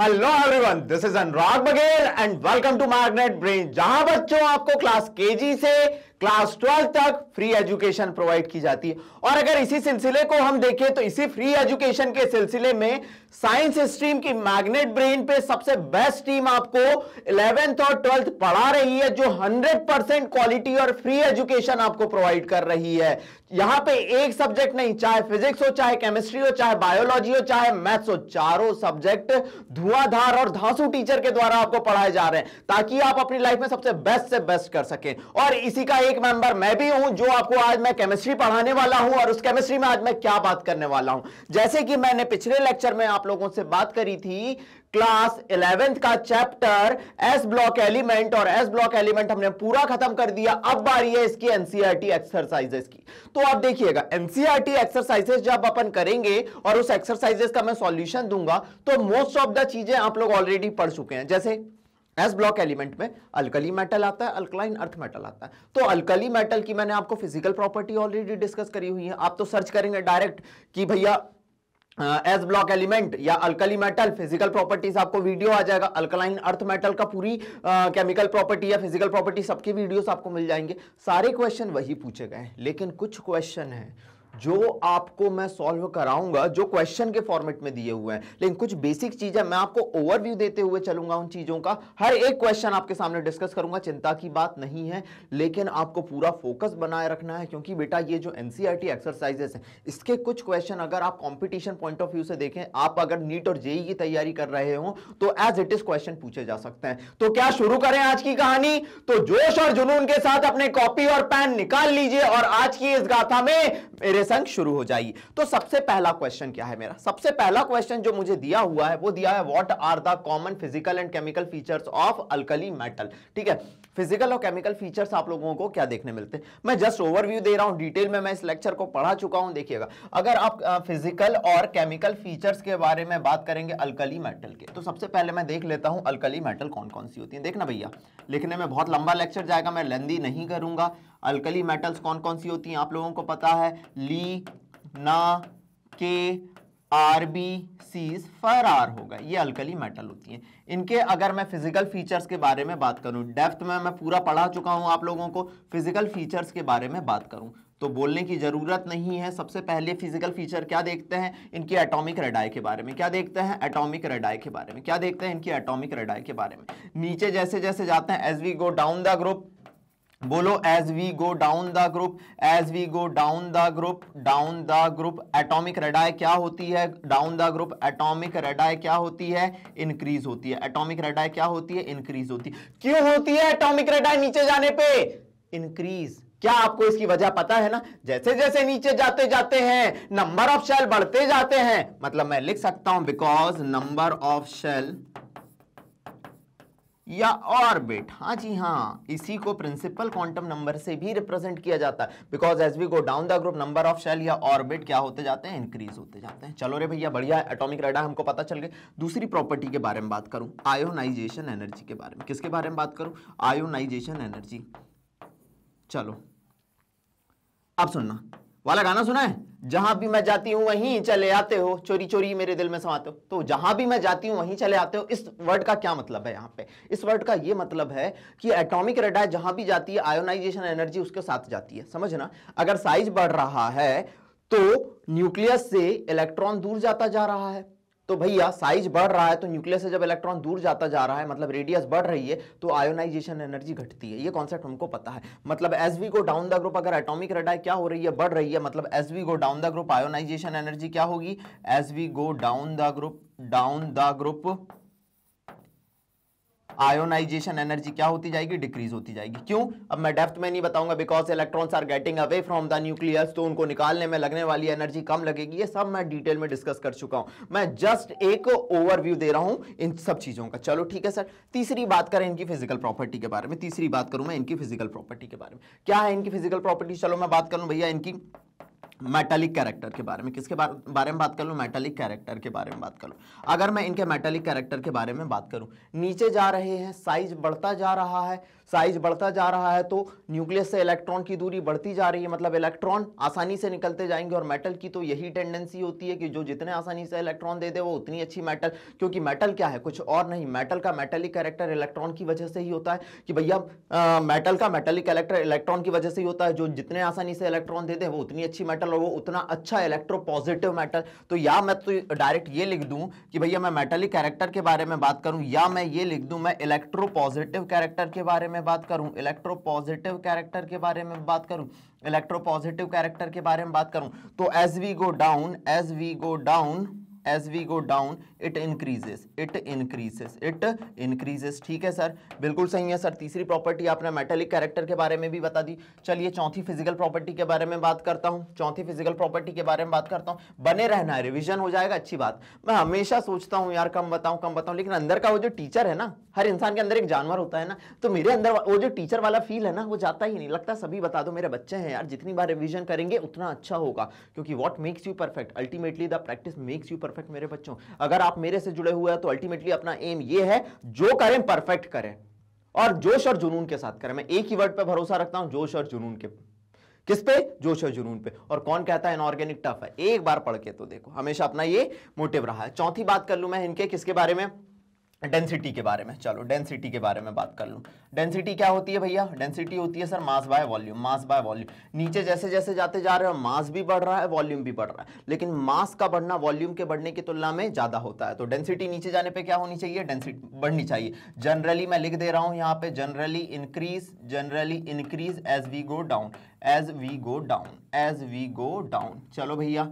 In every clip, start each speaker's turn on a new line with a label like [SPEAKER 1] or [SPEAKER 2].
[SPEAKER 1] Hello everyone this is Anurag Baghel and welcome to Magnet Brain जहां बच्चों आपको क्लास केजी से क्लास ट्वेल्व तक फ्री एजुकेशन प्रोवाइड की जाती है और अगर इसी सिलसिले को हम देखें तो इसी फ्री एजुकेशन के सिलसिले में साइंस स्ट्रीम की मैग्नेट ब्रेन पे सबसे बेस्ट टीम आपको इलेवेंथ और ट्वेल्थ पढ़ा रही है जो 100 परसेंट क्वालिटी और फ्री एजुकेशन आपको प्रोवाइड कर रही है यहां पे एक सब्जेक्ट नहीं चाहे फिजिक्स हो चाहे केमिस्ट्री हो चाहे बायोलॉजी हो चाहे मैथ्स हो चारों सब्जेक्ट धुआंधार और धांसू टीचर के द्वारा आपको पढ़ाए जा रहे हैं ताकि आप अपनी लाइफ में सबसे बेस्ट से बेस्ट कर सके और इसी का एक एक मेंबर मैं भी हूं जो आपको आज मैं केमिस्ट्री पढ़ाने वाला हूं और उस केमिस्ट्री में आज मैं क्या बात करने वाला हूं जैसे कि मैंने पिछले लेक्चर में आप लोगों से बात करी थी क्लास इलेवेंथ का चैप्टर एस ब्लॉक एलिमेंट और एस ब्लॉक एलिमेंट हमने पूरा खत्म कर दिया अब बारी है इसकी एनसीआरटी एक्सरसाइजेस e की तो आप देखिएगा एनसीआरटी एक्सरसाइजेस e जब अपन करेंगे और उस एक्सरसाइजेस का मैं सॉल्यूशन दूंगा तो मोस्ट ऑफ द चीजें आप लोग ऑलरेडी पढ़ चुके हैं जैसे एस ब्लॉक एलिमेंट में अल्कली मेटल आता है अल्कलाइन अर्थ मेटल आता है तो अल्कली मेटल की मैंने आपको फिजिकल प्रॉपर्टी ऑलरेडी डिस्कस करी हुई है आप तो सर्च करेंगे डायरेक्ट कि भैया एस ब्लॉक एलिमेंट या अल्कली मेटल फिजिकल प्रॉपर्टीज आपको वीडियो आ जाएगा अल्कलाइन अर्थ मेटल का पूरी केमिकल प्रॉपर्टी या फिजिकल प्रॉपर्टी सबके वीडियोस आपको मिल जाएंगे सारे क्वेश्चन वही पूछे गए हैं लेकिन कुछ क्वेश्चन हैं जो आपको मैं सॉल्व कराऊंगा जो क्वेश्चन के फॉर्मेट में दिए हुए हैं लेकिन कुछ बेसिक चीजें मैं आपको ओवरव्यू देते हुए चलूंगा उन चीजों का हर एक क्वेश्चन आपके सामने डिस्कस करूंगा चिंता की बात नहीं है लेकिन आपको पूरा फोकस बनाए रखना है क्योंकि बेटा ये जो एनसीईआरटी एक्सरसाइजेस है इसके कुछ क्वेश्चन अगर आप कॉम्पिटिशन पॉइंट ऑफ व्यू से देखें आप अगर नीट और जेई e e की तैयारी कर रहे हो तो एज इट इज क्वेश्चन पूछे जा सकते हैं तो क्या शुरू करें आज की कहानी तो जोश और जुनून के साथ अपने कॉपी और पेन निकाल लीजिए और आज की इस गाथा में मेरे निर्देशांक शुरू हो जाएगी तो सबसे पहला क्वेश्चन क्या है मेरा सबसे पहला क्वेश्चन जो मुझे दिया हुआ है वो दिया है what are the common physical and chemical features of alkali metal ठीक है फिजिकल और केमिकल फीचर्स आप लोगों को क्या देखने मिलते हैं मैं जस्ट ओवरव्यू दे रहा हूं डिटेल में मैं इस लेक्चर को पढ़ा चुका हूं देखिएगा अगर आप फिजिकल और केमिकल फीचर्स के बारे में बात करेंगे अल्कली मेटल के तो सबसे पहले मैं देख लेता हूं अल्कली मेटल कौन कौन सी होती है देखना भैया लिखने में बहुत लंबा लेक्चर जाएगा मैं लेंदी नहीं करूंगा अल्कली मेटल्स कौन कौन सी होती हैं आप लोगों को पता है Li Na K R B Cs Fr R होगा ये अल्कली मेटल होती हैं इनके अगर मैं फिजिकल फीचर्स के बारे में बात करूं डेप्थ में मैं पूरा पढ़ा चुका हूं आप लोगों को फिजिकल फीचर्स के बारे में बात करूं तो बोलने की ज़रूरत नहीं है सबसे पहले फिजिकल फीचर क्या देखते हैं इनकी एटॉमिक रडाई के बारे में क्या देखते हैं एटॉमिक रडाई के बारे में क्या देखते हैं इनकी एटॉमिक रडाई के बारे में नीचे जैसे जैसे जाते हैं as we go down the group बोलो as we go down the group as we go down the group down the group atomic radii क्या होती है down the group atomic radii क्या होती है इंक्रीज होती है एटॉमिक रडाई क्या होती है इंक्रीज होती है क्यों होती है एटॉमिक रडाई नीचे जाने पे इंक्रीज क्या आपको इसकी वजह पता है ना जैसे जैसे नीचे जाते जाते हैं नंबर ऑफ शेल बढ़ते जाते हैं मतलब मैं लिख सकता हूं बिकॉज नंबर ऑफ शेल या ऑर्बिट हाँ जी हाँ इसी को प्रिंसिपल क्वांटम नंबर से भी रिप्रेजेंट किया जाता है because as we go down the group number of shell या ऑर्बिट क्या होते जाते हैं इंक्रीज होते जाते हैं चलो रे भैया बढ़िया एटॉमिक रेडा हमको पता चल गया दूसरी प्रॉपर्टी के बारे में बात करूं आयोनाइजेशन एनर्जी के बारे में किसके बारे में बात करूं आयोनाइजेशन एनर्जी चलो अब सुनना वाला गाना सुना है जहां भी मैं जाती हूं वहीं चले आते हो चोरी चोरी मेरे दिल में समाते हो तो जहां भी मैं जाती हूं वहीं चले आते हो इस वर्ड का क्या मतलब है यहां पे इस वर्ड का ये मतलब है कि एटॉमिक रेडा जहां भी जाती है आयोनाइजेशन एनर्जी उसके साथ जाती है समझना अगर साइज बढ़ रहा है तो न्यूक्लियस से इलेक्ट्रॉन दूर जाता जा रहा है तो भैया साइज बढ़ रहा है तो न्यूक्लियस से जब इलेक्ट्रॉन दूर जाता जा रहा है मतलब रेडियस बढ़ रही है तो आयोनाइजेशन एनर्जी घटती है ये कॉन्सेप्ट हमको पता है मतलब as we go down the group अगर एटॉमिक रेडाई क्या हो रही है बढ़ रही है मतलब as we go down the group ionization energy क्या होगी as we go down the group down the group ionization energy क्या होती जाएगी डिक्रीज होती जाएगी क्यों अब मैं डेफ्थ में नहीं बताऊंगा because electrons are getting away from the nucleus तो उनको निकालने में लगने वाली एनर्जी कम लगेगी ये सब मैं डिटेल में डिस्कस कर चुका हूं मैं जस्ट एक ओवरव्यू दे रहा हूं इन सब चीजों का चलो ठीक है सर तीसरी बात करें इनकी फिजिकल प्रॉपर्टी के बारे में तीसरी बात करूं मैं इनकी फिजिकल प्रॉपर्टी के बारे में क्या है इनकी फिजिकल प्रॉपर्टी चलो मैं बात करूं भैया इनकी मेटालिक कैरेक्टर के बारे में किसके बारे में बात कर लूँ मेटालिक कैरेक्टर के बारे में बात कर लूँ अगर मैं इनके मेटालिक कैरेक्टर के बारे में बात करूँ नीचे जा रहे हैं साइज बढ़ता जा रहा है साइज बढ़ता जा रहा है तो न्यूक्लियस से इलेक्ट्रॉन की दूरी बढ़ती जा रही है मतलब इलेक्ट्रॉन आसानी से निकलते जाएंगे और मेटल की तो यही टेंडेंसी होती है कि जो जितने आसानी से इलेक्ट्रॉन दे दे वो उतनी अच्छी मेटल क्योंकि मेटल क्या है कुछ और नहीं मेटल का मेटेलिक कैरेक्टर इलेक्ट्रॉन की वजह से ही होता है कि भैया मेटल का मेटेलिक कैरेक्टर इलेक्ट्रॉन की वजह से ही होता है जो जितने आसानी से इलेक्ट्रॉन दे दे वो उतनी अच्छी मेटल और वो उतना अच्छा इलेक्ट्रो पॉजिटिव मेटल तो या मैं तो डायरेक्ट ये लिख दूँ कि भैया मैं मेटेलिक कैरेक्टर के बारे में बात करूँ या मैं ये लिख दूँ मैं इलेक्ट्रो पॉजिटिव कैरेक्टर के बारे में में बात करूँ पॉजिटिव कैरेक्टर के बारे में बात करूँ इलेक्ट्रोपॉजिटिव कैरेक्टर के बारे में बात करूँ तो as we go down as we go down as we go down it increases it increases it increases ठीक है सर बिल्कुल सही है सर तीसरी प्रॉपर्टी आपने मेटेलिक कैरेक्टर के बारे में भी बता दी चलिए चौथी फिजिकल प्रॉपर्टी के बारे में बात करता हूँ चौथी फिजिकल प्रॉपर्टी के बारे में बात करता हूँ बने रहना है रिविजन हो जाएगा अच्छी बात मैं हमेशा सोचता हूँ यार कम बताऊँ कम बताऊँ लेकिन अंदर का वो जो टीचर है ना हर इंसान के अंदर एक जानवर होता है ना तो मेरे अंदर वो जो टीचर वाला फील है ना वो जाता ही नहीं लगता सभी बता दो मेरे बच्चे हैं यार जितनी बार रिविजन करेंगे उतना अच्छा होगा क्योंकि what makes you perfect ultimately the practice makes you perfect मेरे बच्चों अगर आप आप मेरे से जुड़े हुए हैं तो अल्टीमेटली अपना एम ये है जो करें परफेक्ट करें और जोश और जुनून के साथ करें मैं एक ही वर्ड पे भरोसा रखता हूं जोश और जुनून के किस पे जोश और जुनून पे और कौन कहता है इनऑर्गेनिक टफ है एक बार पढ़ के तो देखो हमेशा अपना ये मोटिव रहा है चौथी बात कर लू मैं इनके किसके बारे में डेंसिटी के बारे में चलो डेंसिटी के बारे में बात कर लूँ डेंसिटी क्या होती है भैया डेंसिटी होती है sir mass by volume mass by volume नीचे जैसे जैसे जाते जा रहे हो मास भी बढ़ रहा है वॉल्यूम भी बढ़ रहा है लेकिन मास का बढ़ना वॉल्यूम के बढ़ने की तुलना में ज़्यादा होता है तो डेंसिटी नीचे जाने पर क्या होनी चाहिए डेंसिटी बढ़नी चाहिए जनरली मैं लिख दे रहा हूँ यहाँ पर generally increase generally increase as we go down as we go down as we go down चलो भैया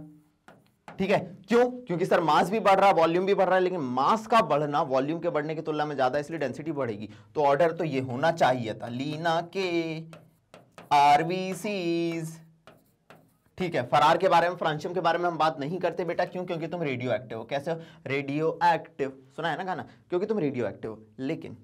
[SPEAKER 1] ठीक है क्यों क्योंकि सर मास भी बढ़ रहा है वॉल्यूम भी बढ़ रहा है लेकिन मास का बढ़ना वॉल्यूम के बढ़ने की तुलना में ज्यादा इसलिए डेंसिटी बढ़ेगी तो ऑर्डर तो ये होना चाहिए था लीना के आरबीसीज ठीक है फरार के बारे में फ्रांशियम के बारे में हम बात नहीं करते बेटा क्यों क्योंकि तुम रेडियो एक्टिव हो कैसे हो रेडियो एक्टिव सुना है ना गाना क्योंकि तुम रेडियो एक्टिव हो लेकिन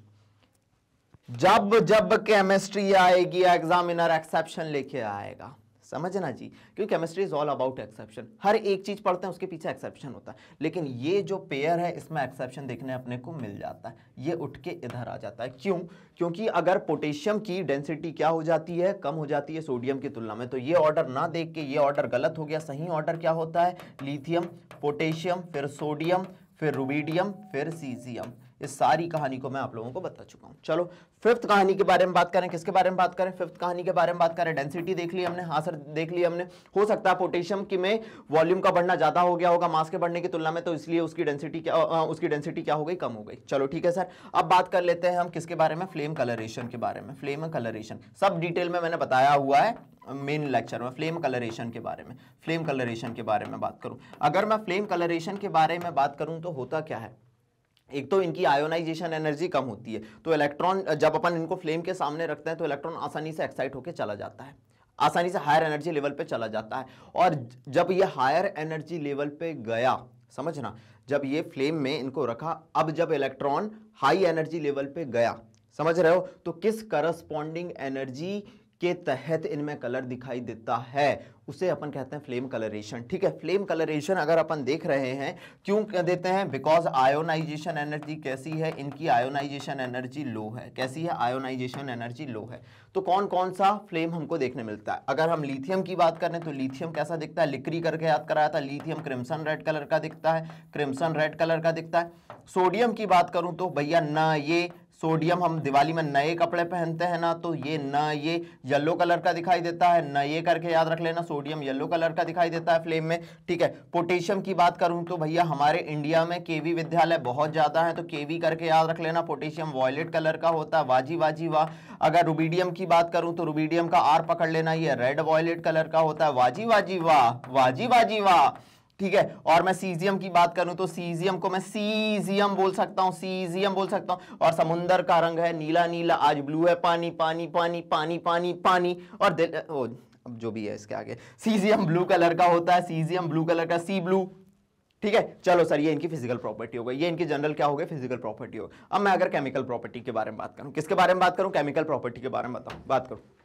[SPEAKER 1] जब जब केमिस्ट्री आएगी एग्जामिनर एक्सेप्शन लेके आएगा समझना जी क्योंकि chemistry is all about exception हर एक चीज पढ़ते हैं उसके पीछे एक्सेप्शन होता है लेकिन ये जो पेयर है इसमें एक्सेप्शन देखने अपने को मिल जाता है ये उठ के इधर आ जाता है क्यों क्योंकि अगर पोटेशियम की डेंसिटी क्या हो जाती है कम हो जाती है सोडियम की तुलना में तो ये ऑर्डर ना देख के ये ऑर्डर गलत हो गया सही ऑर्डर क्या होता है लिथियम पोटेशियम फिर सोडियम फिर रुबीडियम फिर सीजियम इस सारी कहानी को मैं आप लोगों को बता चुका हूँ चलो फिफ्थ कहानी के बारे में बात करें किसके बारे में बात करें फिफ्थ कहानी के बारे में बात करें डेंसिटी देख ली हमने हाँ सर देख ली हमने हो सकता है पोटेशियम की में वॉल्यूम का बढ़ना ज़्यादा हो गया होगा मास के बढ़ने की तुलना में तो इसलिए उसकी डेंसिटी क्या उसकी डेंसिटी क्या हो गई कम हो गई चलो ठीक है सर अब बात कर लेते हैं हम किसके बारे में फ्लेम कलरेशन के बारे में फ्लेम कलरेशन सब डिटेल में मैंने बताया हुआ है मेन लेक्चर में फ्लेम कलरेशन के बारे में फ्लेम कलरेशन के बारे में बात करूं अगर मैं फ्लेम कलरेशन के बारे में बात करूं तो होता क्या है एक तो इनकी आयोनाइजेशन एनर्जी कम होती है तो इलेक्ट्रॉन जब अपन इनको फ्लेम के सामने रखते हैं तो इलेक्ट्रॉन आसानी से एक्साइट होकर चला जाता है आसानी से हायर एनर्जी लेवल पे चला जाता है और जब ये हायर एनर्जी लेवल पे गया समझना जब ये फ्लेम में इनको रखा अब जब इलेक्ट्रॉन हाई एनर्जी लेवल पे गया समझ रहे हो तो किस करस्पॉन्डिंग एनर्जी के तहत इनमें कलर दिखाई देता है उसे अपन कहते हैं फ्लेम कलरेशन ठीक है फ्लेम कलरेशन अगर अपन देख रहे हैं क्यों कह देते हैं बिकॉज आयोनाइजेशन एनर्जी कैसी है इनकी आयोनाइजेशन एनर्जी लो है कैसी है आयोनाइजेशन एनर्जी लो है तो कौन कौन सा फ्लेम हमको देखने मिलता है अगर हम लिथियम की बात करें तो लिथियम कैसा दिखता है लिक्री करके याद कराया था लिथियम क्रिम्सन रेड कलर का दिखता है क्रिम्सन रेड कलर का दिखता है सोडियम की बात करूं तो भैया ना ये सोडियम हम दिवाली में नए कपड़े पहनते हैं ना तो ये न ये येलो कलर का दिखाई देता है न ये करके याद रख लेना सोडियम येलो कलर का दिखाई देता है फ्लेम में ठीक है पोटेशियम की बात करूं तो भैया हमारे इंडिया में केवी विद्यालय बहुत ज़्यादा है तो केवी करके याद रख लेना पोटेशियम वॉयलेट कलर का होता है वाजी वाजी वाह अगर रुबीडियम की बात करूँ तो रुबीडियम का आर पकड़ लेना यह रेड वॉयलेट कलर का होता है वाजी वाजी वाह वाजी वाजी वाह ठीक है और मैं सीजियम की बात करूं तो सीजियम को मैं सीजियम बोल सकता हूं सीजियम बोल सकता हूं और समुंदर का रंग है नीला नीला आज ब्लू है पानी पानी पानी पानी पानी पानी और दिल ओ, अब जो भी है इसके आगे सीजियम ब्लू कलर का होता है सीजियम ब्लू कलर का सी ब्लू ठीक है चलो सर ये इनकी फिजिकल प्रॉपर्टी हो गई ये इनकी जनरल क्या हो गए फिजिकल प्रॉपर्टी हो अब मैं अगर केमिकल प्रॉपर्टी के बारे में बात करूं किसके बारे में बात करूं केमिकल प्रॉपर्टी के बारे में बताऊं बात करूं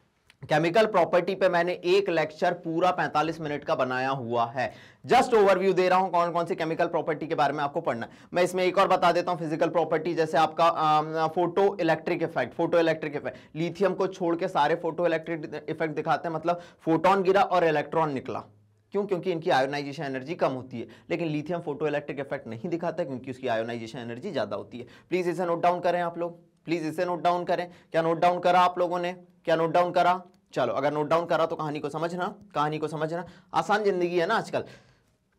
[SPEAKER 1] केमिकल प्रॉपर्टी पे मैंने एक लेक्चर पूरा 45 मिनट का बनाया हुआ है जस्ट ओवरव्यू दे रहा हूँ कौन कौन सी केमिकल प्रॉपर्टी के बारे में आपको पढ़ना है मैं इसमें एक और बता देता हूँ फिजिकल प्रॉपर्टी जैसे आपका photoelectric effect photoelectric effect lithium को छोड़ के सारे फोटो इलेक्ट्रिक इफेक्ट दिखाते हैं मतलब फोटोन गिरा और इलेक्ट्रॉन निकला क्यों क्योंकि इनकी आयोनाइजेशन एनर्जी कम होती है लेकिन लिथियम फोटो इलेक्ट्रिक इफेक्ट नहीं दिखाता क्योंकि उसकी आयोनाइजेशन एनर्जी ज़्यादा होती है प्लीज़ इसे नोट डाउन करें आप लोग प्लीज़ इसे नोट डाउन करें क्या नोट डाउन करा आप लोगों ने क्या नोट डाउन करा चलो अगर नोट डाउन करा तो कहानी को समझना कहानी को समझना आसान जिंदगी है ना आजकल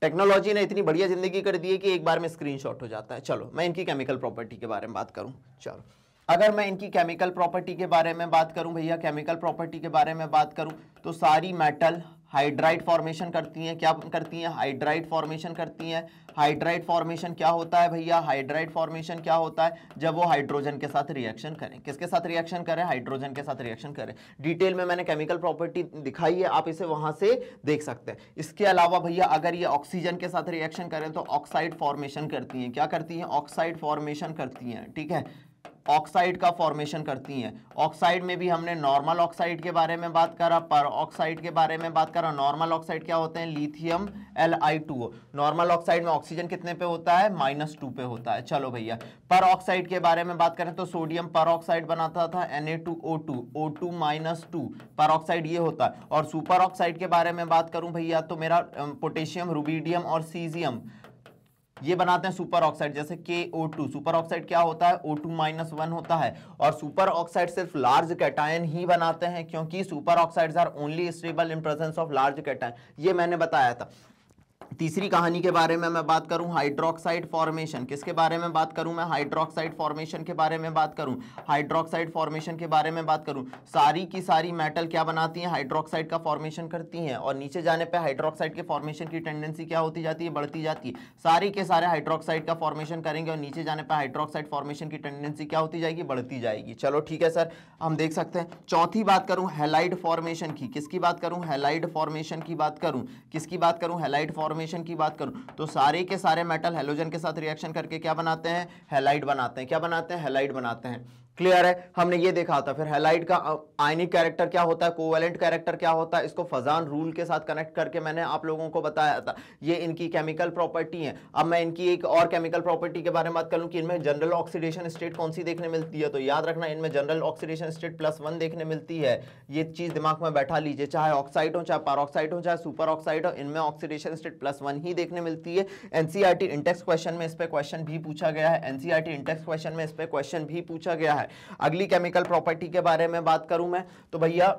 [SPEAKER 1] टेक्नोलॉजी ने इतनी बढ़िया जिंदगी कर दी है कि एक बार में स्क्रीनशॉट हो जाता है चलो मैं इनकी केमिकल प्रॉपर्टी के बारे में बात करूं चलो अगर मैं इनकी केमिकल प्रॉपर्टी के बारे में बात करूं भैया केमिकल प्रॉपर्टी के बारे में बात करूं तो सारी मेटल हाइड्राइट फॉर्मेशन करती हैं क्या करती हैं हाइड्राइट फॉर्मेशन करती हैं हाइड्राइट फॉर्मेशन क्या होता है भैया हाइड्राइट फॉर्मेशन क्या होता है जब वो हाइड्रोजन के साथ रिएक्शन करें किसके साथ रिएक्शन करें हाइड्रोजन के साथ रिएक्शन करें डिटेल में मैंने केमिकल प्रॉपर्टी दिखाई है आप इसे वहां से देख सकते हैं इसके अलावा भैया अगर ये ऑक्सीजन के साथ रिएक्शन करें तो ऑक्साइड फॉर्मेशन करती हैं क्या करती हैं ऑक्साइड फॉर्मेशन करती हैं ठीक है ऑक्साइड का फॉर्मेशन करती हैं ऑक्साइड में भी हमने नॉर्मल ऑक्साइड के बारे में बात करा पर ऑक्साइड के बारे में बात करा नॉर्मल ऑक्साइड क्या होते हैं lithium L I two normal oxide में ऑक्सीजन कितने पे होता है माइनस टू पे होता है चलो भैया पर ऑक्साइड के बारे में बात करें तो सोडियम पर ऑक्साइड बनाता था N A two O two O two minus two peroxide ये होता है और सुपर ऑक्साइड के बारे में बात करूँ भैया तो मेरा पोटेशियम रूबीडियम और सीजियम ये बनाते हैं सुपर ऑक्साइड जैसे के ओ टू सुपर ऑक्साइड क्या होता है ओ टू माइनस वन होता है और सुपर ऑक्साइड सिर्फ लार्ज कैटायन ही बनाते हैं क्योंकि superoxide are only stable in presence of large cation ये मैंने बताया था तीसरी कहानी के बारे में मैं बात करूं हाइड्रोक्साइड फॉर्मेशन किसके बारे में बात करूं मैं हाइड्रोक्साइड फॉर्मेशन के बारे में बात करूं हाइड्रोक्साइड फॉर्मेशन के बारे में बात करूं सारी की सारी मेटल क्या बनाती हैं हाइड्रोक्साइड का फॉर्मेशन करती हैं और नीचे जाने पे हाइड्रोक्साइड के फॉर्मेशन की टेंडेंसी क्या होती जाती है बढ़ती जाती है सारी के सारे हाइड्रोक्साइड का फॉर्मेशन करेंगे और नीचे जाने पर हाइड्रोक्साइड फॉर्मेशन की टेंडेंसी क्या होती जाएगी बढ़ती जाएगी चलो ठीक है सर हम देख सकते हैं चौथी बात करूँ हेलाइड फॉर्मेशन की किसकी बात करूँ हेलाइड फॉर्मेशन की बात करूँ किसकी बात करूँ हेलाइड फॉर्मेशन फॉर्मेशन की बात करूं तो सारे के सारे मेटल हेलोजन के साथ रिएक्शन करके क्या बनाते हैं हेलाइट बनाते हैं क्या बनाते हैं हेलाइट बनाते हैं क्लियर है हमने ये देखा था फिर हेलाइट का आयनिक कैरेक्टर क्या होता है कोवेलेंट कैरेक्टर क्या होता है इसको फजान रूल के साथ कनेक्ट करके मैंने आप लोगों को बताया था ये इनकी केमिकल प्रॉपर्टी है अब मैं इनकी एक और केमिकल प्रॉपर्टी के बारे में बात कर लूँ कि इनमें जनरल ऑक्सीडेशन स्टेट कौन सी देखने मिलती है तो याद रखना इनमें general oxidation state plus one देखने मिलती है ये चीज़ दिमाग में बैठा लीजिए चाहे ऑक्साइड हो चाहे पारोक्साइड हो चाहे सुपर ऑक्साइड हो इनमें ऑक्सीडेशन स्टेट प्लस वन ही देखने मिलती है एनसीआरटी इंटेक्स क्वेश्चन में इस पर क्वेश्चन भी पूछा गया है एनसीआर इंटेक्स क्वेश्चन में इस पर क्वेश्चन भी पूछा गया है है अगली केमिकल प्रॉपर्टी के बारे में बात करूं मैं तो भैया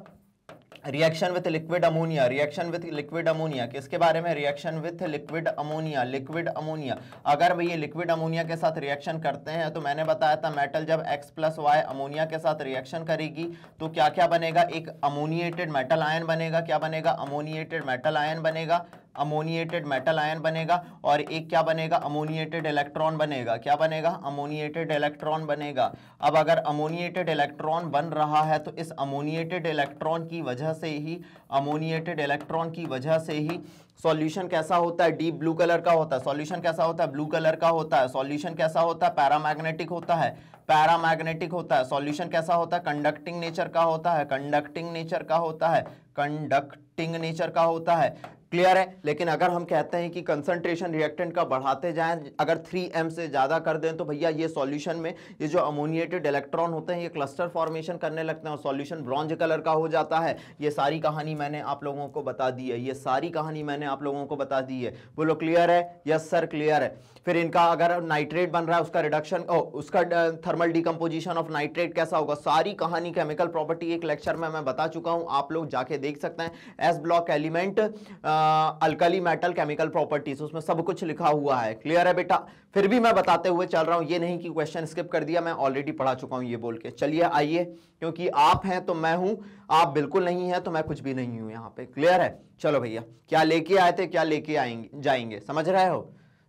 [SPEAKER 1] reaction with liquid ammonia reaction with liquid ammonia किसके बारे में reaction with liquid ammonia liquid ammonia अगर भैया लिक्विड अमोनिया के साथ रिएक्शन करते हैं तो मैंने बताया था मेटल जब x प्लस वाई अमोनिया के साथ रिएक्शन करेगी तो क्या क्या बनेगा एक अमोनिएटेड मेटल आयन बनेगा क्या बनेगा अमोनिएटेड मेटल आयन बनेगा अमोनिएटेड मेटल आयन बनेगा और एक क्या बनेगा अमोनिएटेड इलेक्ट्रॉन बनेगा क्या बनेगा अमोनिएटेड इलेक्ट्रॉन बनेगा अब अगर अमोनिएटेड इलेक्ट्रॉन बन रहा है तो इस अमोनिएटेड इलेक्ट्रॉन की वजह से ही अमोनिएटेड इलेक्ट्रॉन की वजह से ही सॉल्यूशन कैसा होता है डीप ब्लू कलर का होता है सॉल्यूशन कैसा होता है ब्लू कलर का होता है सॉल्यूशन कैसा होता है पैरामैग्नेटिक होता है पैरामैग्नेटिक होता है सॉल्यूशन कैसा होता है कंडक्टिंग नेचर का होता है कंडक्टिंग नेचर का होता है कंडक्टिंग नेचर का होता है क्लियर है लेकिन अगर हम कहते हैं कि कंसंट्रेशन रिएक्टेंट का बढ़ाते जाएं अगर 3m से ज़्यादा कर दें तो भैया ये सॉल्यूशन में ये जो अमोनिएटेड इलेक्ट्रॉन होते हैं ये क्लस्टर फॉर्मेशन करने लगते हैं और सॉल्यूशन ब्रॉन्ज कलर का हो जाता है ये सारी कहानी मैंने आप लोगों को बता दी है ये सारी कहानी मैंने आप लोगों को बता दी है बोलो क्लियर है यस सर क्लियर है फिर इनका अगर नाइट्रेट बन रहा है उसका रिडक्शन उसका थर्मल डिकम्पोजिशन ऑफ नाइट्रेट कैसा होगा सारी कहानी केमिकल प्रॉपर्टी एक लेक्चर में मैं बता चुका हूँ आप लोग जाके देख सकते हैं S block element alkali metal chemical properties उसमें सब कुछ लिखा हुआ है क्लियर है बेटा फिर भी मैं बताते हुए चल रहा हूँ ये नहीं कि क्वेश्चन स्किप कर दिया मैं ऑलरेडी पढ़ा चुका हूँ ये बोल के चलिए आइए क्योंकि आप हैं तो मैं हूँ आप बिल्कुल नहीं है तो मैं कुछ भी नहीं हूँ यहाँ पे क्लियर है चलो भैया क्या लेके आए थे क्या लेके आएंगे जाएंगे समझ रहे हो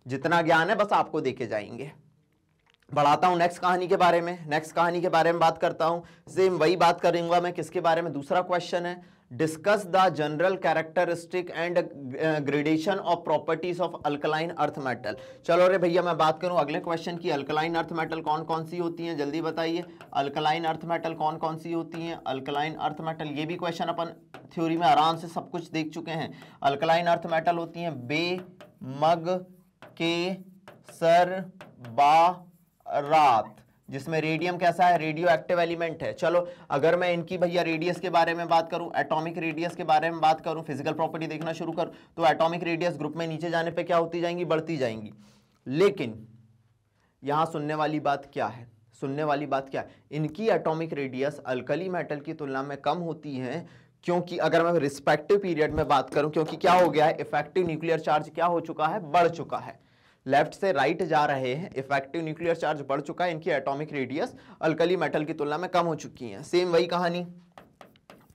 [SPEAKER 1] जितना ज्ञान है बस आपको देखे जाएंगे बढ़ाता हूँ नेक्स्ट कहानी के बारे में नेक्स्ट कहानी के बारे में बात करता हूँ सेम वही बात करूंगा मैं किसके बारे में दूसरा क्वेश्चन है discuss the general characteristic and gradation of properties of alkaline earth metal चलो रे भैया मैं बात करूं अगले क्वेश्चन की अल्कलाइन अर्थ मेटल कौन कौन सी होती हैं जल्दी बताइए अल्कलाइन अर्थ मेटल कौन कौन सी होती हैं अल्कलाइन अर्थ मेटल ये भी क्वेश्चन अपन थ्योरी में आराम से सब कुछ देख चुके हैं अल्कलाइन अर्थ मेटल होती हैं बे मग के सर बा रात जिसमें रेडियम कैसा है रेडियो एक्टिव एलिमेंट है चलो अगर मैं इनकी भैया रेडियस के बारे में बात करूं एटॉमिक रेडियस के बारे में बात करूं फिजिकल प्रॉपर्टी देखना शुरू करूं तो एटॉमिक रेडियस ग्रुप में नीचे जाने पे क्या होती जाएंगी बढ़ती जाएंगी लेकिन यहां सुनने वाली बात क्या है सुनने वाली बात क्या है इनकी एटॉमिक रेडियस अल्कली मेटल की तुलना में कम होती है क्योंकि अगर मैं रिस्पेक्टिव पीरियड में बात करूं क्योंकि क्या हो गया है इफेक्टिव न्यूक्लियर चार्ज क्या हो चुका है बढ़ चुका है लेफ्ट से राइट right जा रहे हैं इफेक्टिव न्यूक्लियर चार्ज बढ़ चुका है इनकी एटॉमिक रेडियस अल्कली मेटल की तुलना में कम हो चुकी है सेम वही कहानी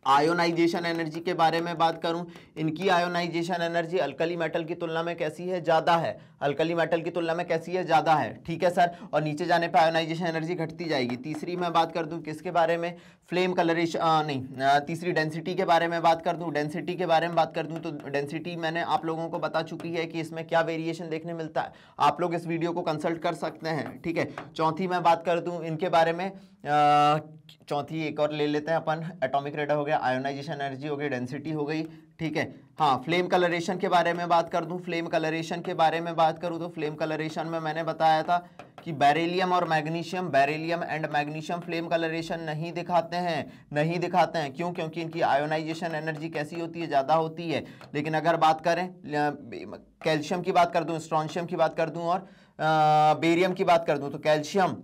[SPEAKER 1] आयोनाइजेशन एनर्जी के बारे में बात करूं इनकी आयोनाइजेशन एनर्जी अल्कली मेटल की तुलना में कैसी है ज़्यादा है अल्कली मेटल की तुलना में कैसी है ज़्यादा है ठीक है सर और नीचे जाने पर आयोनाइजेशन एनर्जी घटती जाएगी तीसरी मैं बात कर दूं किसके बारे में फ्लेम कलरेश नहीं आ, तीसरी डेंसिटी के बारे में बात कर दूँ डेंसिटी के बारे में बात कर दूँ तो डेंसिटी मैंने आप लोगों को बता चुकी है कि इसमें क्या वेरिएशन देखने मिलता है आप लोग इस वीडियो को कंसल्ट कर सकते हैं ठीक है चौथी मैं बात कर दूँ इनके बारे में चौथी एक और ले लेते हैं अपन एटॉमिक रेडर हो गया आयोनाइजेशन एनर्जी हो गई डेंसिटी हो गई ठीक है हाँ फ्लेम कलरेशन के बारे में बात कर दूँ फ्लेम कलरेशन के बारे में बात करूँ तो फ्लेम कलरेशन में मैंने बताया था कि बैरेलियम और magnesium beryllium and magnesium flame colouration नहीं दिखाते हैं नहीं दिखाते हैं क्यों क्योंकि इनकी आयोनाइजेशन एनर्जी कैसी होती है ज़्यादा होती है लेकिन अगर बात करें कैल्शियम की बात कर दूँ स्ट्रॉन्शियम की बात कर दूँ और बेरियम की बात कर दूँ तो कैल्शियम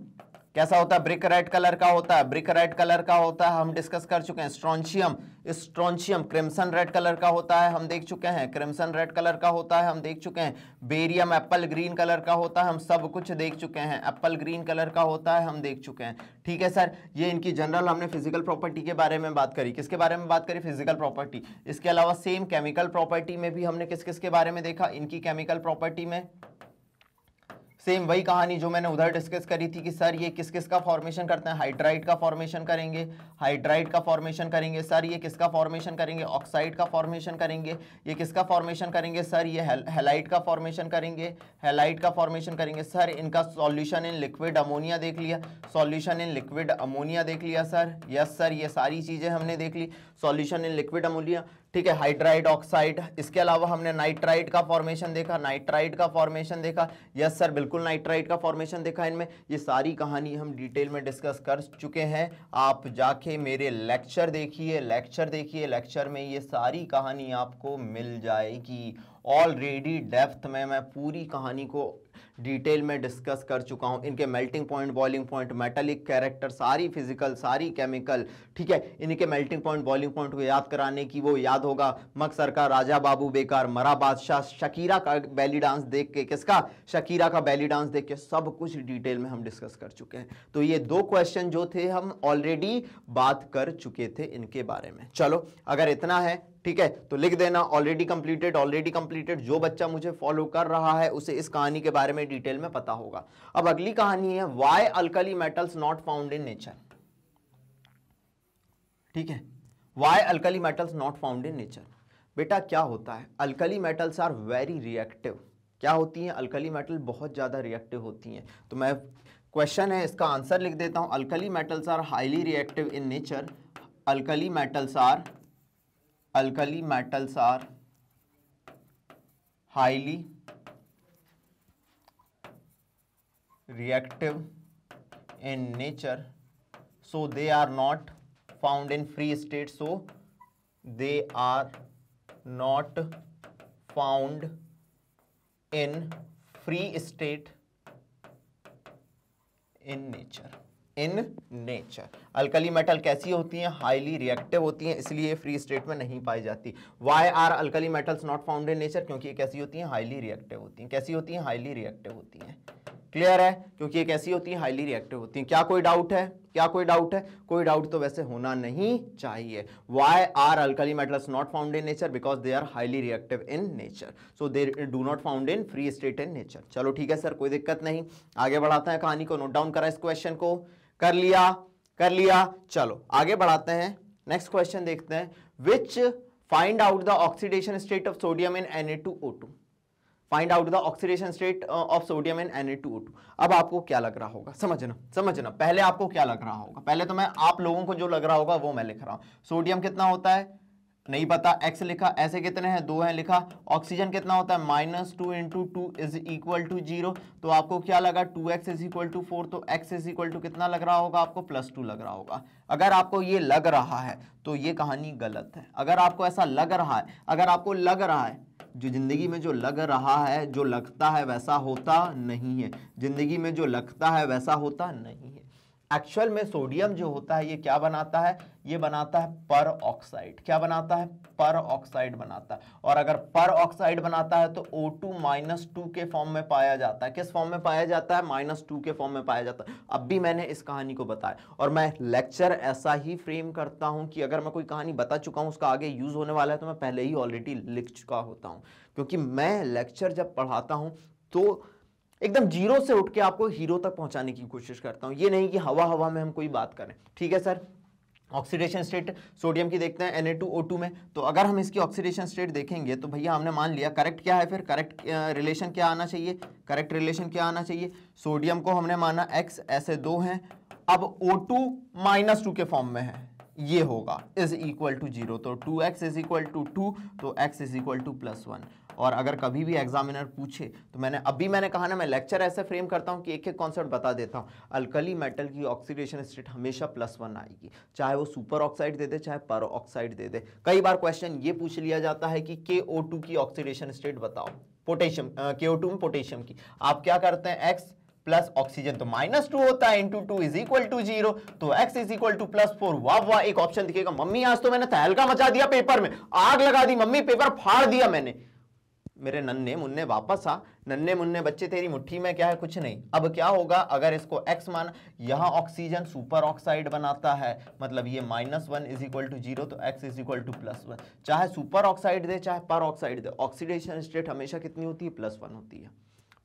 [SPEAKER 1] कैसा होता है ब्रिक रेड कलर का होता है ब्रिक रेड कलर का होता है हम डिस्कस कर चुके हैं strontium strontium crimson red colour का होता है हम देख चुके हैं क्रिम्सन रेड कलर का होता है हम देख चुके हैं बेरियम एप्पल ग्रीन कलर का होता है हम सब कुछ देख चुके हैं एप्पल ग्रीन कलर का होता है हम देख चुके हैं ठीक है सर ये इनकी जनरल हमने फिजिकल प्रॉपर्टी के बारे में बात करी किसके बारे में बात करी फिजिकल प्रॉपर्टी इसके अलावा सेम केमिकल प्रॉपर्टी में भी हमने किस किस के बारे में देखा इनकी केमिकल प्रॉपर्टी में सेम वही कहानी जो मैंने उधर डिस्कस करी थी कि सर ये किस किस का फॉर्मेशन करते हैं हाइड्राइड का फॉर्मेशन करेंगे हाइड्राइड का फॉर्मेशन करेंगे सर ये किसका फॉर्मेशन करेंगे ऑक्साइड का फॉर्मेशन करेंगे ये किसका फॉर्मेशन करेंगे सर ये हेलाइट का फॉर्मेशन करेंगे हेलाइट का फॉर्मेशन करेंगे सर इनका सॉल्यूशन इन लिक्विड अमोनिया देख लिया सॉल्यूशन इन लिक्विड अमोनिया देख लिया सर यस सर ये सारी चीज़ें हमने देख ली सॉल्यूशन इन लिक्विड अमोनिया ठीक है हाइड्राइड ऑक्साइड इसके अलावा हमने नाइट्राइड का फॉर्मेशन देखा नाइट्राइड का फॉर्मेशन देखा यस सर बिल्कुल नाइट्राइड का फॉर्मेशन देखा इनमें ये सारी कहानी हम डिटेल में डिस्कस कर चुके हैं आप जाके मेरे लेक्चर देखिए लेक्चर देखिए लेक्चर में ये सारी कहानी आपको मिल जाएगी ऑलरेडी डेप्थ में मैं पूरी कहानी को डिटेल में डिस्कस कर चुका हूँ इनके melting point boiling point metallic character सारी फिजिकल सारी केमिकल ठीक है इनके मेल्टिंग पॉइंट बॉइलिंग पॉइंट को याद कराने की वो याद होगा मक्सर का राजा बाबू बेकार मरा बादशाह शकीरा का बैली डांस देख के किसका शकीरा का बैली डांस देख के सब कुछ डिटेल में हम डिस्कस कर चुके हैं तो ये दो क्वेश्चन जो थे हम ऑलरेडी बात कर चुके थे इनके बारे में चलो अगर इतना है ठीक है तो लिख देना ऑलरेडी कंप्लीटेड ऑलरेडी कंप्लीटेड जो बच्चा मुझे फॉलो कर रहा है उसे इस कहानी के बारे में डिटेल में पता होगा अब अगली कहानी है why alkali metals not found in nature ठीक है why alkali metals not found in nature बेटा क्या होता है alkali metals are very reactive क्या होती हैं अल्कली मेटल बहुत ज़्यादा रिएक्टिव होती हैं तो मैं क्वेश्चन है इसका आंसर लिख देता हूँ alkali metals are highly reactive in nature alkali metals are alkali metals are highly reactive in nature so they are not found in free state so they are not found in free state in nature in nature alkali metal कैसी होती हैं highly reactive होती हैं इसलिए free state में नहीं पाई जाती why are alkali metals not found in nature क्योंकि ये कैसी होती हैं हाईली रिएक्टिव होती हैं कैसी होती हैं हाईली रिएक्टिव होती हैं क्लियर है क्योंकि ये कैसी होती हैं हाईली रिएक्टिव होती हैं क्या कोई डाउट है क्या कोई डाउट है कोई डाउट तो वैसे होना नहीं चाहिए why are alkali metals not found in nature because they are highly reactive in nature so they do not found in free state in nature चलो ठीक है सर कोई दिक्कत नहीं आगे बढ़ाते हैं कहानी को नोट डाउन करा इस क्वेश्चन को कर लिया कर लिया चलो आगे बढ़ाते हैं नेक्स्ट क्वेश्चन देखते हैं which find out the oxidation state of sodium in Na2O2 find out the oxidation state of sodium in Na2O2 अब आपको क्या लग रहा होगा समझना समझना पहले आपको क्या लग रहा होगा पहले तो मैं आप लोगों को जो लग रहा होगा वो मैं लिख रहा हूं सोडियम कितना होता है नहीं पता x लिखा ऐसे कितने हैं दो हैं लिखा ऑक्सीजन कितना होता है minus two into two is equal to zero तो आपको क्या लगा two x is equal to four तो x इज इक्वल टू कितना लग रहा होगा आपको प्लस टू लग रहा होगा अगर आपको ये लग रहा है तो ये कहानी गलत है अगर आपको ऐसा लग रहा है अगर आपको लग रहा है जो ज़िंदगी में जो लग रहा है जो लगता है वैसा होता नहीं है ज़िंदगी में जो लगता है वैसा होता नहीं है एक्चुअल में सोडियम जो होता है ये क्या बनाता है ये बनाता है पर ऑक्साइड क्या बनाता है पर ऑक्साइड बनाता है और अगर पर ऑक्साइड बनाता है तो ओ टू माइनस टू के फॉर्म में पाया जाता है किस फॉर्म में पाया जाता है माइनस टू के फॉर्म में पाया जाता है अब भी मैंने इस कहानी को बताया और मैं लेक्चर ऐसा ही फ्रेम करता हूँ कि अगर मैं कोई कहानी बता चुका हूँ उसका आगे यूज़ होने वाला है तो मैं पहले ही ऑलरेडी लिख चुका होता हूँ क्योंकि मैं लेक्चर जब पढ़ाता हूँ तो एकदम जीरो से उठ के आपको हीरो तक पहुंचाने की कोशिश करता हूं ये नहीं कि हवा हवा में हम कोई बात करें ठीक है सर ऑक्सीडेशन स्टेट सोडियम की देखते हैं Na2O2 में तो अगर हम इसकी ऑक्सीडेशन स्टेट देखेंगे तो भैया हमने मान लिया करेक्ट क्या है फिर करेक्ट रिलेशन क्या आना चाहिए करेक्ट रिलेशन क्या आना चाहिए सोडियम को हमने माना X ऐसे दो हैं अब O2 टू माइनस टू के फॉर्म में है ये होगा इज इक्वल टू जीरो तो two x is equal to two तो x is equal to plus one और अगर कभी भी एग्जामिनर पूछे तो मैंने अभी मैंने कहा ना मैं लेक्चर ऐसे फ्रेम करता हूँ कि एक एक कॉन्सेप्ट बता देता हूँ अल्कली मेटल की ऑक्सीडेशन स्टेट हमेशा प्लस वन आएगी चाहे वो सुपर ऑक्साइड दे दे चाहे पर ऑक्साइड दे दे कई बार क्वेश्चन ये पूछ लिया जाता है कि के की ऑक्सीडेशन स्टेट बताओ पोटेशियम के में पोटेशियम की आप क्या करते हैं एक्स प्लस ऑक्सीजन तो माइनस टू होता है into two is equal to zero तो x is equal to plus four वाह वाह एक ऑप्शन दिखेगा मम्मी आज तो मैंने तहलका मचा दिया पेपर में आग लगा दी मम्मी पेपर फाड़ दिया मैंने मेरे नन्हे मुन्ने वापस आ नन्हे मुन्ने बच्चे तेरी मुट्ठी में क्या है कुछ नहीं अब क्या होगा अगर इसको एक्स मान यहाँ ऑक्सीजन सुपर ऑक्साइड बनाता है मतलब ये minus one is equal to zero तो x is equal to plus one चाहे सुपर ऑक्साइड दे चाहे पर ऑक्साइड दे ऑक्सीडेशन स्टेट हमेशा कितनी होती है प्लस वन होती है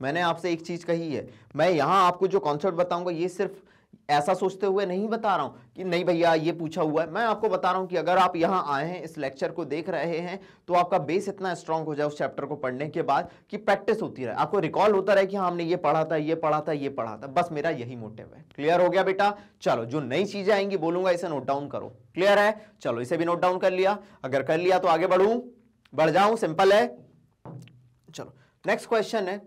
[SPEAKER 1] मैंने आपसे एक चीज़ कही है मैं यहाँ आपको जो कॉन्सेप्ट बताऊंगा ये सिर्फ ऐसा सोचते हुए नहीं बता रहा हूं कि नहीं भैया ये पूछा हुआ है मैं आपको बता रहा हूं कि अगर आप यहां आए हैं इस लेक्चर को देख रहे हैं तो आपका बेस इतना स्ट्रांग हो जाए उस चैप्टर को पढ़ने के बाद कि प्रैक्टिस होती रहे आपको रिकॉल होता रहे कि हाँ हमने ये पढ़ा था ये पढ़ा था ये पढ़ा था बस मेरा यही मोटिव है क्लियर हो गया बेटा चलो जो नई चीज़ें आएंगी बोलूंगा इसे नोट डाउन करो क्लियर है चलो इसे भी नोट डाउन कर लिया अगर कर लिया तो आगे बढ़ू बढ़ जाऊं सिंपल है चलो नेक्स्ट क्वेश्चन है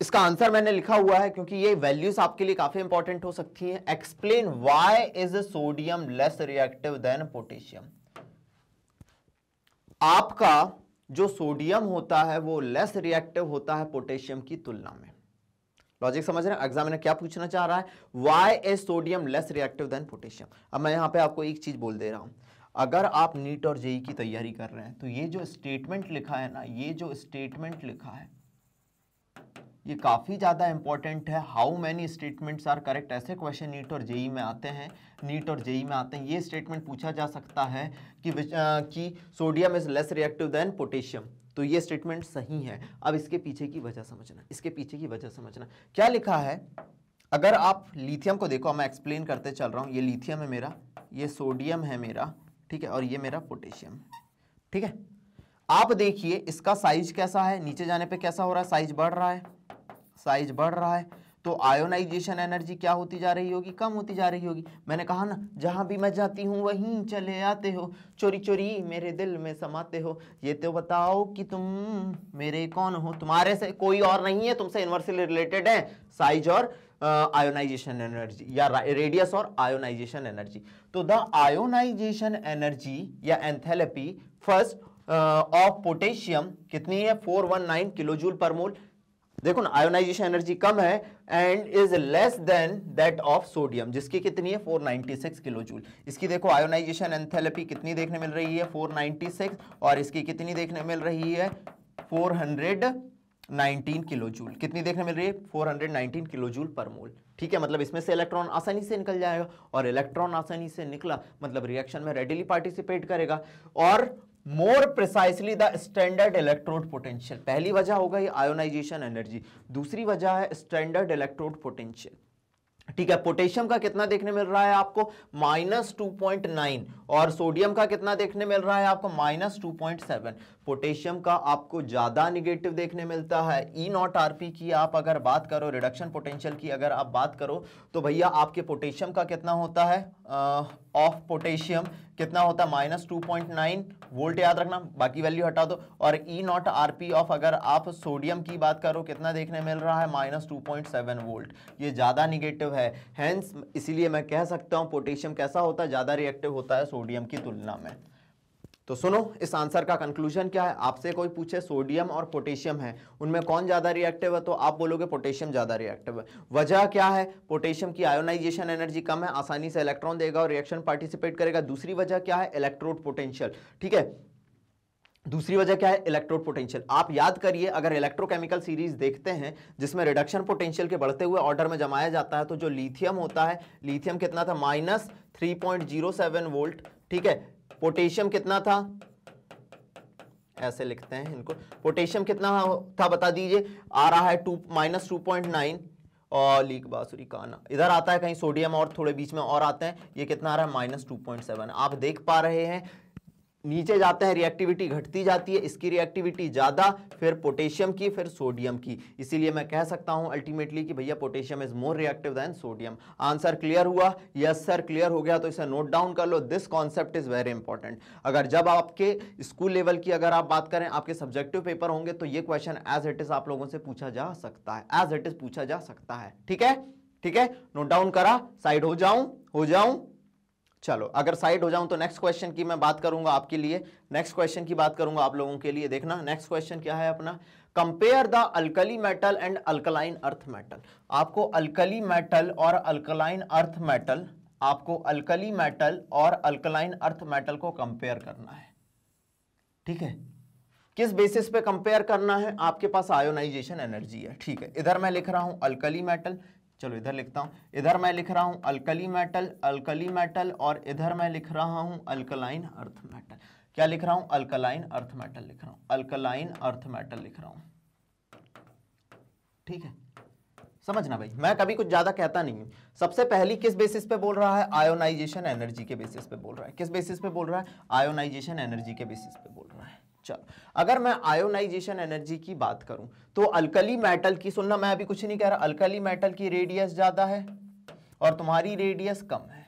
[SPEAKER 1] इसका आंसर मैंने लिखा हुआ है क्योंकि ये वैल्यूज आपके लिए काफी इंपॉर्टेंट हो सकती है explain why is sodium less reactive than potassium आपका जो सोडियम होता है वो लेस रिएक्टिव होता है पोटेशियम की तुलना में लॉजिक समझ रहे हैं एग्जामिनर क्या पूछना चाह रहा है why is sodium less reactive than potassium अब मैं यहाँ पे आपको एक चीज बोल दे रहा हूं अगर आप नीट और जेई की तैयारी कर रहे हैं तो ये जो स्टेटमेंट लिखा है ना ये जो स्टेटमेंट लिखा है ये काफ़ी ज़्यादा इंपॉर्टेंट है how many statements are correct ऐसे क्वेश्चन नीट और जेई में आते हैं नीट और जेई में आते हैं ये स्टेटमेंट पूछा जा सकता है कि आ, कि sodium is less reactive than potassium तो ये स्टेटमेंट सही है अब इसके पीछे की वजह समझना इसके पीछे की वजह समझना क्या लिखा है अगर आप लिथियम को देखो मैं एक्सप्लेन करते चल रहा हूँ ये लिथियम है मेरा ये सोडियम है मेरा ठीक है और ये मेरा पोटेशियम ठीक है आप देखिए इसका साइज कैसा है नीचे जाने पे कैसा हो रहा है साइज बढ़ रहा है साइज बढ़ रहा है तो आयोनाइजेशन एनर्जी क्या होती जा रही होगी कम होती जा रही होगी मैंने कहा ना जहाँ भी मैं जाती हूँ वहीं चले आते हो चोरी चोरी मेरे दिल में समाते हो ये तो बताओ कि तुम मेरे कौन हो तुम्हारे से कोई और नहीं है तुमसे यूनिवर्सल रिलेटेड है साइज और आयोनाइजेशन एनर्जी या रेडियस और आयोनाइजेशन एनर्जी तो द आयोनाइजेशन एनर्जी या एंथेलपी फर्स्ट ऑफ पोटेशियम कितनी है 419 किलो जूल पर मोल देखो ना आयोनाइजेशन एनर्जी कम है and is less than that of sodium जिसकी कितनी है 496 किलो जूल इसकी देखो आयोनाइजेशन एंथेलेपी कितनी देखने मिल रही है 496 और इसकी कितनी देखने मिल रही है 419 किलो जूल कितनी देखने मिल रही है 419 किलो जूल पर मोल ठीक है मतलब इसमें से इलेक्ट्रॉन आसानी से निकल जाएगा और इलेक्ट्रॉन आसानी से निकला मतलब रिएक्शन में रेडिली पार्टिसिपेट करेगा और more precisely the standard electrode potential पहली वजह होगा ये आयोनाइजेशन एनर्जी दूसरी वजह है स्टैंडर्ड इलेक्ट्रोड पोटेंशियल ठीक है पोटेशियम का कितना देखने मिल रहा है आपको माइनस टू पॉइंट नाइन और सोडियम का कितना देखने मिल रहा है आपको minus two point seven potassium का आपको ज़्यादा निगेटिव देखने मिलता है ई नॉट आर पी की आप अगर बात करो रिडक्शन पोटेंशियल की अगर आप बात करो तो भैया आपके पोटेशियम का कितना होता है ऑफ पोटेशियम कितना होता है minus two point nine volt याद रखना बाकी वैल्यू हटा दो और E naught R P of अगर आप सोडियम की बात करो कितना देखने मिल रहा है minus two point seven volt ये ज़्यादा निगेटिव है हैंस इसीलिए मैं कह सकता हूँ पोटेशियम कैसा होता है ज़्यादा रिएक्टिव होता है सोडियम की तुलना में तो सुनो इस आंसर का कंक्लूजन क्या है आपसे कोई पूछे सोडियम और पोटेशियम है उनमें कौन ज़्यादा रिएक्टिव है तो आप बोलोगे पोटेशियम ज़्यादा रिएक्टिव है वजह क्या है पोटेशियम की आयोनाइजेशन एनर्जी कम है आसानी से इलेक्ट्रॉन देगा और रिएक्शन पार्टिसिपेट करेगा दूसरी वजह क्या है इलेक्ट्रोड पोटेंशियल ठीक है दूसरी वजह क्या है इलेक्ट्रोड पोटेंशियल आप याद करिए अगर इलेक्ट्रोकेमिकल सीरीज देखते हैं जिसमें रिडक्शन पोटेंशियल के बढ़ते हुए ऑर्डर में जमाया जाता है तो जो लिथियम होता है लिथियम कितना था minus three point zero seven volt ठीक है पोटेशियम कितना था ऐसे लिखते हैं इनको पोटेशियम कितना था बता दीजिए आ रहा है two minus two point nine और लीक बासुरी काना इधर आता है कहीं सोडियम और थोड़े बीच में और आते हैं ये कितना आ रहा है माइनस टू पॉइंट सेवन आप देख पा रहे हैं नीचे जाते हैं रिएक्टिविटी घटती जाती है इसकी रिएक्टिविटी ज़्यादा फिर पोटेशियम की फिर सोडियम की इसीलिए मैं कह सकता हूँ अल्टीमेटली कि भैया potassium is more reactive than sodium answer clear हुआ यस सर क्लियर हो गया तो इसे नोट डाउन कर लो this concept is very important अगर जब आपके स्कूल लेवल की अगर आप बात करें आपके सब्जेक्टिव पेपर होंगे तो ये क्वेश्चन एज इट इज़ आप लोगों से पूछा जा सकता है एज इट इज़ पूछा जा सकता है ठीक है ठीक है नोट डाउन करा साइड हो जाऊं हो जाऊं चलो अगर साइड हो जाऊं तो नेक्स्ट क्वेश्चन की मैं बात करूंगा आपके लिए नेक्स्ट क्वेश्चन की बात करूंगा आप लोगों के लिए देखना नेक्स्ट क्वेश्चन क्या है अपना compare the alkali metal and alkaline earth metal आपको अल्कली मेटल और अल्कलाइन अर्थ मेटल आपको अल्कली मेटल और अल्कलाइन अर्थ मेटल को कंपेयर करना है ठीक है किस बेसिस पे कंपेयर करना है आपके पास आयोनाइजेशन एनर्जी है ठीक है इधर मैं लिख रहा हूं अल्कली मेटल चलो इधर लिखता हूँ इधर मैं लिख रहा हूँ अल्कली मेटल अल्कली मेटल और इधर मैं लिख रहा हूँ अल्कलाइन अर्थ मेटल क्या लिख रहा हूँ अल्कलाइन अर्थ मेटल लिख रहा हूँ अल्कलाइन अर्थ मेटल लिख रहा हूँ ठीक है समझना भाई मैं कभी कुछ ज़्यादा कहता नहीं हूँ सबसे पहली किस बेसिस पे बोल रहा है आयोनाइजेशन एनर्जी के बेसिस पे बोल रहा है किस बेसिस पे बोल रहा है आयोनाइजेशन एनर्जी के बेसिस पे बोल रहा है चलो अगर मैं आयोनाइजेशन एनर्जी की बात करूं तो अल्कली मेटल की सुनना मैं अभी कुछ नहीं कह रहा अल्कली मेटल की रेडियस ज़्यादा है और तुम्हारी रेडियस कम है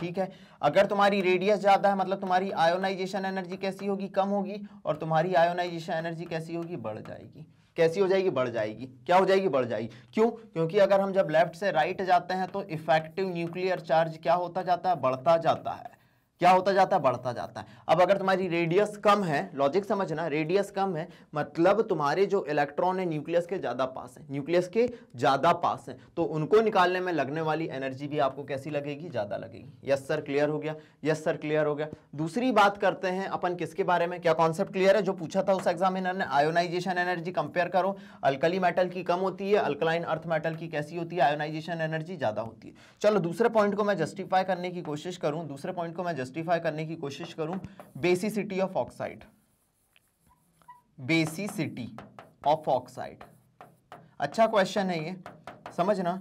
[SPEAKER 1] ठीक है अगर तुम्हारी रेडियस ज़्यादा है मतलब तुम्हारी आयोनाइजेशन एनर्जी कैसी होगी कम होगी और तुम्हारी आयोनाइजेशन एनर्जी कैसी होगी बढ़ जाएगी कैसी हो जाएगी बढ़ जाएगी क्या हो जाएगी बढ़ जाएगी क्यों क्योंकि अगर हम जब लेफ्ट से राइट जाते हैं तो इफेक्टिव न्यूक्लियर चार्ज क्या होता जाता है बढ़ता जाता है क्या होता जाता है बढ़ता जाता है अब अगर तुम्हारी रेडियस कम है लॉजिक समझना रेडियस कम है मतलब तुम्हारे जो इलेक्ट्रॉन है न्यूक्लियस के ज़्यादा पास है न्यूक्लियस के ज़्यादा पास है तो उनको निकालने में लगने वाली एनर्जी भी आपको कैसी लगेगी ज़्यादा लगेगी यस सर क्लियर हो गया यस सर क्लियर हो गया दूसरी बात करते हैं अपन किसके बारे में क्या कॉन्सेप्ट क्लियर है जो पूछा था उस एग्जामिनर ने आयोनाइजेशन एनर्जी कंपेयर करो अल्कली मेटल की कम होती है अल्कलाइन अर्थ मेटल की कैसी होती है आयोनाइजेशन एनर्जी ज़्यादा होती है चलो दूसरे पॉइंट को मैं जस्टिफाई करने की कोशिश करूँ दूसरे पॉइंट को मैं जस्टिफाई करने की कोशिश करूं basicity of oxide basicity of oxide अच्छा क्वेश्चन है ये समझना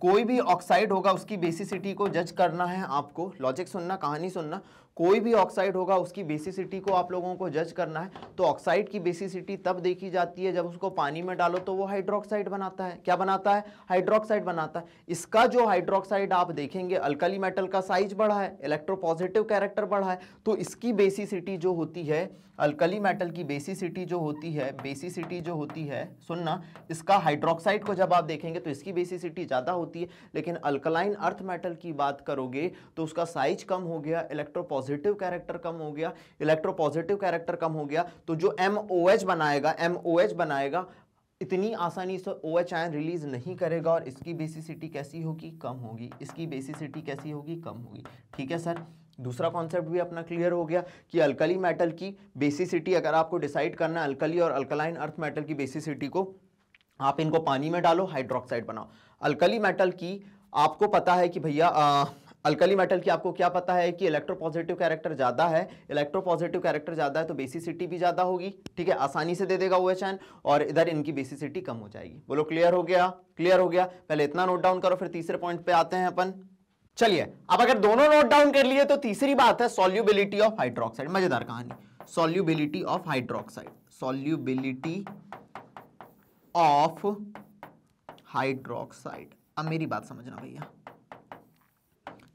[SPEAKER 1] कोई भी ऑक्साइड होगा उसकी बेसिसिटी को जज करना है आपको लॉजिक सुनना कहानी सुनना कोई भी ऑक्साइड होगा उसकी बेसिसिटी को आप लोगों को जज करना है तो ऑक्साइड की बेसिसिटी तब देखी जाती है जब उसको पानी में डालो तो वो हाइड्रोक्साइड बनाता है क्या बनाता है हाइड्रोक्साइड बनाता है इसका जो हाइड्रोक्साइड आप देखेंगे अल्कली मेटल का साइज बढ़ा है इलेक्ट्रोपॉजिटिव कैरेक्टर बढ़ा है तो इसकी बेसिसिटी जो होती है अल्कली मेटल की बेसिसिटी जो होती है बेसिसिटी जो होती है सुनना इसका हाइड्रोक्साइड को जब आप देखेंगे तो इसकी बेसिसिटी ज़्यादा होती है लेकिन अल्कलाइन अर्थ मेटल की बात करोगे तो उसका साइज कम हो गया इलेक्ट्रोपॉजिटिव कैरेक्टर कम हो गया इलेक्ट्रोपॉजिटिव कैरेक्टर कम हो गया तो जो एम बनाएगा एम बनाएगा इतनी आसानी से ओ एच आयन रिलीज नहीं करेगा और इसकी बेसिसिटी कैसी होगी कम होगी इसकी बेसिसिटी कैसी होगी कम होगी ठीक है सर दूसरा कॉन्सेप्ट भी अपना क्लियर हो गया कि अल्कली मेटल की बेसिसिटी अगर आपको डिसाइड करना है अल्कली और अल्कलाइन अर्थ मेटल की बेसिसिटी को आप इनको पानी में डालो हाइड्रोक्साइड बनाओ अल्कली मेटल की आपको पता है कि भैया अल्कली मेटल की आपको क्या पता है कि इलेक्ट्रोपॉजिटिव कैरेक्टर ज़्यादा है इलेक्ट्रोपॉजिटिव कैरेक्टर ज़्यादा है तो बेसिसिटी भी ज़्यादा होगी ठीक है आसानी से दे देगा वो एच और इधर इनकी बेसिसिटी कम हो जाएगी बोलो क्लियर हो गया क्लियर हो गया पहले इतना नोट डाउन करो फिर तीसरे पॉइंट पे आते हैं अपन चलिए अब अगर दोनों नोट डाउन कर लिए तो तीसरी बात है सोल्यूबिलिटी ऑफ हाइड्रोक्साइड मजेदार कहानी solubility of hydroxide solubility of hydroxide अब मेरी बात समझना भैया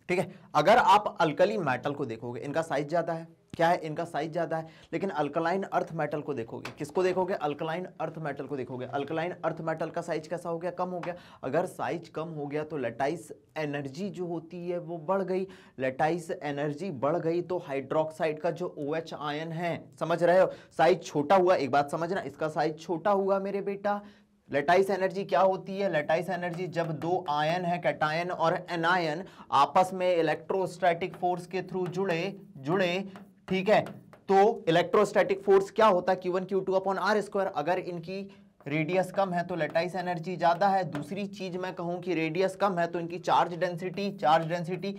[SPEAKER 1] ठीक है अगर आप अल्कली मेटल को देखोगे इनका साइज ज्यादा है क्या है इनका साइज ज़्यादा है लेकिन अल्कलाइन अर्थ मेटल को देखोगे किसको देखोगे अल्कलाइन अर्थ मेटल को देखोगे अल्कलाइन अर्थ मेटल का साइज कैसा हो गया कम हो गया अगर साइज कम हो गया तो लेटाइस एनर्जी जो होती है वो बढ़ गई लेटाइस एनर्जी बढ़ गई तो हाइड्रोक्साइड का जो ओ OH आयन है समझ रहे हो साइज छोटा हुआ एक बात समझना इसका साइज छोटा हुआ मेरे बेटा लेटाइस एनर्जी क्या होती है लेटाइस एनर्जी जब दो आयन है कैटायन और एनायन आपस में इलेक्ट्रोस्टैटिक फोर्स के थ्रू जुड़े जुड़े ठीक है तो इलेक्ट्रोस्टैटिक फोर्स क्या होता है Q two upon are square अगर इनकी रेडियस कम है तो लेटाइस एनर्जी ज़्यादा है दूसरी चीज़ मैं कहूं कि रेडियस कम है तो इनकी charge density charge density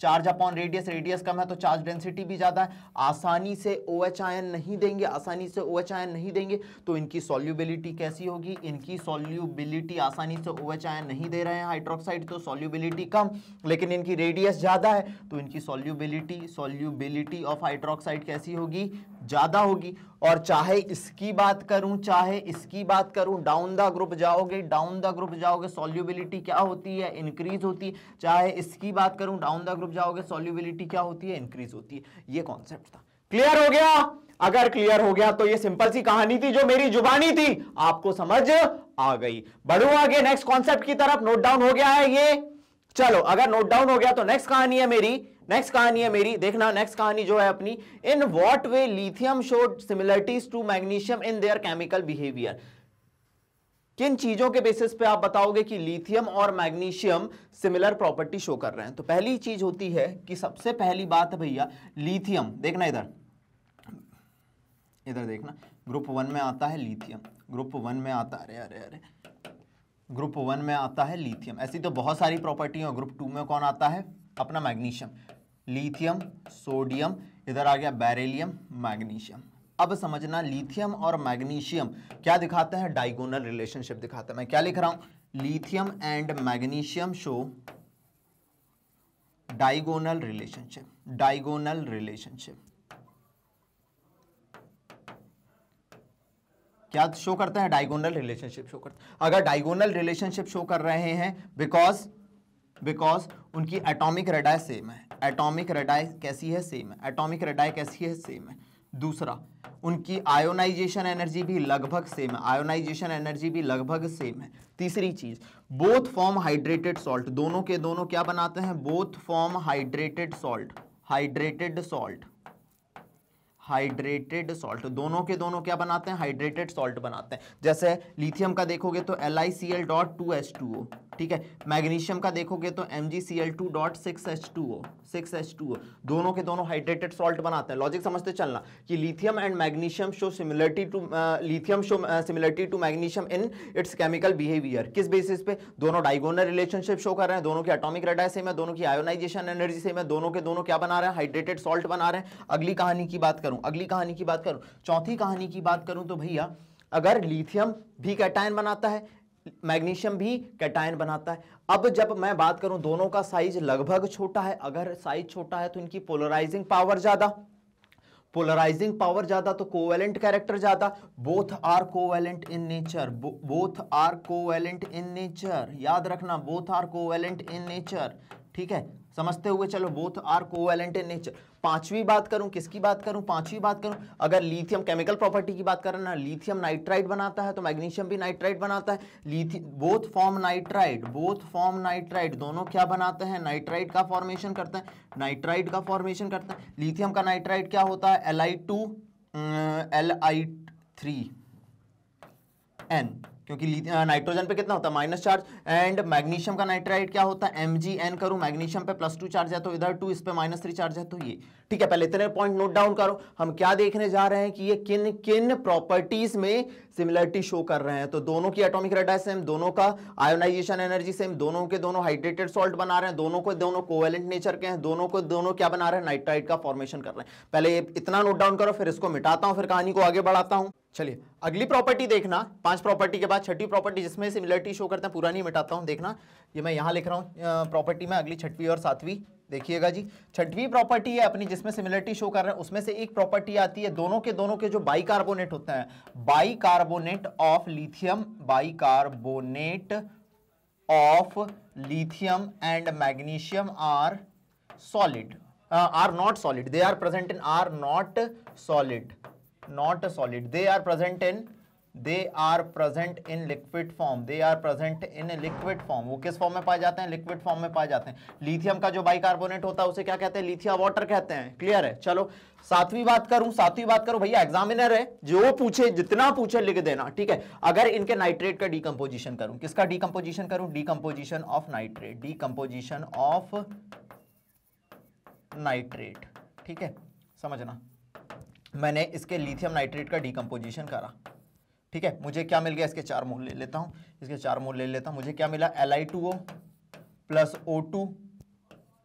[SPEAKER 1] charge upon radius radius कम है तो चार्ज डेंसिटी भी ज़्यादा है आसानी से ओ OH आयन नहीं देंगे आसानी से ओ OH आयन नहीं देंगे तो इनकी सॉल्युबिलिटी कैसी होगी इनकी सॉल्युबिलिटी आसानी से ओ OH आयन नहीं दे रहे हैं हाइड्रोक्साइड तो सॉल्युबिलिटी कम लेकिन इनकी रेडियस ज़्यादा है तो इनकी सॉल्युबिलिटी सॉल्युबिलिटी ऑफ हाइड्रोक्साइड कैसी होगी ज़्यादा होगी और चाहे इसकी बात करूं चाहे इसकी बात करूं डाउन द ग्रुप जाओगे डाउन द ग्रुप जाओगे सोल्यूबिलिटी क्या होती है इंक्रीज होती है चाहे इसकी बात करूं डाउन द ग्रुप जाओगे सॉल्यूबिलिटी क्या होती है इंक्रीज होती है ये कॉन्सेप्ट था क्लियर हो गया अगर क्लियर हो गया तो ये सिंपल सी कहानी थी जो मेरी जुबानी थी आपको समझ आ गई बढ़ू आगे नेक्स्ट कॉन्सेप्ट की तरफ नोट डाउन हो गया है ये चलो अगर नोट डाउन हो गया तो नेक्स्ट कहानी है मेरी नेक्स्ट कहानी है मेरी देखना नेक्स्ट कहानी जो है अपनी in what way lithium show similarities to magnesium in their chemical behaviour किन चीजों के बेसिस पे आप बताओगे कि लिथियम और मैग्नीशियम सिमिलर प्रॉपर्टी शो कर रहे हैं तो पहली चीज होती है कि सबसे पहली बात है भैया लिथियम देखना इधर इधर देखना ग्रुप वन में आता है लिथियम ग्रुप वन में आता अरे अरे अरे ग्रुप वन में आता है लिथियम ऐसी तो बहुत सारी प्रॉपर्टी है ग्रुप टू में कौन आता है अपना मैग्नीशियम लिथियम सोडियम इधर आ गया बैरेलियम मैग्नीशियम अब समझना लिथियम और मैग्नीशियम क्या दिखाता है डाइगोनल रिलेशनशिप दिखाता है मैं क्या लिख रहा हूं lithium and magnesium show diagonal relationship diagonal relationship क्या शो करते हैं डाइगोनल रिलेशनशिप शो करते हैं अगर डाइगोनल रिलेशनशिप शो कर रहे हैं बिकॉज बिकॉज उनकी एटॉमिक रेडा सेम है एटॉमिक रेडाई कैसी है सेम है एटॉमिक रेडाई कैसी है सेम है दूसरा उनकी आयोनाइजेशन एनर्जी भी लगभग सेम है आयोनाइजेशन एनर्जी भी लगभग सेम है तीसरी चीज बोथ फॉर्म हाइड्रेटेड सॉल्ट दोनों के दोनों क्या बनाते हैं both form hydrated salt hydrated salt hydrated salt दोनों के दोनों क्या बनाते हैं हाइड्रेटेड सॉल्ट बनाते हैं जैसे लिथियम का देखोगे तो L I C L dot two H two O ठीक है मैग्नीशियम का देखोगे तो M G C L two dot six H two O six H two O दोनों के दोनों हाइड्रेटेड सॉल्ट बनाते हैं लॉजिक समझते चलना कि lithium and magnesium show similarity to lithium show similarity to magnesium in its chemical behaviour किस basis पे दोनों डाइगोनल रिलेशनशिप शो कर रहे हैं दोनों की अटोमिक रेडा सेम है दोनों की आयोनाइजेशन एनर्जी सेम है दोनों के दोनों क्या बना रहे हैं हाइड्रेटेड सॉल्ट बना रहे हैं अगली कहानी की बात करूँ करूं अगली कहानी की बात करूं चौथी कहानी की बात करूं तो भैया अगर लिथियम भी कैटायन बनाता है मैग्नीशियम भी कैटायन बनाता है अब जब मैं बात करूं दोनों का साइज लगभग छोटा है अगर साइज छोटा है तो इनकी पोलराइजिंग पावर ज़्यादा पोलराइजिंग पावर ज़्यादा तो कोवेलेंट कैरेक्टर ज़्यादा both are covalent in nature both are covalent in nature याद रखना both are covalent in nature ठीक है समझते हुए चलो both are covalent in nature पांचवी बात करूं किसकी बात करूं पांचवी बात करूं अगर लिथियम केमिकल प्रॉपर्टी की बात करें ना लिथियम नाइट्राइड बनाता है तो मैग्नीशियम भी नाइट्राइड बनाता है both form nitride both form nitride दोनों क्या बनाते हैं नाइट्राइड का फॉर्मेशन करते हैं नाइट्राइड का फॉर्मेशन करते हैं लिथियम का नाइट्राइड क्या होता है L I two L I three N क्योंकि नाइट्रोजन पे कितना होता है माइनस चार्ज एंड मैग्नीशियम का नाइट्राइड क्या होता है एम जी एन करूँ मैग्नीशियम पे प्लस टू चार्ज है तो इधर टू इस पे माइनस थ्री चार्ज है तो ये ठीक है पहले इतने पॉइंट नोट डाउन करो हम क्या देखने जा रहे हैं कि ये किन किन प्रॉपर्टीज में सिमिलरिटी शो कर रहे हैं तो दोनों की एटोमिक रेडा सेम दोनों का आयोनाइजेशन एनर्जी सेम दोनों के दोनों हाइड्रेटेड सॉल्ट बना रहे हैं दोनों को दोनों कोवेलेंट नेचर के हैं दोनों को दोनों क्या बना रहे हैं नाइट्राइड का फॉर्मेशन कर रहे हैं पहले इतना नोट डाउन करो फिर इसको मिटाता हूँ फिर कहानी को आगे बढ़ाता हूँ चलिए अगली प्रॉपर्टी देखना पांच प्रॉपर्टी के बाद छठी प्रॉपर्टी जिसमें सिमिलरिटी शो करते हैं पूरा नहीं मिटाता हूं देखना ये मैं यहां लिख रहा हूं प्रॉपर्टी में अगली छठवीं और सातवीं देखिएगा जी छठवीं प्रॉपर्टी है अपनी जिसमें सिमिलरिटी शो कर रहे हैं उसमें से एक प्रॉपर्टी आती है दोनों के दोनों के जो बाइकार्बोनेट होते हैं bicarbonate of lithium bicarbonate of lithium and magnesium are solid are not solid they are present in are not solid not a solid they are present in they are present in liquid form they are present in liquid form वो किस form में पाए जाते हैं liquid form में पाए जाते हैं लिथियम का जो बाइकार्बोनेट होता है उसे क्या कहते हैं लिथिया वाटर कहते हैं क्लियर है चलो सातवीं बात करूं सातवीं बात करूं भैया एग्जामिनर है जो पूछे जितना पूछे लिख देना ठीक है अगर इनके नाइट्रेट का डिकम्पोजिशन करूं किसका डिकम्पोजिशन करूं decomposition of nitrate decomposition of nitrate ठीक है समझना मैंने इसके लिथियम नाइट्रेट का डिकम्पोजिशन करा ठीक है मुझे क्या मिल गया इसके चार मोल ले लेता हूँ इसके चार मोल ले लेता हूँ मुझे क्या मिला L I two O plus O two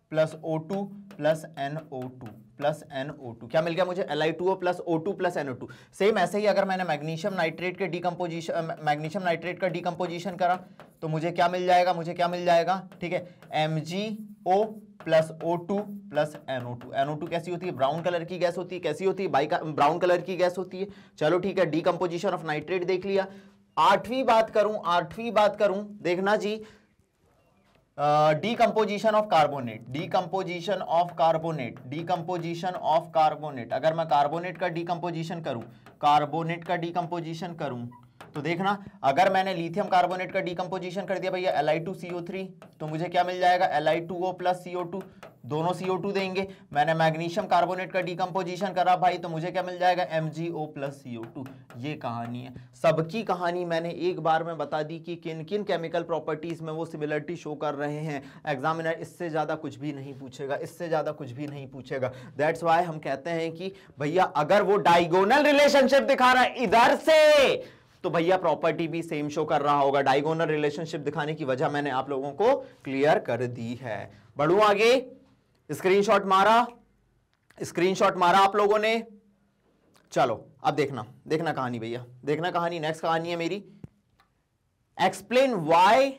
[SPEAKER 1] plus O two plus N O two plus N O two क्या मिल गया मुझे L I two O plus O two plus N O two same ऐसे ही अगर मैंने मैग्नीशियम नाइट्रेट के decomposition magnesium nitrate का डिकम्पोजिशन करा तो मुझे क्या मिल जाएगा मुझे क्या मिल जाएगा ठीक है M G O plus O two plus N O two N O two कैसी होती है ब्राउन कलर की गैस होती है कैसी होती है ब्राउन कलर की गैस होती है चलो ठीक है डीकम्पोजिशन ऑफ नाइट्रेट देख लिया आठवीं बात करूं आठवीं बात करूं देखना जी decomposition of carbonate decomposition of carbonate decomposition of carbonate अगर मैं कार्बोनेट का डीकम्पोजिशन करूं कार्बोनेट का डीकम्पोजिशन करूं तो देखना अगर मैंने लिथियम कार्बोनेट का डीकम्पोजिशन कर दिया भैया CO3 तो मुझे क्या मिल जाएगा Li2O प्लस CO2 दोनों CO2 देंगे मैंने मैग्नीशियम कार्बोनेट का डीकम्पोजिशन करा भाई तो मुझे क्या मिल जाएगा MgO प्लस CO2 ये कहानी है सबकी कहानी मैंने एक बार में बता दी कि किन किन केमिकल प्रॉपर्टीज़ में वो सिमिलरिटी शो कर रहे हैं एग्जामिनर इससे ज़्यादा कुछ भी नहीं पूछेगा इससे ज़्यादा कुछ भी नहीं पूछेगा दैट्स वाई हम कहते हैं कि भैया अगर वो डाइगोनल रिलेशनशिप दिखा रहा है इधर से तो भैया प्रॉपर्टी भी सेम शो कर रहा होगा डाइगोनल रिलेशनशिप दिखाने की वजह मैंने आप लोगों को क्लियर कर दी है बढ़ू आगे स्क्रीनशॉट मारा स्क्रीनशॉट मारा आप लोगों ने चलो अब देखना देखना कहानी भैया देखना कहानी नेक्स्ट कहानी है मेरी explain why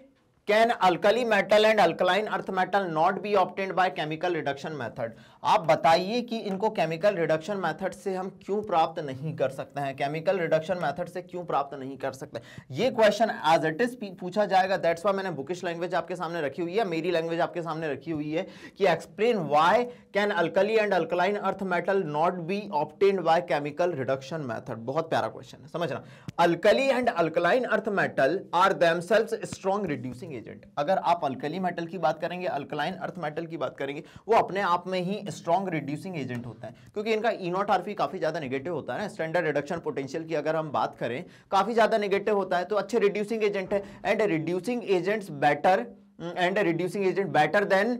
[SPEAKER 1] can alkali metal and alkaline earth metal not be obtained by chemical reduction method आप बताइए कि इनको केमिकल रिडक्शन मेथड से हम क्यों प्राप्त नहीं कर सकते हैं केमिकल रिडक्शन मेथड से क्यों प्राप्त नहीं कर सकते ये क्वेश्चन एज इट इज पूछा जाएगा दैट्स वाई मैंने बुकिश लैंग्वेज आपके सामने रखी हुई है मेरी लैंग्वेज आपके सामने रखी हुई है कि explain why can alkali and alkaline earth metal not be obtain by chemical reduction method बहुत प्यारा क्वेश्चन है समझना alkali and alkaline earth metal are themselves strong reducing agent अगर आप अल्कली मेटल की बात करेंगे अल्कलाइन अर्थ मेटल की बात करेंगे वो अपने आप में ही स्ट्रॉन्ग रिड्यूसिंग एजेंट होता है क्योंकि इनका इनोट काफ़ी ज़्यादा नेगेटिव होता है ना स्टैंडर्ड रिडक्शन पोटेंशियल की अगर हम बात करें काफ़ी ज़्यादा नेगेटिव होता है तो अच्छे रिड्यूसिंग एजेंट है and reducing agents better and reducing agent better than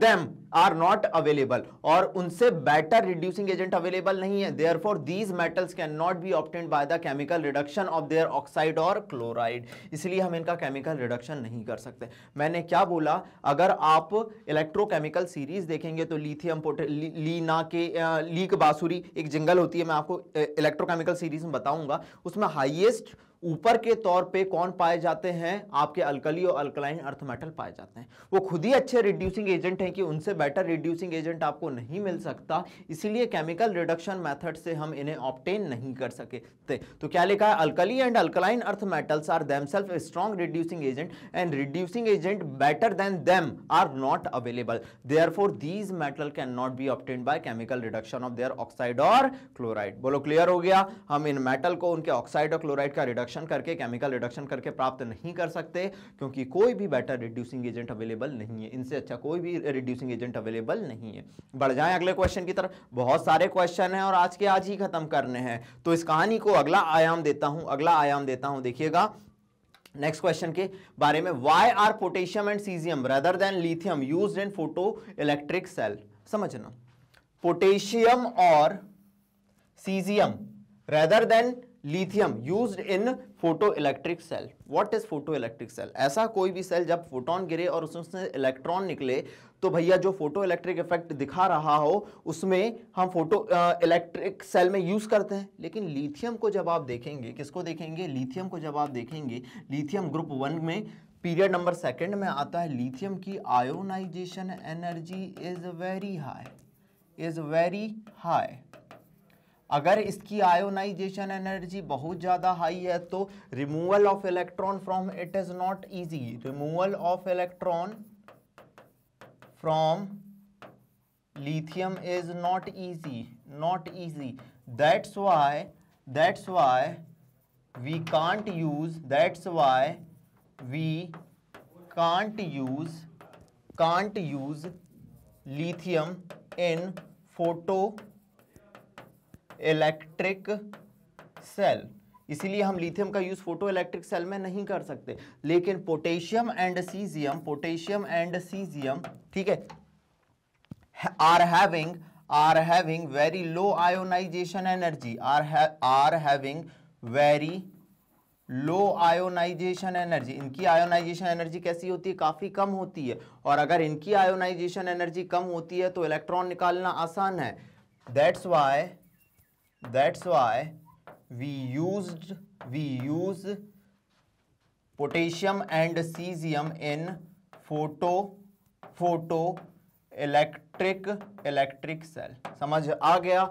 [SPEAKER 1] them are not available और उनसे बेटर रिड्यूसिंग एजेंट अवेलेबल नहीं है therefore these metals can not be obtained by the chemical reduction of their oxide और chloride इसलिए हम इनका chemical reduction नहीं कर सकते मैंने क्या बोला अगर आप इलेक्ट्रोकेमिकल सीरीज देखेंगे तो लिथियम पोटे ली, ना के लीक uh, बासुरी एक जंगल होती है मैं आपको इलेक्ट्रोकेमिकल uh, सीरीज में बताऊंगा उसमें हाइएस्ट ऊपर के तौर पे कौन पाए जाते हैं आपके अल्कली और अल्कलाइन अर्थ मेटल पाए जाते हैं वो खुद ही अच्छे रिड्यूसिंग एजेंट हैं कि उनसे बेटर रिड्यूसिंग एजेंट आपको नहीं मिल सकता इसीलिए केमिकल रिडक्शन मेथड से हम इन्हें ऑप्टेन नहीं कर सकते तो क्या लिखा है alkali and alkaline earth metals are themself strong reducing agent and reducing agent better than them are not available therefore these metal can not be obtain by chemical reduction of their oxide और chloride बोलो clear हो गया हम इन metal को उनके oxide और chloride का reduction reduction करके केमिकल रिडक्शन करके प्राप्त नहीं कर सकते क्योंकि कोई भी बेटर रिड्यूसिंग एजेंट अवेलेबल नहीं है इनसे अच्छा कोई भी रिड्यूसिंग एजेंट अवेलेबल नहीं है बढ़ जाए अगले क्वेश्चन की तरफ बहुत सारे क्वेश्चन हैं और आज के आज ही खत्म करने हैं तो इस कहानी को अगला आयाम देता हूं अगला आयाम देता हूं देखिएगा नेक्स्ट क्वेश्चन के बारे में why are potassium and caesium rather than lithium use in photo electric cell समझना पोटेशियम और caesium rather than use in photo electric cell what is photo electric cell ऐसा कोई भी सेल जब फोटोन गिरे और उसमें इलेक्ट्रॉन निकले तो भैया जो फोटो इलेक्ट्रिक इफेक्ट दिखा रहा हो उसमें हम फोटो इलेक्ट्रिक सेल में यूज़ करते हैं लेकिन लिथियम को जब आप देखेंगे किसको देखेंगे लिथियम को जब आप देखेंगे लिथियम ग्रुप वन में पीरियड नंबर सेकेंड में आता है लिथियम की ionization energy is very high is very high अगर इसकी आयोनाइजेशन एनर्जी बहुत ज़्यादा हाई है तो removal of electron from it is not easy removal of electron from lithium is not easy not easy that's why that's why we can't use that's why we can't use can't use lithium in photo electric cell इसीलिए हम lithium का use photo electric cell में नहीं कर सकते लेकिन potassium and caesium potassium and caesium ठीक है are having are having very low ionization energy are are having very low ionization energy इनकी आयोनाइजेशन एनर्जी कैसी होती है काफ़ी कम होती है और अगर इनकी आयोनाइजेशन एनर्जी कम होती है तो इलेक्ट्रॉन निकालना आसान है that's why that's why we use we use potassium and caesium in photo photo electric electric cell समझ आ गया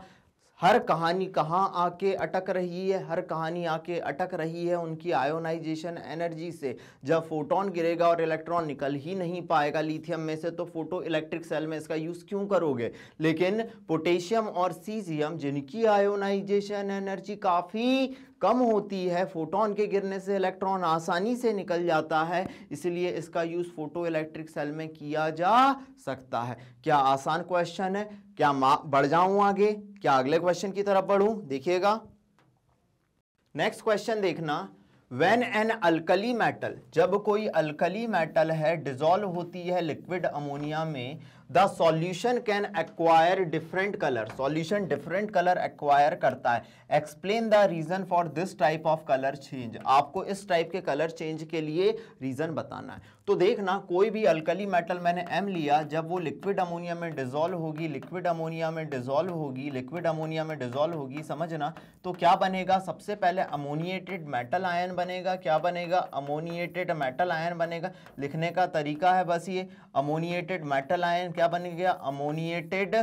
[SPEAKER 1] हर कहानी कहाँ आके अटक रही है हर कहानी आके अटक रही है उनकी आयोनाइजेशन एनर्जी से जब फोटोन गिरेगा और इलेक्ट्रॉन निकल ही नहीं पाएगा लिथियम में से तो फोटो इलेक्ट्रिक सेल में इसका यूज़ क्यों करोगे लेकिन पोटेशियम और सीजियम जिनकी आयोनाइजेशन एनर्जी काफ़ी कम होती है फोटोन के गिरने से इलेक्ट्रॉन आसानी से निकल जाता है इसलिए इसका यूज़ फोटो इलेक्ट्रिक सेल में किया जा सकता है क्या आसान क्वेश्चन है क्या बढ़ जाऊं आगे क्या अगले क्वेश्चन की तरफ बढ़ू देखिएगा नेक्स्ट क्वेश्चन देखना वेन एन अल्कली मेटल जब कोई अल्कली मेटल है डिजोल्व होती है लिक्विड अमोनिया में the solution can acquire different colour solution different colour acquire करता है explain the reason for this type of colour change आपको इस टाइप के कलर चेंज के लिए रीजन बताना है तो देखना कोई भी अल्कली मेटल मैंने एम लिया जब वो लिक्विड अमोनिया में डिजोल्व होगी लिक्विड अमोनिया में डिजोल्व होगी लिक्विड अमोनिया में डिजोल्व होगी समझना तो क्या बनेगा सबसे पहले अमोनिएटेड मेटल आयन बनेगा क्या बनेगा अमोनिएटेड मेटल आयन बनेगा लिखने का तरीका है बस ये अमोनिएटेड मेटल आयन क्या बन गया अमोनिएटेड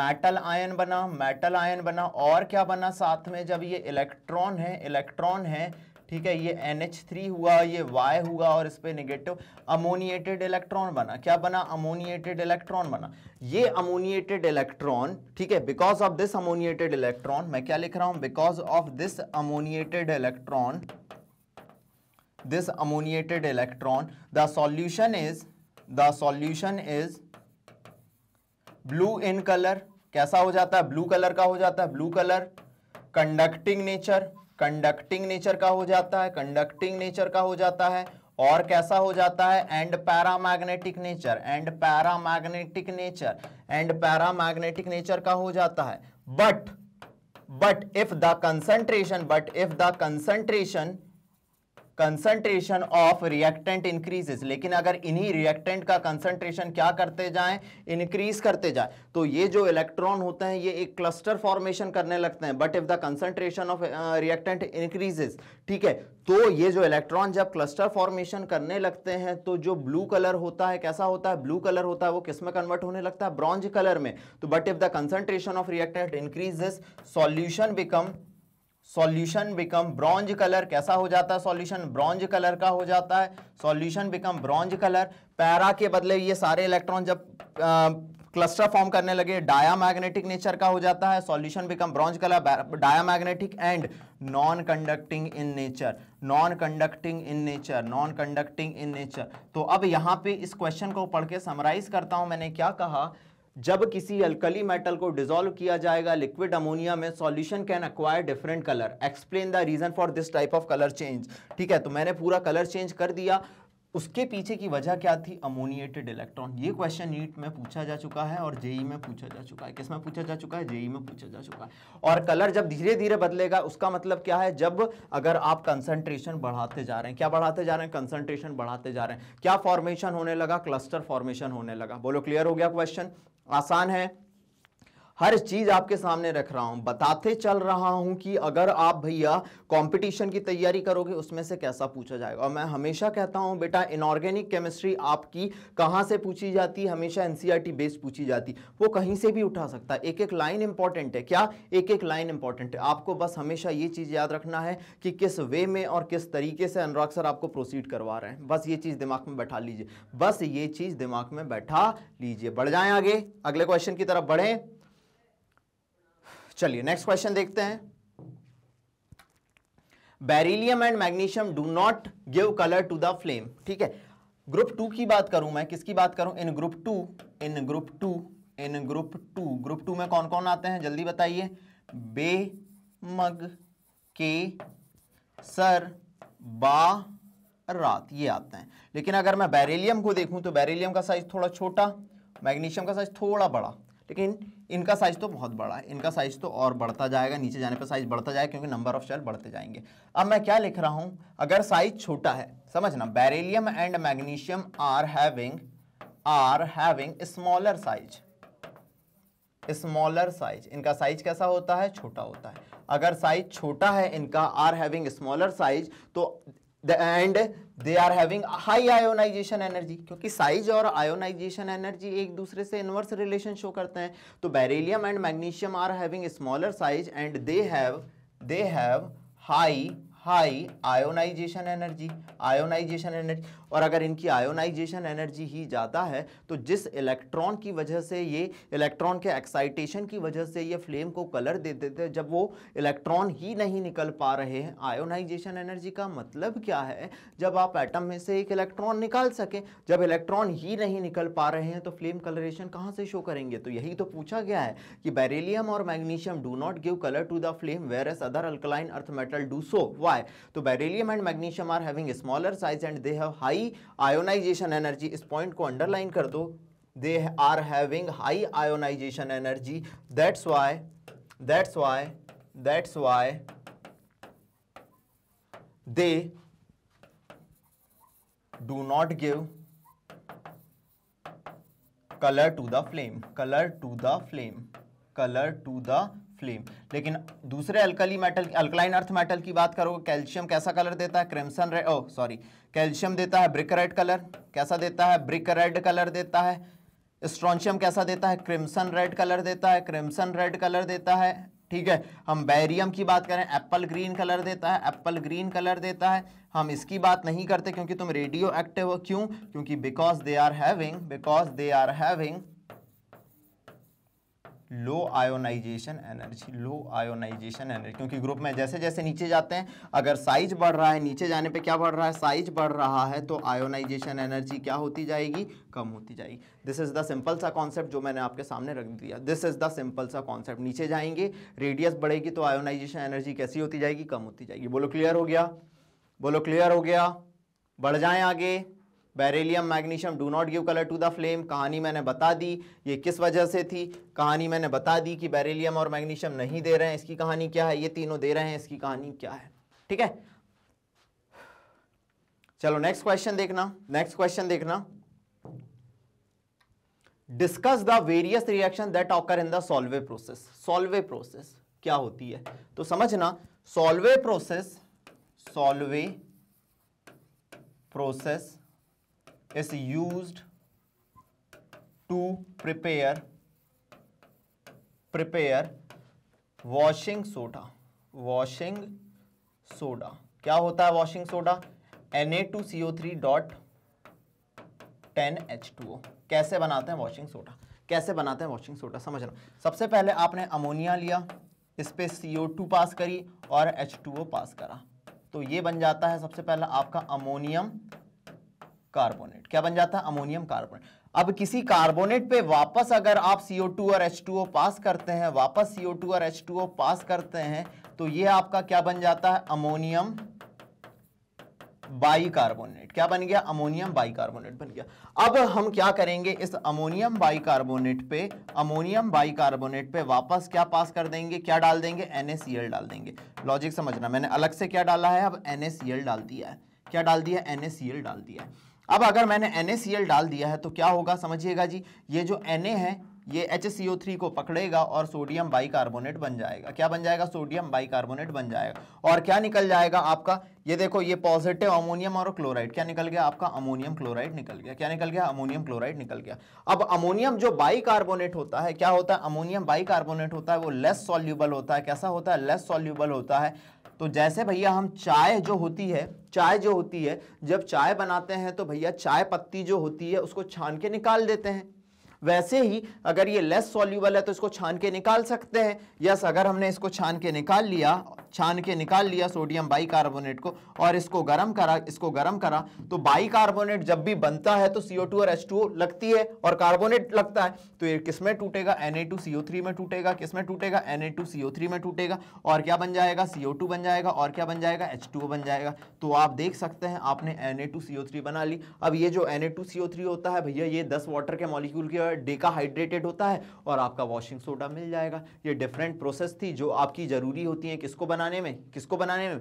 [SPEAKER 1] मेटल आयन बना मेटल आयन बना और क्या बना साथ में जब ये इलेक्ट्रॉन है इलेक्ट्रॉन है ठीक है ये NH3 हुआ ये Y हुआ और इस पर निगेटिव अमोनिएटेड इलेक्ट्रॉन बना क्या बना अमोनिएटेड इलेक्ट्रॉन बना ये अमोनिएटेड इलेक्ट्रॉन ठीक है because of this ammoniated electron मैं क्या लिख रहा हूं because of this ammoniated electron this ammoniated electron the solution is the solution is blue in colour कैसा हो जाता है ब्लू कलर का हो जाता है blue colour conducting nature conducting nature का हो जाता है कंडक्टिंग नेचर का हो जाता है और कैसा हो जाता है and paramagnetic nature and paramagnetic nature and paramagnetic nature का हो जाता है but but if the concentration but if the concentration concentration of reactant increases लेकिन अगर इन्हीं रिएक्टेंट का कंसंट्रेशन क्या करते जाएं इंक्रीज करते जाएं तो ये जो इलेक्ट्रॉन होते हैं ये एक क्लस्टर फॉर्मेशन करने लगते हैं but if the concentration of reactant increases ठीक है तो ये जो इलेक्ट्रॉन जब क्लस्टर फॉर्मेशन करने लगते हैं तो जो ब्लू कलर होता है कैसा होता है ब्लू कलर होता है वो किस में कन्वर्ट होने लगता है ब्रॉन्ज कलर में तो but if the concentration of reactant increases solution become solution become bronze colour कैसा हो जाता है सॉल्यूशन ब्रॉन्ज कलर का हो जाता है solution become bronze colour para के बदले ये सारे इलेक्ट्रॉन जब क्लस्टर फॉर्म करने लगे मैग्नेटिक नेचर का हो जाता है solution become bronze colour magnetic and non conducting in nature non conducting in nature non conducting in nature तो अब यहाँ पे इस क्वेश्चन को पढ़ के समराइज करता हूँ मैंने क्या कहा जब किसी अल्कली मेटल को डिजोल्व किया जाएगा लिक्विड अमोनिया में solution can acquire different colour explain the reason for this type of colour change ठीक है तो मैंने पूरा कलर चेंज कर दिया उसके पीछे की वजह क्या थी अमोनिएटेड इलेक्ट्रॉन ये क्वेश्चन नीट में पूछा जा चुका है और जेई में पूछा जा चुका है किसमें पूछा जा चुका है जेई में पूछा जा चुका है और कलर जब धीरे धीरे बदलेगा उसका मतलब क्या है जब अगर आप कंसंट्रेशन बढ़ाते जा रहे हैं क्या बढ़ाते जा रहे हैं कंसंट्रेशन बढ़ाते जा रहे हैं क्या फॉर्मेशन होने लगा क्लस्टर फॉर्मेशन होने लगा बोलो क्लियर हो गया क्वेश्चन आसान है हर चीज आपके सामने रख रहा हूं बताते चल रहा हूं कि अगर आप भैया कंपटीशन की तैयारी करोगे उसमें से कैसा पूछा जाएगा और मैं हमेशा कहता हूं बेटा इनऑर्गेनिक केमिस्ट्री आपकी कहां से पूछी जाती हमेशा एनसीईआरटी बेस्ड e पूछी जाती वो कहीं से भी उठा सकता है एक एक लाइन इंपॉर्टेंट है क्या एक एक लाइन इंपॉर्टेंट है आपको बस हमेशा ये चीज याद रखना है कि किस वे में और किस तरीके से अनुराग सर आपको प्रोसीड करवा रहे हैं बस ये चीज दिमाग में बैठा लीजिए बस ये चीज दिमाग में बैठा लीजिए बढ़ जाए आगे अगले क्वेश्चन की तरफ बढ़े चलिए नेक्स्ट क्वेश्चन देखते हैं beryllium and magnesium do not give colour to the flame ठीक है ग्रुप टू की बात करूं मैं किसकी बात करूं in group two in group two in group two group two में कौन कौन आते हैं जल्दी बताइए बे मग के सर बा रात ये आते हैं लेकिन अगर मैं बेरिलियम को देखूं तो बेरिलियम का साइज थोड़ा छोटा मैग्नीशियम का साइज थोड़ा बड़ा लेकिन इनका साइज तो बहुत बड़ा है इनका साइज तो और बढ़ता जाएगा नीचे जाने पर साइज बढ़ता जाएगा क्योंकि नंबर ऑफ सेल बढ़ते जाएंगे अब मैं क्या लिख रहा हूं अगर साइज छोटा है समझना beryllium and magnesium are having are having smaller size smaller size इनका साइज कैसा होता है छोटा होता है अगर साइज छोटा है इनका आर हैविंग स्मॉलर साइज तो and they are having high ionization energy क्योंकि साइज और आयोनाइजेशन एनर्जी एक दूसरे से इनवर्स रिलेशन शो करते हैं तो beryllium and magnesium are having smaller size and they have they have high high ionization energy ionization energy और अगर इनकी आयोनाइजेशन एनर्जी ही ज़्यादा है तो जिस इलेक्ट्रॉन की वजह से ये इलेक्ट्रॉन के एक्साइटेशन की वजह से ये फ्लेम को कलर दे देते हैं जब वो इलेक्ट्रॉन ही नहीं निकल पा रहे हैं आयोनाइजेशन एनर्जी का मतलब क्या है जब आप एटम में से एक इलेक्ट्रॉन निकाल सकें जब इलेक्ट्रॉन ही नहीं निकल पा रहे हैं तो फ्लेम कलरेशन कहाँ से शो करेंगे तो यही तो पूछा गया है कि बैरेलियम और magnesium do not give colour to the flame whereas other alkaline earth metal do so why तो beryllium and magnesium are having smaller size and they have high high ionization energy इस point को underline कर दो they are having high ionization energy that's why that's why that's why they do not give colour to the flame colour to the flame colour to the flame लेकिन दूसरे alkali metal alkaline earth metal की बात करोगे calcium कैसा colour देता है crimson red oh sorry calcium देता है ब्रिक रेड कलर कैसा देता है ब्रिक रेड कलर देता है स्ट्रॉन्शियम कैसा देता है क्रिम्सन रेड कलर देता है क्रिम्सन रेड कलर देता है ठीक है हम बैरियम की बात करें एप्पल ग्रीन कलर देता है एप्पल ग्रीन कलर देता है हम इसकी बात नहीं करते क्योंकि तुम रेडियो एक्टिव हो क्यों क्योंकि because they are having because they are having low ionization energy low ionization energy क्योंकि ग्रुप में जैसे जैसे नीचे जाते हैं अगर साइज बढ़ रहा है नीचे जाने पे क्या बढ़ रहा है साइज बढ़ रहा है तो आयोनाइजेशन एनर्जी क्या होती जाएगी कम होती जाएगी दिस इज़ द सिंपल सा कॉन्सेप्ट जो मैंने आपके सामने रख दिया दिस इज़ द सिंपल सा कॉन्सेप्ट नीचे जाएंगे रेडियस बढ़ेगी तो आयोनाइजेशन एनर्जी कैसी होती जाएगी कम होती जाएगी बोलो क्लियर हो गया बोलो क्लियर हो गया बढ़ जाए आगे beryllium magnesium do not give colour to the flame कहानी मैंने बता दी ये किस वजह से थी कहानी मैंने बता दी कि बैरेलियम और मैग्नीशियम नहीं दे रहे हैं इसकी कहानी क्या है ये तीनों दे रहे हैं इसकी कहानी क्या है ठीक है चलो नेक्स्ट क्वेश्चन देखना नेक्स्ट क्वेश्चन देखना discuss the various reaction that occur in the Solvay process Solvay process क्या होती है तो समझना Solvay process Solvay process is used to prepare prepare washing soda washing soda क्या होता है washing soda Na2CO3 dot 10H2O कैसे बनाते हैं washing soda कैसे बनाते हैं वॉशिंग सोडा समझना सबसे पहले आपने अमोनिया लिया इस पर सी पास करी और एच पास करा तो ये बन जाता है सबसे पहला आपका अमोनियम कार्बोनेट क्या बन जाता है अमोनियम कार्बोनेट अब किसी कार्बोनेट पे वापस अगर आप CO2 और H2O पास करते हैं वापस CO2 और H2O पास करते हैं तो ये आपका क्या बन जाता है अमोनियम बाइकार्बोनेट क्या बन गया अमोनियम बाइकार्बोनेट बन गया अब हम क्या करेंगे इस अमोनियम बाइकार्बोनेट पे अमोनियम बाइकार्बोनेट पे वापस क्या पास कर देंगे क्या डाल देंगे NaCl डाल देंगे लॉजिक समझना मैंने अलग से क्या डाला है अब NaCl डाल दिया है क्या डाल दिया NaCl डाल दिया है अब अगर मैंने एन डाल दिया है तो क्या होगा समझिएगा जी ये जो एन है ये एच को पकड़ेगा और सोडियम बाइकार्बोनेट बन जाएगा क्या बन जाएगा सोडियम बाइकार्बोनेट बन जाएगा और क्या निकल जाएगा आपका ये देखो ये पॉजिटिव अमोनियम और क्लोराइड क्या निकल गया आपका अमोनियम क्लोराइड निकल गया क्या निकल गया अमोनियम क्लोराइड निकल गया अब अमोनियम जो बाइकार्बोनेट होता है क्या होता है अमोनियम बाइकार्बोनेट होता है वो लेस सॉल्यूबल होता है कैसा होता है लेस सॉल्यूबल होता है तो जैसे भैया हम चाय जो होती है चाय जो होती है जब चाय बनाते हैं तो भैया चाय पत्ती जो होती है उसको छान के निकाल देते हैं वैसे ही अगर ये लेस सॉल्यूबल है तो इसको छान के निकाल सकते हैं यस अगर हमने इसको छान के निकाल लिया छान के निकाल लिया सोडियम बाइकार्बोनेट को और इसको गर्म करा इसको गर्म करा तो बाइकार्बोनेट जब भी बनता है तो CO2 और H2O लगती है और कार्बोनेट लगता है तो ये किस में टूटेगा Na2CO3 में टूटेगा किस में टूटेगा Na2CO3 में टूटेगा और क्या बन जाएगा CO2 बन जाएगा और क्या बन जाएगा H2O बन जाएगा तो आप देख सकते हैं आपने थ्री बना ली अब ये जो थ्री होता है भैया ये दस वाटर के मॉलिक्यूल के डेकाहाइड्रेटेड होता है और आपका वॉशिंग सोडा मिल जाएगा ये डिफरेंट प्रोसेस थी जो आपकी जरूरी होती है किसको बना बनाने में किसको बनाने में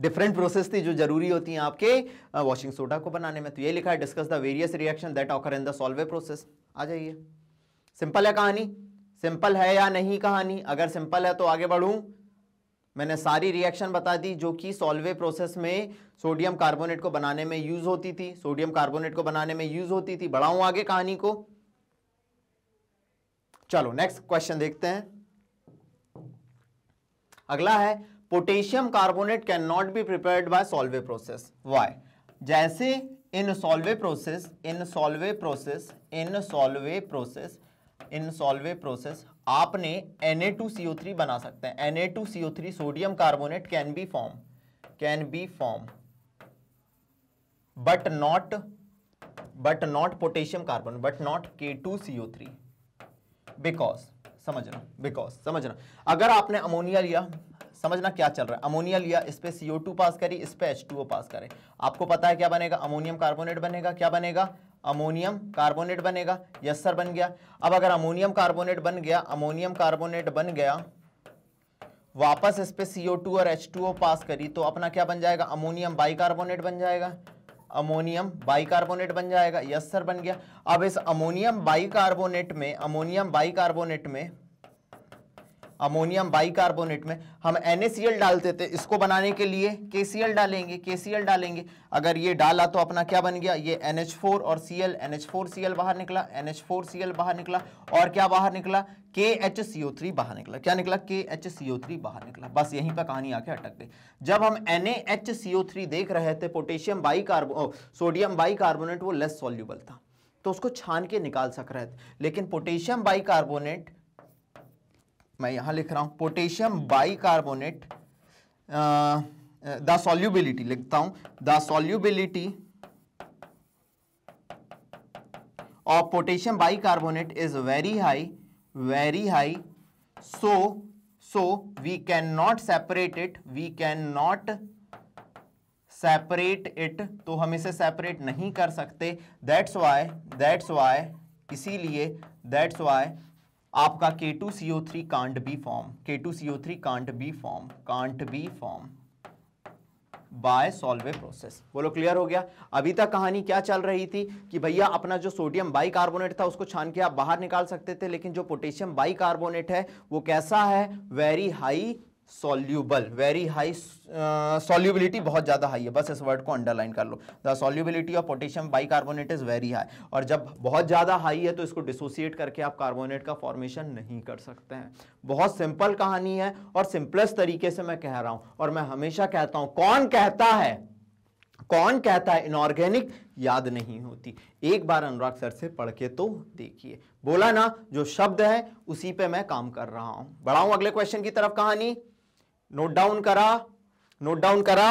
[SPEAKER 1] डिफरेंट प्रोसेस थी जो जरूरी होती हैं आपके वॉशिंग सोडा को बनाने में तो ये लिखा है discuss the various reaction that occur in the Solvay process आ जाइए सिंपल है कहानी सिंपल है या नहीं कहानी अगर सिंपल है तो आगे बढ़ूं मैंने सारी रिएक्शन बता दी जो कि सॉल्वे प्रोसेस में सोडियम कार्बोनेट को बनाने में यूज होती थी सोडियम कार्बोनेट को बनाने में यूज होती थी बढ़ाऊं आगे कहानी को चलो नेक्स्ट क्वेश्चन देखते हैं अगला है potassium carbonate can not be prepared by Solvay process why जैसे in Solvay process in Solvay process in Solvay process in Solvay process आपने Na2CO3 बना सकते हैं Na2CO3 sodium carbonate can be form can be form but not but not potassium carbonate but not K2CO3 because समझना because समझना अगर आपने ammonia लिया समझना क्या चल रहा है अमोनिया लिया इस पर सी पास करी इस पर एच पास करें आपको पता है क्या बनेगा अमोनियम कार्बोनेट बनेगा क्या बनेगा अमोनियम कार्बोनेट बनेगा यस सर बन गया अब अगर अमोनियम कार्बोनेट बन गया अमोनियम कार्बोनेट बन गया वापस इस पर सी और एच पास करी तो अपना क्या बन जाएगा अमोनियम बाइकार्बोनेट बन जाएगा अमोनियम बाइकार्बोनेट बन जाएगा यस सर बन गया अब इस अमोनियम बाइकार्बोनेट में अमोनियम बाइकार्बोनेट में अमोनियम बाइकार्बोनेट में हम NaCl डालते थे इसको बनाने के लिए KCl डालेंगे KCl डालेंगे अगर ये डाला तो अपना क्या बन गया ये NH4 और Cl NH4Cl बाहर निकला NH4Cl बाहर निकला और क्या बाहर निकला KHCO3 बाहर निकला क्या निकला KHCO3 बाहर निकला बस यहीं पर कहानी आके अटक गई जब हम NaHCO3 देख रहे थे पोटेशियम कार्बो सोडियम कार्बोनेट वो लेस सॉल्यूबल था तो उसको छान के निकाल सक रहे थे लेकिन पोटेशियम बाइकार्बोनेट मैं यहां लिख रहा हूं potassium hmm. Bicarbonate the solubility लिखता हूं the solubility of potassium bicarbonate is very high very high so so we can not separate it we can not separate it तो हम इसे सेपरेट नहीं कर सकते दैट्स वाई दैट्स वाई इसीलिए that's why आपका K two CO three can't be form K two CO three can't be form can't be form by Solvay process बोलो clear हो गया अभी तक कहानी क्या चल रही थी कि भैया अपना जो सोडियम बाइकार्बोनेट था उसको छान के आप बाहर निकाल सकते थे लेकिन जो पोटेशियम बाइकार्बोनेट है वो कैसा है very high soluble very high solubility बहुत ज़्यादा हाई है बस इस वर्ड को अंडरलाइन कर लो the solubility of potassium bicarbonate is very high और जब बहुत ज़्यादा हाई है तो इसको डिसोसिएट करके आप कार्बोनेट का फॉर्मेशन नहीं कर सकते हैं बहुत सिंपल कहानी है और सिंपलेस्ट तरीके से मैं कह रहा हूं और मैं हमेशा कहता हूं कौन कहता है कौन कहता है इनऑर्गेनिक याद नहीं होती एक बार अनुराग सर से पढ़ के तो देखिए बोला ना जो शब्द है उसी पे मैं काम कर रहा हूं बढ़ाऊं अगले क्वेश्चन की तरफ कहानी नोट डाउन करा नोट डाउन करा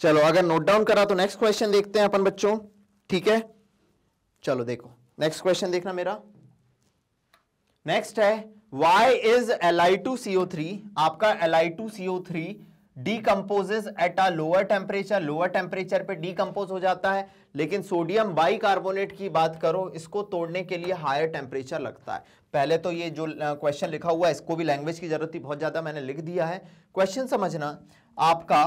[SPEAKER 1] चलो अगर नोट डाउन करा तो नेक्स्ट क्वेश्चन देखते हैं अपन बच्चों ठीक है चलो देखो नेक्स्ट क्वेश्चन देखना मेरा नेक्स्ट है why is L I two CO three आपका L I two CO three decomposes at a lower temperature lower temperature पे डीकम्पोज हो जाता है लेकिन सोडियम बाइकार्बोनेट की बात करो इसको तोड़ने के लिए हायर टेम्परेचर लगता है पहले तो ये जो क्वेश्चन लिखा हुआ है इसको भी लैंग्वेज की जरूरत ही बहुत ज़्यादा मैंने लिख दिया है क्वेश्चन समझना आपका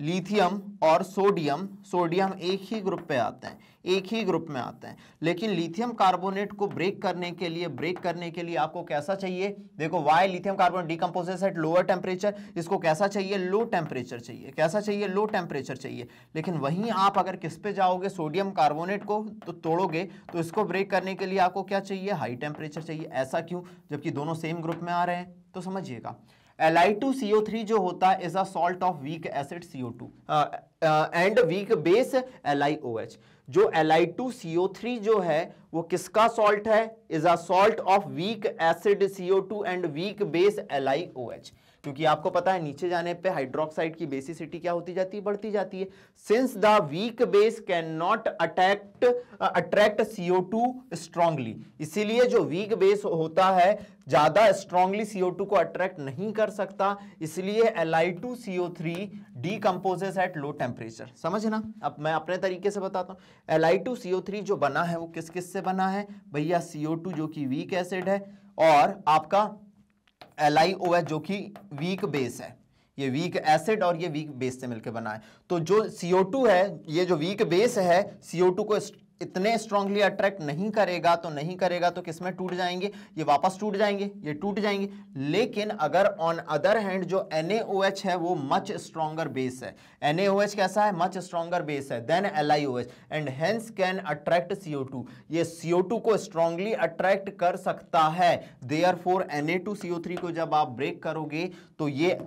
[SPEAKER 1] लिथियम और सोडियम सोडियम एक ही ग्रुप पे आते हैं एक ही ग्रुप में आते हैं लेकिन लिथियम कार्बोनेट को ब्रेक करने के लिए ब्रेक करने के लिए आपको कैसा चाहिए देखो why lithium carbonate decomposes at lower temperature इसको कैसा चाहिए लो टेम्परेचर चाहिए कैसा चाहिए लो टेम्परेचर चाहिए लेकिन वहीं आप अगर किस पे जाओगे सोडियम कार्बोनेट को तो तोड़ोगे तो इसको ब्रेक करने के लिए आपको क्या चाहिए हाई टेम्परेचर चाहिए ऐसा क्यों जबकि दोनों सेम ग्रुप में आ रहे हैं तो समझिएगा Li2CO3 जो होता है is a salt of weak acid CO2 and weak base LiOH जो Li2CO3 जो है वो किसका सॉल्ट है is a salt of weak acid CO2 and weak base LiOH क्योंकि आपको पता है नीचे जाने पे हाइड्रोक्साइड की बेसिसिटी क्या होती जाती है बढ़ती जाती है since the weak base can not attacked attract CO two strongly इसीलिए जो वीक बेस होता है ज़्यादा स्ट्रांगली CO2 को अट्रैक्ट नहीं कर सकता इसलिए Li2CO3 composes at low temperature समझे ना अब मैं अपने तरीके से बताता हूँ Li2CO3 जो बना है वो किस किस से बना है भैया CO2 जो कि वीक एसिड है और आपका एल आई ओ जो कि वीक बेस है ये वीक एसिड और ये वीक बेस से मिलकर बना है तो जो टू है ये जो वीक बेस है टू को इतने स्ट्रांगली अट्रैक्ट नहीं करेगा तो नहीं करेगा तो किसमें टूट जाएंगे ये वापस टूट जाएंगे ये टूट जाएंगे लेकिन अगर ऑन अदर हैंड जो एन है वो मच स्ट्रॉगर बेस है एन कैसा है मच स्ट्रॉगर बेस है than L and hence can attract CO ये सीओ को स्ट्रांगली अट्रैक्ट कर सकता है देयर फोर एन को जब आप ब्रेक करोगे तो ये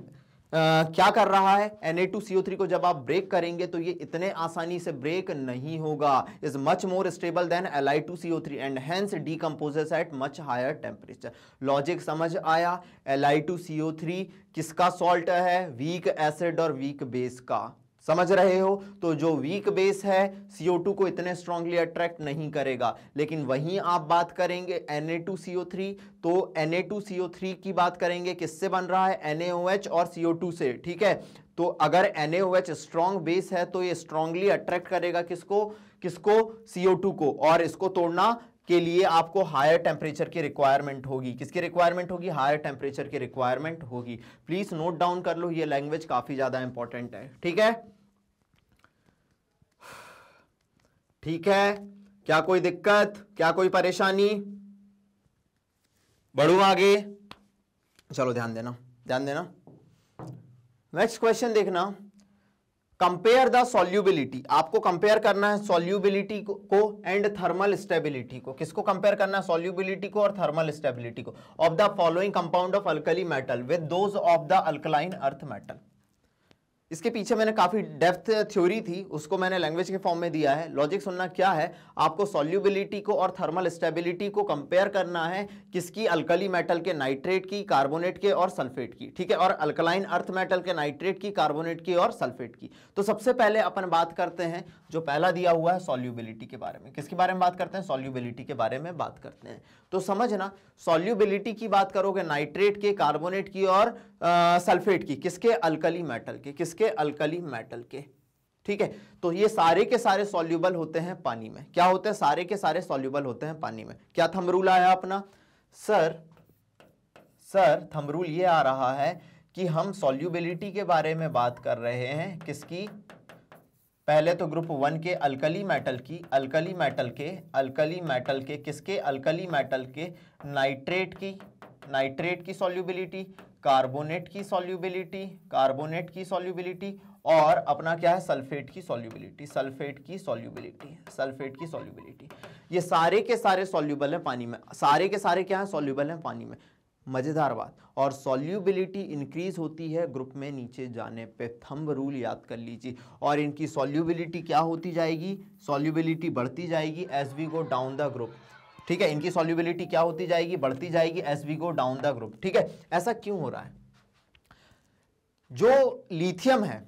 [SPEAKER 1] क्या कर रहा है Na2CO3 को जब आप ब्रेक करेंगे तो ये इतने आसानी से ब्रेक नहीं होगा is much more stable than Li2CO3 and hence decomposes at much higher temperature logic समझ आया Li2CO3 किसका सॉल्ट है वीक एसिड और वीक बेस का समझ रहे हो तो जो वीक बेस है CO2 को इतने स्ट्रांगली अट्रैक्ट नहीं करेगा लेकिन वहीं आप बात करेंगे Na2CO3 तो Na2CO3 की बात करेंगे किससे बन रहा है NaOH और CO2 से ठीक है तो अगर NaOH स्ट्रांग बेस है तो ये स्ट्रांगली अट्रैक्ट करेगा किसको किसको CO2 को और इसको तोड़ना के लिए आपको हायर टेम्परेचर की रिक्वायरमेंट होगी किसकी रिक्वायरमेंट होगी हायर टेम्परेचर की रिक्वायरमेंट होगी प्लीज नोट डाउन कर लो ये लैंग्वेज काफी ज्यादा इंपॉर्टेंट है ठीक है ठीक है क्या कोई दिक्कत क्या कोई परेशानी बढ़ू आगे चलो ध्यान देना ध्यान देना नेक्स्ट क्वेश्चन देखना कंपेयर द सॉल्यूबिलिटी आपको कंपेयर करना है सॉल्यूबिलिटी को एंड थर्मल स्टेबिलिटी को किसको कंपेयर करना है सॉल्यूबिलिटी को और थर्मल स्टेबिलिटी को of the following compound of alkali metal with those of the alkaline earth metal इसके पीछे मैंने काफ़ी डेप्थ थ्योरी थी उसको मैंने लैंग्वेज के फॉर्म में दिया है लॉजिक सुनना क्या है आपको सॉल्यूबिलिटी को और थर्मल स्टेबिलिटी को कंपेयर करना है किसकी अल्कली मेटल के नाइट्रेट की कार्बोनेट के और सल्फेट की ठीक है और अल्कलाइन अर्थ मेटल के नाइट्रेट की कार्बोनेट की और सल्फेट की तो सबसे पहले अपन बात करते हैं जो पहला दिया हुआ है सॉल्यूबिलिटी के बारे में किसके बारे में बात करते हैं सॉल्यूबिलिटी के बारे में बात करते हैं तो समझना सॉल्यूबिलिटी की बात करोगे नाइट्रेट के कार्बोनेट की और सल्फेट की किसके अल्कली मेटल के किसके किसके अल्कली मेटल के ठीक है तो ये सारे के सारे सॉल्यूबल होते हैं पानी में क्या होते हैं सारे के सारे सॉल्यूबल होते हैं पानी में क्या थमरूल आया अपना सर सर थमरूल ये आ रहा है कि हम सॉल्यूबिलिटी के बारे में बात कर रहे हैं किसकी पहले तो ग्रुप वन के अल्कली मेटल की अल्कली मेटल के अल्कली मेटल के किसके अल्कली मेटल के नाइट्रेट की नाइट्रेट की सॉल्यूबिलिटी कार्बोनेट की सॉल्युबिलिटी कार्बोनेट की सॉल्युबिलिटी और अपना क्या है सल्फेट की सॉल्युबिलिटी सल्फेट की सॉल्युबिलिटी सल्फेट की सॉल्युबिलिटी ये सारे के सारे सॉल्युबल हैं पानी में सारे के सारे क्या है सॉल्युबल हैं पानी में मज़ेदार बात और सॉल्युबिलिटी इंक्रीज होती है ग्रुप में नीचे जाने पे थंब रूल याद कर लीजिए और इनकी सॉल्युबिलिटी क्या होती जाएगी सॉल्युबिलिटी बढ़ती जाएगी as we go down the group ठीक है इनकी सॉल्युबिलिटी क्या होती जाएगी बढ़ती जाएगी as we go down the group ठीक है ऐसा क्यों हो रहा है जो लिथियम है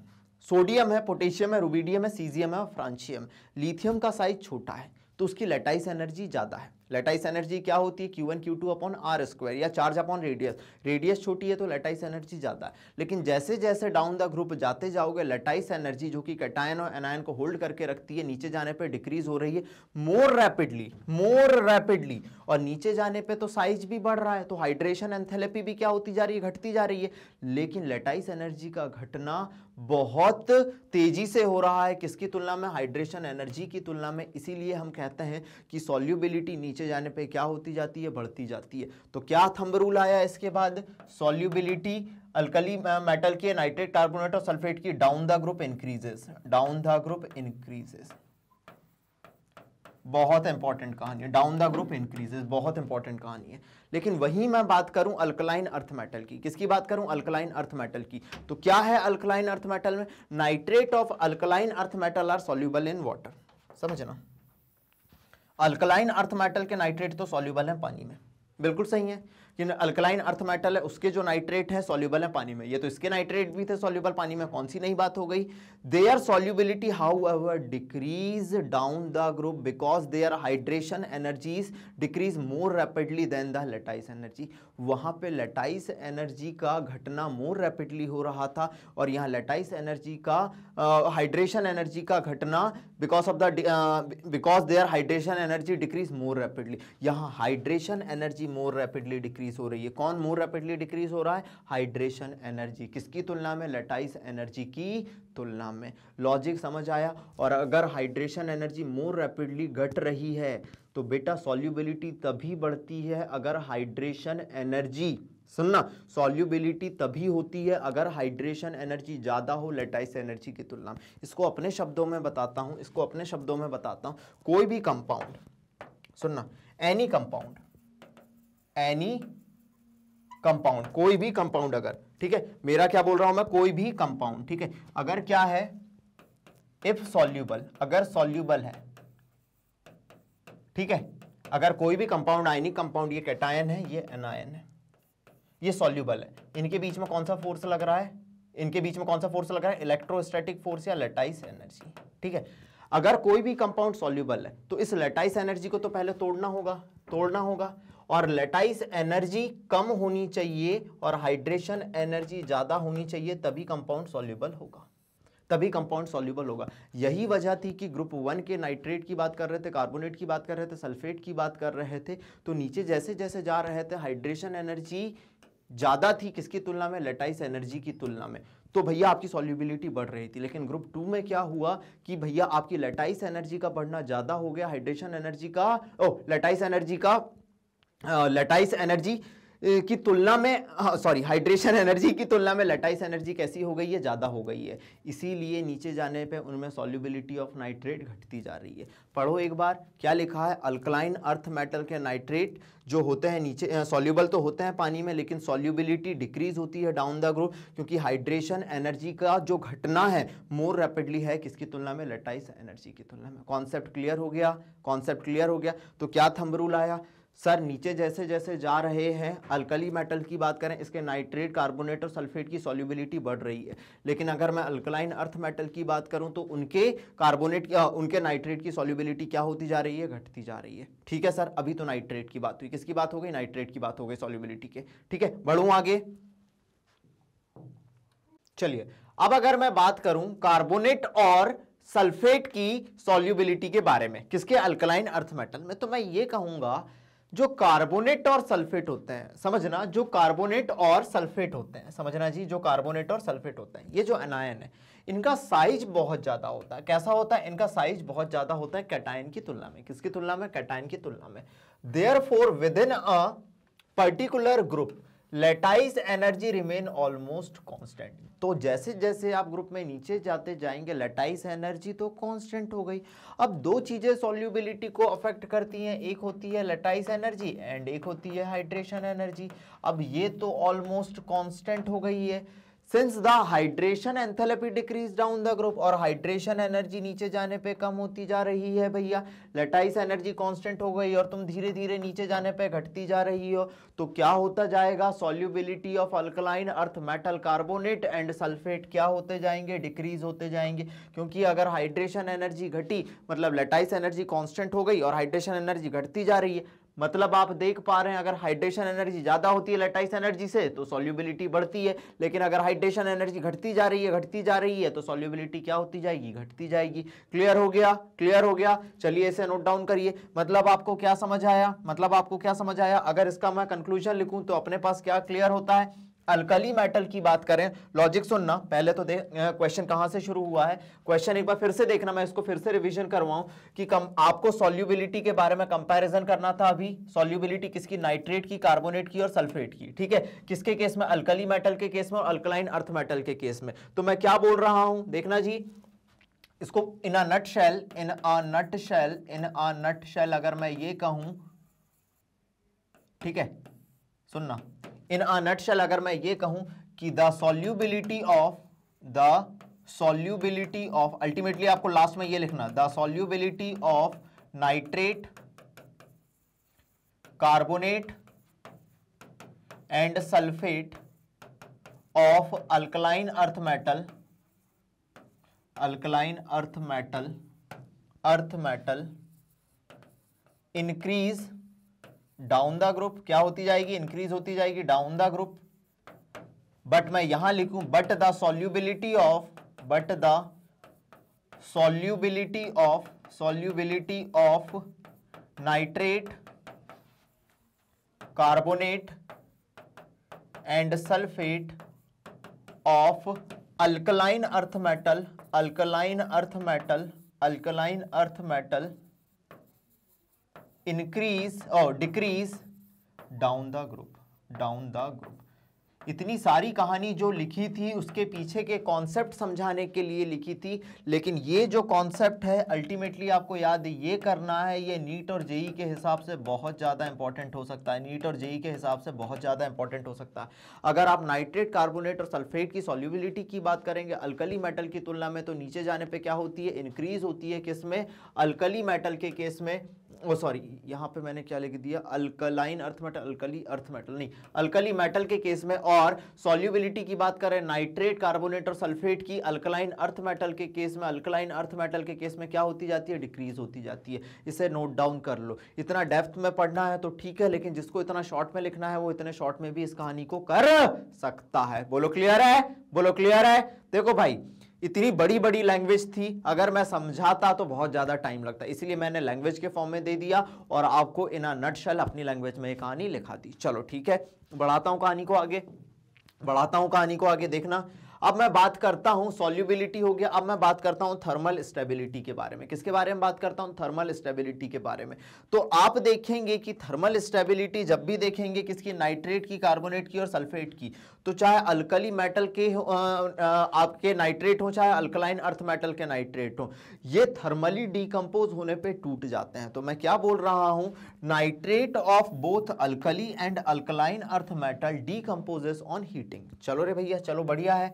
[SPEAKER 1] सोडियम है पोटेशियम है रूबीडियम है सीजियम है और फ्रांशियम लिथियम का साइज छोटा है तो उसकी लेटाइस एनर्जी ज़्यादा है लेटाइस एनर्जी क्या होती है q n q two upon are square या चार्ज अपॉन रेडियस रेडियस छोटी है तो लेटाइस एनर्जी ज़्यादा है लेकिन जैसे जैसे डाउन द ग्रुप जाते जाओगे लेटाइस एनर्जी जो कि कैटायन और एनायन को होल्ड करके रखती है नीचे जाने पर डिक्रीज हो रही है मोर रैपिडली मोर रैपिडली और नीचे जाने पर तो साइज भी बढ़ रहा है तो हाइड्रेशन एंथेलेपी भी क्या होती जा रही है घटती जा रही है लेकिन लेटाइस एनर्जी का घटना बहुत तेजी से हो रहा है किसकी तुलना में हाइड्रेशन एनर्जी की तुलना में इसीलिए हम कहते हैं कि सॉल्युबिलिटी नीचे जाने पे क्या होती जाती है बढ़ती जाती है तो क्या थंब रूल आया इसके बाद सॉल्युबिलिटी अल्कली मेटल की नाइट्रेट कार्बोनेट और सल्फेट की down the group increases down the group increases बहुत इंपॉर्टेंट कहानी है डाउन द ग्रुप इंक्रीजेस बहुत इंपॉर्टेंट कहानी है लेकिन वही मैं बात करूं अल्कलाइन अर्थ मेटल की किसकी बात करूं अल्कलाइन अर्थ मेटल की तो क्या है अल्कलाइन अर्थ मेटल में nitrate of alkaline earth metal are soluble in water समझना अल्कलाइन अर्थ मेटल के नाइट्रेट तो सोल्यूबल है पानी में बिल्कुल सही है कि अल्कलाइन अर्थ मेटल है उसके जो नाइट्रेट है सॉल्यूबल है पानी में ये तो इसके नाइट्रेट भी थे सॉल्यूबल पानी में कौन सी नहीं बात हो गई their solubility however decrease down the group because their hydration energies decrease more rapidly than the lattice energy वहाँ पे लेटाइस एनर्जी का घटना मोर रैपिडली हो रहा था और यहाँ लेटाइस एनर्जी का हाइड्रेशन एनर्जी का घटना because of the because our hydration energy decrease more rapidly यहाँ hydration energy more rapidly decrease हो रही है कौन मोर रैपिडली डिक्रीज हो रहा है हाइड्रेशन एनर्जी किसकी तुलना में लेटाइस एनर्जी की तुलना में लॉजिक समझ आया और अगर हाइड्रेशन एनर्जी मोर रैपिडली घट रही है तो बेटा सॉल्युबिलिटी तभी बढ़ती है अगर हाइड्रेशन एनर्जी सुनना सॉल्यूबिलिटी तभी होती है अगर हाइड्रेशन एनर्जी ज़्यादा हो लेटाइस एनर्जी की तुलना में इसको अपने शब्दों में बताता हूँ इसको अपने शब्दों में बताता हूँ कोई भी कंपाउंड सुनना एनी कंपाउंड एनी कंपाउंड कोई भी कंपाउंड अगर ठीक है मेरा क्या बोल रहा हूं मैं कोई भी कंपाउंड ठीक है अगर क्या है इफ सॉल्यूबल अगर सॉल्यूबल है ठीक है अगर कोई भी कंपाउंड आयनिक कंपाउंड ये कैटायन है ये एनायन है ये सॉल्यूबल है इनके बीच में कौन सा फोर्स लग रहा है इनके बीच में कौन सा फोर्स लग रहा है इलेक्ट्रोस्टैटिक फोर्स या लेटाइस एनर्जी ठीक है अगर कोई भी कंपाउंड सॉल्यूबल है तो इस लेटाइस एनर्जी को तो पहले तोड़ना होगा तोड़ना होगा और लेटाइस एनर्जी कम होनी चाहिए और हाइड्रेशन एनर्जी ज़्यादा होनी चाहिए तभी कंपाउंड सॉल्यूबल होगा तभी कंपाउंड सॉल्यूबल होगा यही वजह थी कि ग्रुप वन के नाइट्रेट की बात कर रहे थे कार्बोनेट की बात कर रहे थे सल्फेट की बात कर रहे थे तो नीचे जैसे जैसे जा रहे थे हाइड्रेशन एनर्जी ज़्यादा थी किसकी तुलना में लेटाइस एनर्जी की तुलना में तो भैया आपकी सोल्यूबिलिटी बढ़ रही थी लेकिन ग्रुप टू में क्या हुआ कि भैया आपकी लेटाइस एनर्जी का बढ़ना ज़्यादा हो गया हाइड्रेशन एनर्जी का ओ लेटाइस एनर्जी का लेटाइस एनर्जी की तुलना में सॉरी हाइड्रेशन एनर्जी की तुलना में लटाइस एनर्जी कैसी हो गई है ज़्यादा हो गई है इसीलिए नीचे जाने पे उनमें सॉल्युबिलिटी ऑफ नाइट्रेट घटती जा रही है पढ़ो एक बार क्या लिखा है अल्कलाइन अर्थ मेटल के नाइट्रेट जो होते हैं नीचे सॉल्युबल तो होते हैं पानी में लेकिन सॉल्यूबिलिटी डिक्रीज होती है डाउन द ग्रोथ क्योंकि हाइड्रेशन एनर्जी का जो घटना है मोर रैपिडली है किसकी तुलना में लटाइस एनर्जी की तुलना में कॉन्सेप्ट क्लियर हो गया कॉन्सेप्ट क्लियर हो गया तो क्या थंब रूल आया सर नीचे जैसे जैसे जा रहे हैं अल्कली मेटल की बात करें इसके नाइट्रेट कार्बोनेट और सल्फेट की सॉल्युबिलिटी बढ़ रही है लेकिन अगर मैं अल्कलाइन अर्थ मेटल की बात करूं तो उनके कार्बोनेट उनके नाइट्रेट की सॉल्युबिलिटी क्या होती जा रही है घटती जा रही है ठीक है सर अभी तो नाइट्रेट की बात हुई किसकी बात हो गई नाइट्रेट की बात हो गई सॉल्युबिलिटी के ठीक है बढ़ू आगे चलिए अब अगर मैं बात करूं कार्बोनेट और सल्फेट की सॉल्युबिलिटी के बारे में किसके अल्कलाइन अर्थ मेटल में तो मैं ये कहूंगा जो कार्बोनेट और सल्फेट होते हैं समझना जो कार्बोनेट और सल्फेट होते हैं समझना जी जो कार्बोनेट और सल्फेट होते हैं ये जो अनायन है इनका साइज बहुत ज़्यादा होता है कैसा होता है इनका साइज बहुत ज़्यादा होता है कैटाइन की तुलना में किसकी तुलना में कैटाइन की तुलना में therefore within a particular group lattice energy remain almost constant तो जैसे जैसे आप ग्रुप में नीचे जाते जाएंगे लेटाइज एनर्जी तो कांस्टेंट हो गई अब दो चीज़ें सोल्यूबिलिटी को अफेक्ट करती हैं एक होती है लेटाइज एनर्जी एंड एक होती है हाइड्रेशन एनर्जी अब ये तो ऑलमोस्ट कांस्टेंट हो गई है since the hydration enthalpy decrease down the group और हाइड्रेशन एनर्जी नीचे जाने पे कम होती जा रही है भैया लेटाइस एनर्जी कांस्टेंट हो गई और तुम धीरे धीरे नीचे जाने पे घटती जा रही हो तो क्या होता जाएगा solubility of alkaline earth metal carbonate and sulphate क्या होते जाएंगे डिक्रीज होते जाएंगे क्योंकि अगर हाइड्रेशन एनर्जी घटी मतलब लटाइस एनर्जी कॉन्स्टेंट हो गई और हाइड्रेशन एनर्जी घटती जा रही है मतलब आप देख पा रहे हैं अगर हाइड्रेशन एनर्जी ज़्यादा होती है लेटाइस एनर्जी से तो सोल्यूबिलिटी बढ़ती है लेकिन अगर हाइड्रेशन एनर्जी घटती जा रही है घटती जा रही है तो सोल्यूबिलिटी क्या होती जाएगी घटती जाएगी क्लियर हो गया क्लियर हो गया चलिए इसे नोट डाउन करिए मतलब आपको क्या समझ आया मतलब आपको क्या समझ आया अगर इसका मैं कंक्लूजन लिखूं तो अपने पास क्या क्लियर होता है अल्कली मेटल की बात करें लॉजिक सुनना पहले तो देख क्वेश्चन कहां से शुरू हुआ है क्वेश्चन एक बार फिर से देखना मैं इसको फिर से रिवीजन करवाऊं कि कम आपको सॉल्यूबिलिटी के बारे में कंपैरिजन करना था अभी सॉल्यूबिलिटी किसकी नाइट्रेट की कार्बोनेट की और सल्फेट की ठीक है किसके केस में अल्कली मेटल के केस में और अल्कलाइन अर्थ मेटल के केस में तो मैं क्या बोल रहा हूं देखना जी इसको in a nutshell in a nutshell in a nutshell अगर मैं ये कहूं ठीक है सुनना इन अ नटशल अगर मैं ये कहूं कि the solubility of the solubility of ultimately आपको लास्ट में ये लिखना the solubility of nitrate carbonate and sulphate of alkaline earth metal alkaline earth metal earth metal increase down the group क्या होती जाएगी इंक्रीज होती जाएगी डाउन द ग्रुप बट मैं यहां लिखू but the solubility of but the solubility of solubility of nitrate carbonate and sulphate of alkaline earth metal alkaline earth metal alkaline earth metal increase और decrease down the group down the group इतनी सारी कहानी जो लिखी थी उसके पीछे के कॉन्सेप्ट समझाने के लिए लिखी थी लेकिन ये जो कॉन्सेप्ट है अल्टीमेटली आपको याद ये करना है ये नीट और जेई के हिसाब से बहुत ज़्यादा इंपॉर्टेंट हो सकता है नीट और जेई के हिसाब से बहुत ज़्यादा इंपॉर्टेंट हो सकता है अगर आप नाइट्रेट कार्बोनेट और सल्फेट की सॉल्यूबिलिटी की बात करेंगे अल्कली मेटल की तुलना में तो नीचे जाने पर क्या होती है इनक्रीज होती है किस में अल्कली मेटल के केस में ओ सॉरी यहाँ पे मैंने क्या लिख दिया alkaline earth metal alkali earth metal नहीं अल्कली मेटल के केस में और सॉल्युबिलिटी की बात करें नाइट्रेट कार्बोनेट और सल्फेट की अल्कलाइन अर्थ मेटल के केस में अल्कलाइन अर्थ मेटल के केस में क्या होती जाती है डिक्रीज होती जाती है इसे नोट डाउन कर लो इतना डेप्थ में पढ़ना है तो ठीक है लेकिन जिसको इतना शॉर्ट में लिखना है वो इतने शॉर्ट में भी इस कहानी को कर सकता है बोलो क्लियर है बोलो क्लियर है देखो भाई इतनी बड़ी बड़ी लैंग्वेज थी अगर मैं समझाता तो बहुत ज़्यादा टाइम लगता इसलिए मैंने लैंग्वेज के फॉर्म में दे दिया और आपको इना नटशल अपनी लैंग्वेज में कहानी लिखा दी चलो ठीक है बढ़ाता हूँ कहानी को आगे बढ़ाता हूँ कहानी को आगे देखना अब मैं बात करता हूं सोल्यूबिलिटी हो गया अब मैं बात करता हूं थर्मल स्टेबिलिटी के बारे में किसके बारे में बात करता हूं थर्मल स्टेबिलिटी के बारे में तो आप देखेंगे कि थर्मल स्टेबिलिटी जब भी देखेंगे किसकी नाइट्रेट की कार्बोनेट की और सल्फेट की तो चाहे अल्कली मेटल के आपके नाइट्रेट हो चाहे अल्कलाइन अर्थ मेटल के नाइट्रेट हो ये थर्मली डिकम्पोज होने पर टूट जाते हैं तो मैं क्या बोल रहा हूँ nitrate of both alkali and alkaline earth metal decomposes on heating चलो रे भैया चलो बढ़िया है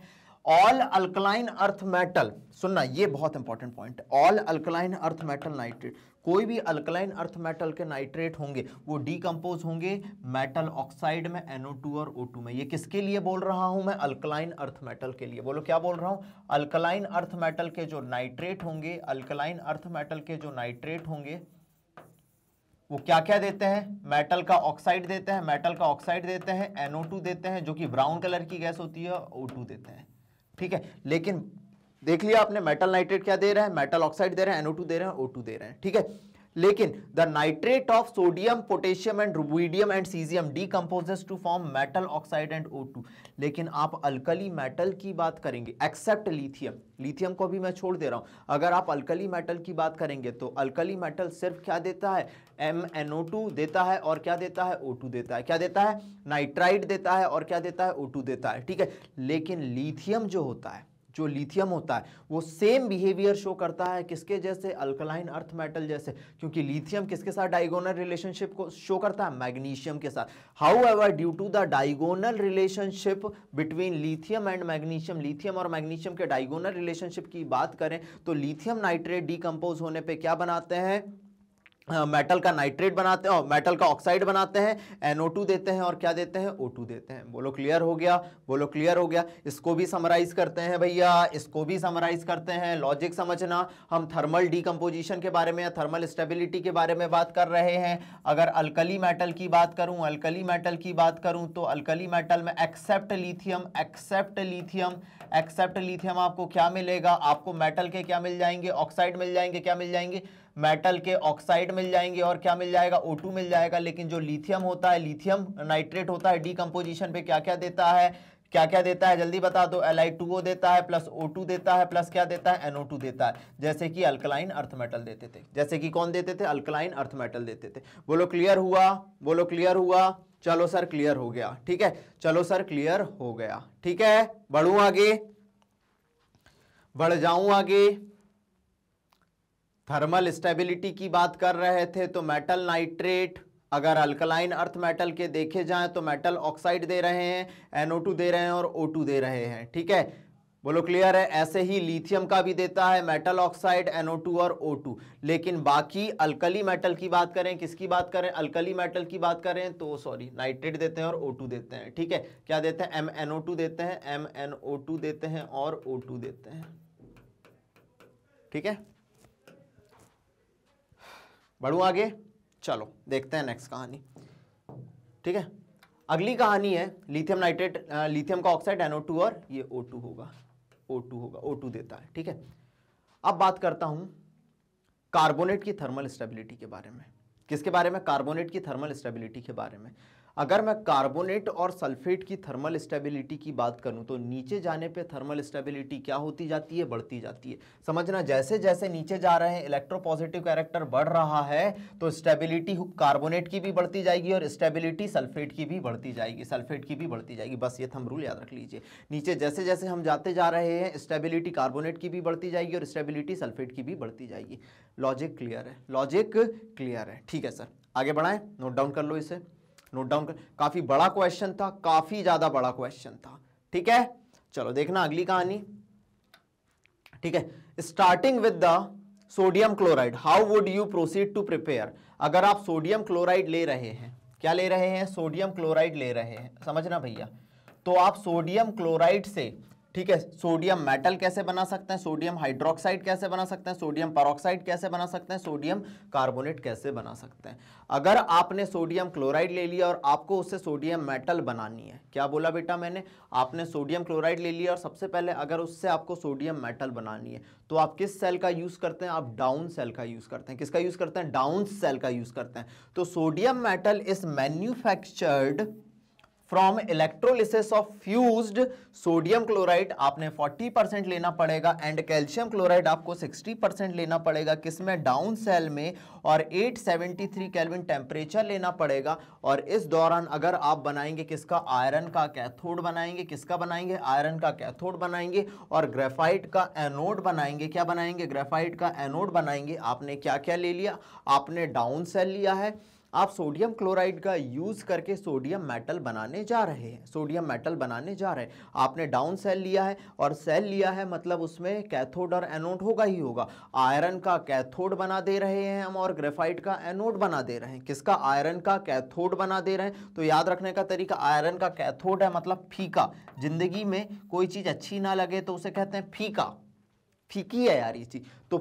[SPEAKER 1] ऑल अल्कलाइन अर्थ मेटल सुनना ये बहुत important point all alkaline earth metal nitrate कोई भी अल्कलाइन अर्थ मेटल के नाइट्रेट होंगे वो डीकम्पोज होंगे मेटल ऑक्साइड में NO2 और O2 में ये किसके लिए बोल रहा हूं मैं अल्कलाइन अर्थ मेटल के लिए बोलो क्या बोल रहा हूं अल्कलाइन अर्थ मेटल के जो नाइट्रेट होंगे अल्कलाइन अर्थ मेटल के जो नाइट्रेट होंगे वो क्या क्या देते हैं मेटल का ऑक्साइड देते हैं मेटल का ऑक्साइड देते हैं टू देते हैं जो कि ब्राउन कलर की गैस होती है टू देते हैं ठीक है लेकिन देख लिया आपने मेटल नाइट्रेट क्या दे रहे हैं मेटल ऑक्साइड दे रहे हैं एनओ दे रहे हैं ओ दे रहे हैं ठीक है लेकिन the nitrate of sodium potassium and rubidium and caesium decomposes to form metal oxide and O लेकिन आप अल्कली मेटल की बात करेंगे एक्सेप्ट लिथियम लिथियम को भी मैं छोड़ दे रहा हूं अगर आप अल्कली मेटल की बात करेंगे तो अल्कली मेटल सिर्फ क्या देता है एम एन ओ टू देता है और क्या देता है ओ टू देता है क्या देता है नाइट्राइड देता है और क्या देता है ओ टू देता है ठीक है लेकिन लिथियम जो होता है जो लिथियम होता है वो सेम बिहेवियर शो करता है किसके जैसे अल्कलाइन अर्थ मेटल जैसे क्योंकि लिथियम किसके साथ डाइगोनल रिलेशनशिप को शो करता है मैग्नीशियम के साथ however due to the diagonal relationship between lithium and magnesium lithium और मैग्नीशियम के डाइगोनल रिलेशनशिप की बात करें तो लिथियम नाइट्रेट डीकम्पोज होने पर क्या बनाते हैं मेटल का नाइट्रेट बनाते हैं मेटल का ऑक्साइड बनाते हैं टू देते हैं और क्या देते हैं टू देते हैं बोलो क्लियर हो गया बोलो क्लियर हो गया इसको भी समराइज करते हैं भैया इसको भी समराइज करते हैं लॉजिक समझना हम थर्मल डिकम्पोजिशन के बारे में या थर्मल स्टेबिलिटी के बारे में बात कर रहे हैं अगर अल्कली मेटल की बात करूँ अल्कली मेटल की बात करूँ तो अल्कली मेटल में except lithium except lithium except lithium आपको क्या मिलेगा आपको मेटल के क्या मिल जाएंगे ऑक्साइड मिल जाएंगे क्या मिल जाएंगे मेटल के ऑक्साइड मिल जाएंगे और क्या मिल जाएगा O2 मिल जाएगा लेकिन जो लिथियम होता है लिथियम नाइट्रेट होता है डीकम्पोजिशन पे क्या क्या देता है क्या क्या देता है जल्दी बता दो एल ओ देता है प्लस ओ टू देता है प्लस क्या देता है एनओ टू देता है जैसे कि अल्कलाइन अर्थ मेटल देते थे जैसे कि कौन देते थे अल्कलाइन अर्थ मेटल देते थे बोलो क्लियर हुआ बोलो क्लियर हुआ चलो सर क्लियर हो गया ठीक है चलो सर क्लियर हो गया ठीक है बढ़ू आगे बढ़ जाऊं आगे थर्मल स्टेबिलिटी की बात कर रहे थे तो मेटल नाइट्रेट अगर अल्कलाइन अर्थ मेटल के देखे जाएं तो मेटल ऑक्साइड दे रहे हैं टू दे रहे हैं और टू दे रहे हैं ठीक है बोलो क्लियर है ऐसे ही लिथियम का भी देता है मेटल ऑक्साइड टू और टू लेकिन बाकी अल्कली मेटल की बात करें किसकी बात करें अल्कली मेटल की बात करें तो सॉरी नाइट्रेट देते हैं और टू देते हैं ठीक है क्या देते हैं एम टू देते हैं एम टू देते हैं और टू देते हैं ठीक है बढ़ू आगे चलो देखते हैं नेक्स्ट कहानी ठीक है अगली कहानी है लिथियम नाइट्रेट लिथियम का ऑक्साइड एनओ टू और ये ओ टू होगा ओ टू होगा ओ टू देता है ठीक है अब बात करता हूं कार्बोनेट की थर्मल स्टेबिलिटी के बारे में किसके बारे में कार्बोनेट की थर्मल स्टेबिलिटी के बारे में अगर मैं कार्बोनेट और सल्फेट की थर्मल स्टेबिलिटी की बात करूं तो नीचे जाने पे थर्मल स्टेबिलिटी क्या होती जाती है बढ़ती जाती है समझना जैसे जैसे नीचे जा रहे हैं इलेक्ट्रोपॉजिटिव कैरेक्टर बढ़ रहा है तो स्टेबिलिटी कार्बोनेट की भी बढ़ती जाएगी और स्टेबिलिटी सल्फेट की भी बढ़ती जाएगी सल्फेट की भी बढ़ती जाएगी बस ये थम रूल याद रख लीजिए नीचे जैसे जैसे हम जाते जा रहे हैं स्टेबिलिटी कार्बोनेट की भी बढ़ती जाएगी और स्टेबिलिटी सल्फेट की भी बढ़ती जाएगी लॉजिक क्लियर है लॉजिक क्लियर है ठीक है सर आगे बढ़ाएं नोट डाउन कर लो इसे नोट डाउन कर काफी बड़ा क्वेश्चन था काफी ज्यादा बड़ा क्वेश्चन था ठीक है चलो देखना अगली कहानी ठीक है starting with the sodium chloride how would you proceed to prepare अगर आप सोडियम क्लोराइड ले रहे हैं क्या ले रहे हैं सोडियम क्लोराइड ले रहे हैं समझना भैया तो आप सोडियम क्लोराइड से ठीक है सोडियम मेटल कैसे बना सकते हैं सोडियम हाइड्रोक्साइड कैसे बना सकते हैं सोडियम परोक्साइड कैसे बना सकते हैं सोडियम कार्बोनेट कैसे बना सकते हैं अगर आपने सोडियम क्लोराइड ले लिया और आपको उससे सोडियम मेटल बनानी है क्या बोला बेटा मैंने आपने सोडियम क्लोराइड ले लिया और सबसे पहले अगर उससे आपको सोडियम मेटल बनानी है तो आप किस सेल का यूज़ करते हैं आप डाउन सेल का यूज़ करते हैं किसका यूज़ करते हैं डाउन सेल का यूज़ करते हैं तो sodium metal is manufactured from electrolysis of fused sodium chloride आपने 40 परसेंट लेना पड़ेगा एंड कैल्शियम क्लोराइड आपको 60 परसेंट लेना पड़ेगा किसमें डाउन सेल में और 873 कैलविन टेम्परेचर लेना पड़ेगा और इस दौरान अगर आप बनाएंगे किसका आयरन का कैथोड बनाएंगे किसका बनाएंगे आयरन का कैथोड बनाएंगे और ग्रेफाइट का एनोड बनाएंगे क्या बनाएंगे ग्रेफाइट का एनोड बनाएंगे आपने क्या क्या ले लिया आपने डाउन सेल लिया है आप सोडियम क्लोराइड का यूज़ करके सोडियम मेटल बनाने जा रहे हैं सोडियम मेटल बनाने जा रहे हैं आपने डाउन सेल लिया है और सेल लिया है मतलब उसमें कैथोड और एनोड होगा ही होगा आयरन का कैथोड बना दे रहे हैं हम और ग्रेफाइट का एनोड बना दे रहे हैं किसका आयरन का कैथोड बना दे रहे हैं तो याद रखने का तरीका आयरन का कैथोड है मतलब फीका ज़िंदगी में कोई चीज़ अच्छी ना लगे तो उसे कहते हैं फीका फीकी है यार ये चीज़ तो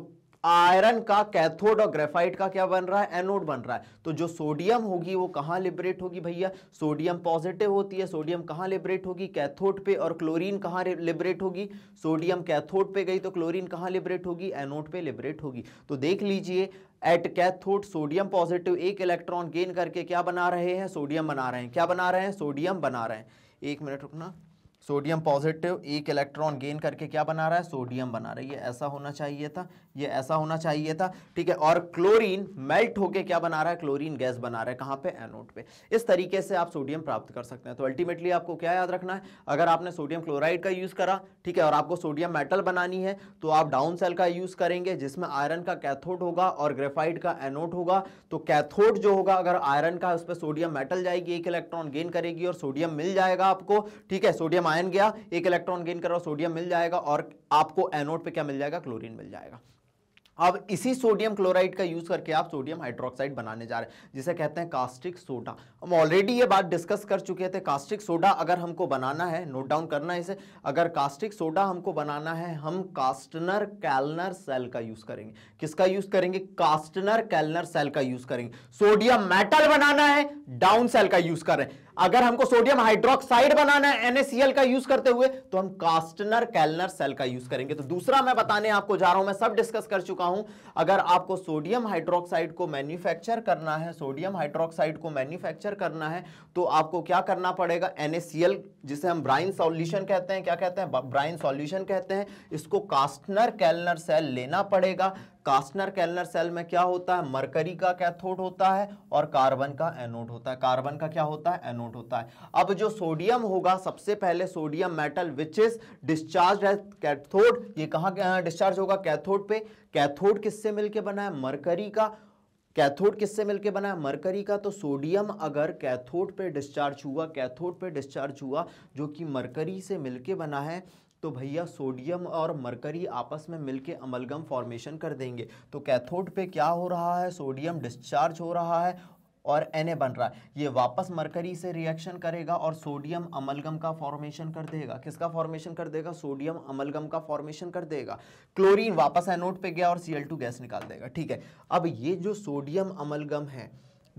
[SPEAKER 1] आयरन का कैथोड और ग्रेफाइट का क्या बन रहा है एनोड बन रहा है तो जो सोडियम होगी वो कहाँ लिबरेट होगी भैया सोडियम पॉजिटिव होती है सोडियम कहाँ लिबरेट होगी कैथोड पे और क्लोरीन कहाँ लिबरेट होगी सोडियम कैथोड पे गई तो क्लोरीन कहाँ लिबरेट होगी एनोड पे लिबरेट होगी तो देख लीजिए एट कैथोड सोडियम पॉजिटिव एक इलेक्ट्रॉन गेन करके क्या बना रहे हैं सोडियम बना रहे हैं क्या बना रहे हैं सोडियम बना रहे हैं एक मिनट रुकना सोडियम पॉजिटिव एक इलेक्ट्रॉन गेन करके क्या बना रहा है सोडियम बना रही है ऐसा होना चाहिए था ये ऐसा होना चाहिए था ठीक है और क्लोरीन मेल्ट होके क्या बना रहा है क्लोरीन गैस बना रहा है कहाँ पे एनोड पे इस तरीके से आप सोडियम प्राप्त कर सकते हैं तो अल्टीमेटली आपको क्या याद रखना है अगर आपने सोडियम क्लोराइड का यूज़ करा ठीक है और आपको सोडियम मेटल बनानी है तो आप डाउन सेल का यूज़ करेंगे जिसमें आयरन का कैथोड होगा और ग्रेफाइड का एनोड होगा तो कैथोड जो होगा अगर आयरन का उस पर सोडियम मेटल जाएगी एक इलेक्ट्रॉन गेन करेगी और सोडियम मिल जाएगा आपको ठीक है सोडियम आयन गया एक इलेक्ट्रॉन गेन करो सोडियम मिल जाएगा और आपको एनोड पर क्या मिल जाएगा क्लोरीन मिल जाएगा अब इसी सोडियम क्लोराइड का यूज करके आप सोडियम हाइड्रोक्साइड बनाने जा रहे हैं जिसे कहते हैं कास्टिक सोडा हम ऑलरेडी ये बात डिस्कस कर चुके थे कास्टिक सोडा अगर हमको बनाना है नोट डाउन करना है इसे अगर कास्टिक सोडा हमको बनाना है हम कास्टनर कैलनर सेल का यूज करेंगे किसका यूज करेंगे कास्टनर कैलनर सेल का यूज करेंगे सोडियम मेटल बनाना है डाउन सेल का यूज करें अगर हमको सोडियम हाइड्रोक्साइड बनाना है NaCl का यूज करते हुए तो हम कास्टनर कैलनर सेल का यूज करेंगे तो दूसरा मैं बताने आपको जा रहा हूं मैं सब डिस्कस कर चुका हूं अगर आपको सोडियम हाइड्रोक्साइड को मैन्युफैक्चर करना है सोडियम हाइड्रोक्साइड को मैन्युफैक्चर करना है तो आपको क्या करना पड़ेगा NaCl जिसे हम ब्राइन सॉल्यूशन कहते हैं क्या कहते हैं ब्राइन सॉल्यूशन कहते हैं इसको कास्टनर कैलनर सेल लेना पड़ेगा कास्टनर कैलनर सेल में क्या होता है मरकरी का कैथोड होता है और कार्बन का एनोड होता है कार्बन का क्या होता है एनोड होता है अब जो सोडियम होगा सबसे पहले sodium metal which is discharge है कैथोड ये कहाँ डिस्चार्ज होगा कैथोड पे कैथोड किससे मिलके बना है मरकरी का कैथोड किससे मिलके बना है मरकरी का तो सोडियम अगर कैथोड पे डिस्चार्ज हुआ कैथोड पे डिस्चार्ज हुआ जो कि मरकरी से मिलके बना है तो भैया सोडियम और मरकरी आपस में मिलके अमलगम फॉर्मेशन कर देंगे तो कैथोड पे क्या हो रहा है सोडियम डिस्चार्ज हो रहा है और एन बन रहा है ये वापस मरकरी से रिएक्शन करेगा और सोडियम अमलगम का फॉर्मेशन कर देगा किसका फॉर्मेशन कर देगा सोडियम अमलगम का फॉर्मेशन कर देगा क्लोरीन वापस एनोड पे गया और सी गैस निकाल देगा ठीक है अब ये जो सोडियम अमलगम है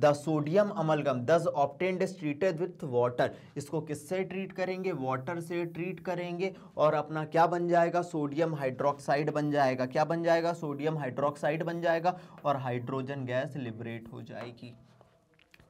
[SPEAKER 1] the sodium amalgam thus obtained is treated with water इसको किससे ट्रीट करेंगे वाटर से ट्रीट करेंगे और अपना क्या बन जाएगा सोडियम हाइड्रोक्साइड बन जाएगा क्या बन जाएगा सोडियम हाइड्रोक्साइड बन जाएगा और हाइड्रोजन गैस लिबरेट हो जाएगी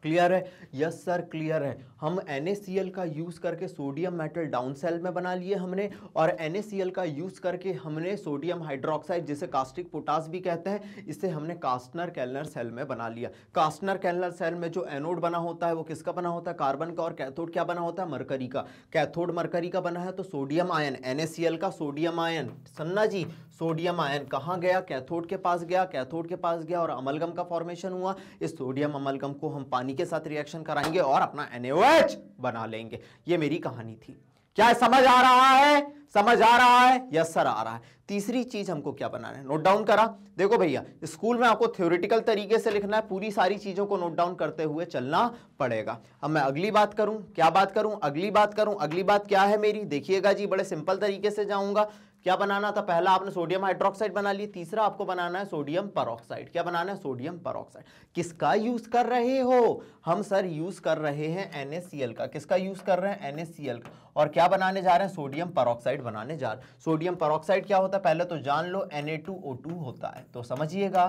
[SPEAKER 1] क्लियर है यस सर क्लियर है हम एन का यूज़ करके सोडियम मेटल डाउन सेल में बना लिए हमने और एन का यूज़ करके हमने सोडियम हाइड्रोक्साइड जिसे कास्टिक पोटास भी कहते हैं इसे हमने कास्टनर कैलनर सेल में बना लिया कास्टनर कैलनर सेल में जो एनोड बना होता है वो किसका बना होता है कार्बन का और कैथोड क्या बना होता है मरकरी का कैथोड मरकरी का बना है तो सोडियम आयन एन का सोडियम आयन सन्ना जी सोडियम आयन कहाँ गया कैथोड के पास गया कैथोड के पास गया और अमलगम का फॉर्मेशन हुआ इस सोडियम अमलगम को हम पानी के साथ रिएक्शन कराएंगे और अपना एनएच बना लेंगे ये मेरी कहानी थी क्या समझ आ रहा है समझ आ रहा है यस सर आ रहा है तीसरी चीज हमको क्या बनाना है नोट डाउन करा देखो भैया स्कूल में आपको थ्योरिटिकल तरीके से लिखना है पूरी सारी चीजों को नोट डाउन करते हुए चलना पड़ेगा अब मैं अगली बात करूं क्या बात करूं अगली बात करूं अगली बात क्या है मेरी देखिएगा जी बड़े सिंपल तरीके से जाऊंगा क्या बनाना था पहला आपने सोडियम हाइड्रोक्साइड बना लिया तीसरा आपको बनाना है सोडियम परोक्साइड क्या बनाना है सोडियम परोक्साइड किसका यूज कर रहे हो हम सर यूज कर रहे हैं एनएससीएल का किसका यूज कर रहे हैं एनएससीएल का और क्या बनाने जा रहे हैं सोडियम परोक्साइड बनाने जा रहे हैं सोडियम परोक्साइड क्या होता है पहले तो जान लो टू होता है तो समझिएगा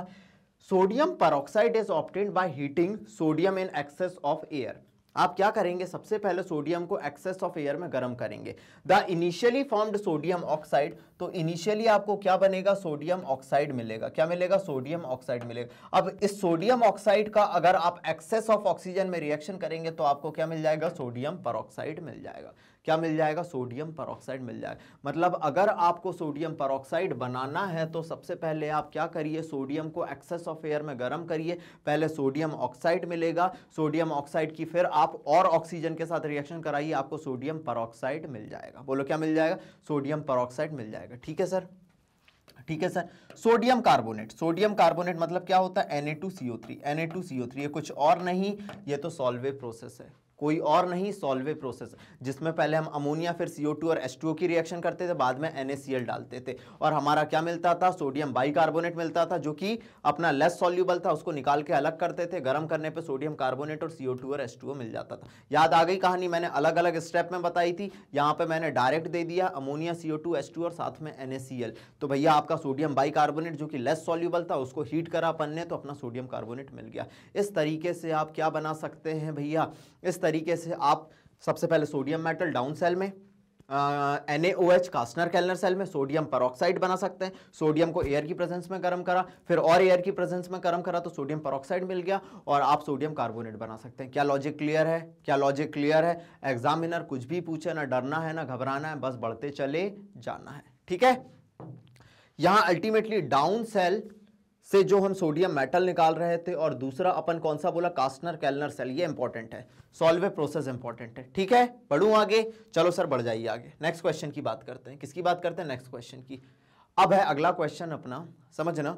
[SPEAKER 1] sodium peroxide is obtained by heating sodium in excess of air आप क्या करेंगे सबसे पहले सोडियम को एक्सेस ऑफ एयर में गर्म करेंगे the initially formed sodium oxide तो इनिशियली आपको क्या बनेगा सोडियम ऑक्साइड मिलेगा क्या मिलेगा सोडियम ऑक्साइड मिलेगा अब इस सोडियम ऑक्साइड का अगर आप एक्सेस ऑफ ऑक्सीजन में रिएक्शन करेंगे तो आपको क्या मिल जाएगा सोडियम पर मिल जाएगा क्या मिल जाएगा सोडियम परोक्साइड मिल जाएगा मतलब अगर आपको सोडियम परोक्साइड बनाना है तो सबसे पहले आप क्या करिए सोडियम को एक्सेस ऑफ एयर में गर्म करिए पहले सोडियम ऑक्साइड मिलेगा सोडियम ऑक्साइड की फिर आप और ऑक्सीजन के साथ रिएक्शन कराइए आपको सोडियम परोक्साइड मिल जाएगा बोलो क्या मिल जाएगा सोडियम परोक्साइड मिल जाएगा ठीक है सर ठीक है sir sodium carbonate sodium carbonate मतलब क्या होता है Na2CO3 Na2CO3 ये कुछ और नहीं ये तो सॉल्वे प्रोसेस है कोई और नहीं सॉल्वे प्रोसेस जिसमें पहले हम अमोनिया फिर सी और एस की रिएक्शन करते थे बाद में एन डालते थे और हमारा क्या मिलता था सोडियम बाइकार्बोनेट मिलता था जो कि अपना लेस सॉल्यूबल था उसको निकाल के अलग करते थे गर्म करने पर सोडियम कार्बोनेट और सी और एस मिल जाता था याद आ गई कहानी मैंने अलग अलग स्टेप में बताई थी यहाँ पर मैंने डायरेक्ट दे दिया अमोनिया सी एस और साथ में एन तो भैया आपका सोडियम बाई जो कि लेस सॉल्यूबल था उसको हीट करा पन्ने तो अपना सोडियम कार्बोनेट मिल गया इस तरीके से आप क्या बना सकते हैं भैया इस तरीके से आप सबसे पहले सोडियम मेटल डाउन सेल में N A O H Castner Kellner cell में सोडियम परऑक्साइड बना सकते हैं सोडियम को एयर की प्रेजेंस में गर्म करा फिर और एयर की प्रेजेंस में गर्म करा तो सोडियम परऑक्साइड मिल गया और आप सोडियम कार्बोनेट बना सकते हैं क्या लॉजिक क्लियर है क्या लॉजिक क्लियर है एग्जामिनर कुछ भी पूछे ना डरना है ना घबराना है बस बढ़ते चले जाना है ठीक है यहाँ अल्टीमेटली डाउन सेल से जो हम सोडियम मेटल निकाल रहे थे और दूसरा अपन कौन सा बोला कास्टनर कैलनर सेल ये इंपॉर्टेंट है सॉल्वे प्रोसेस इंपॉर्टेंट है ठीक है पढ़ूँ आगे चलो सर बढ़ जाइए आगे नेक्स्ट क्वेश्चन की बात करते हैं किसकी बात करते हैं नेक्स्ट क्वेश्चन की अब है अगला क्वेश्चन अपना समझना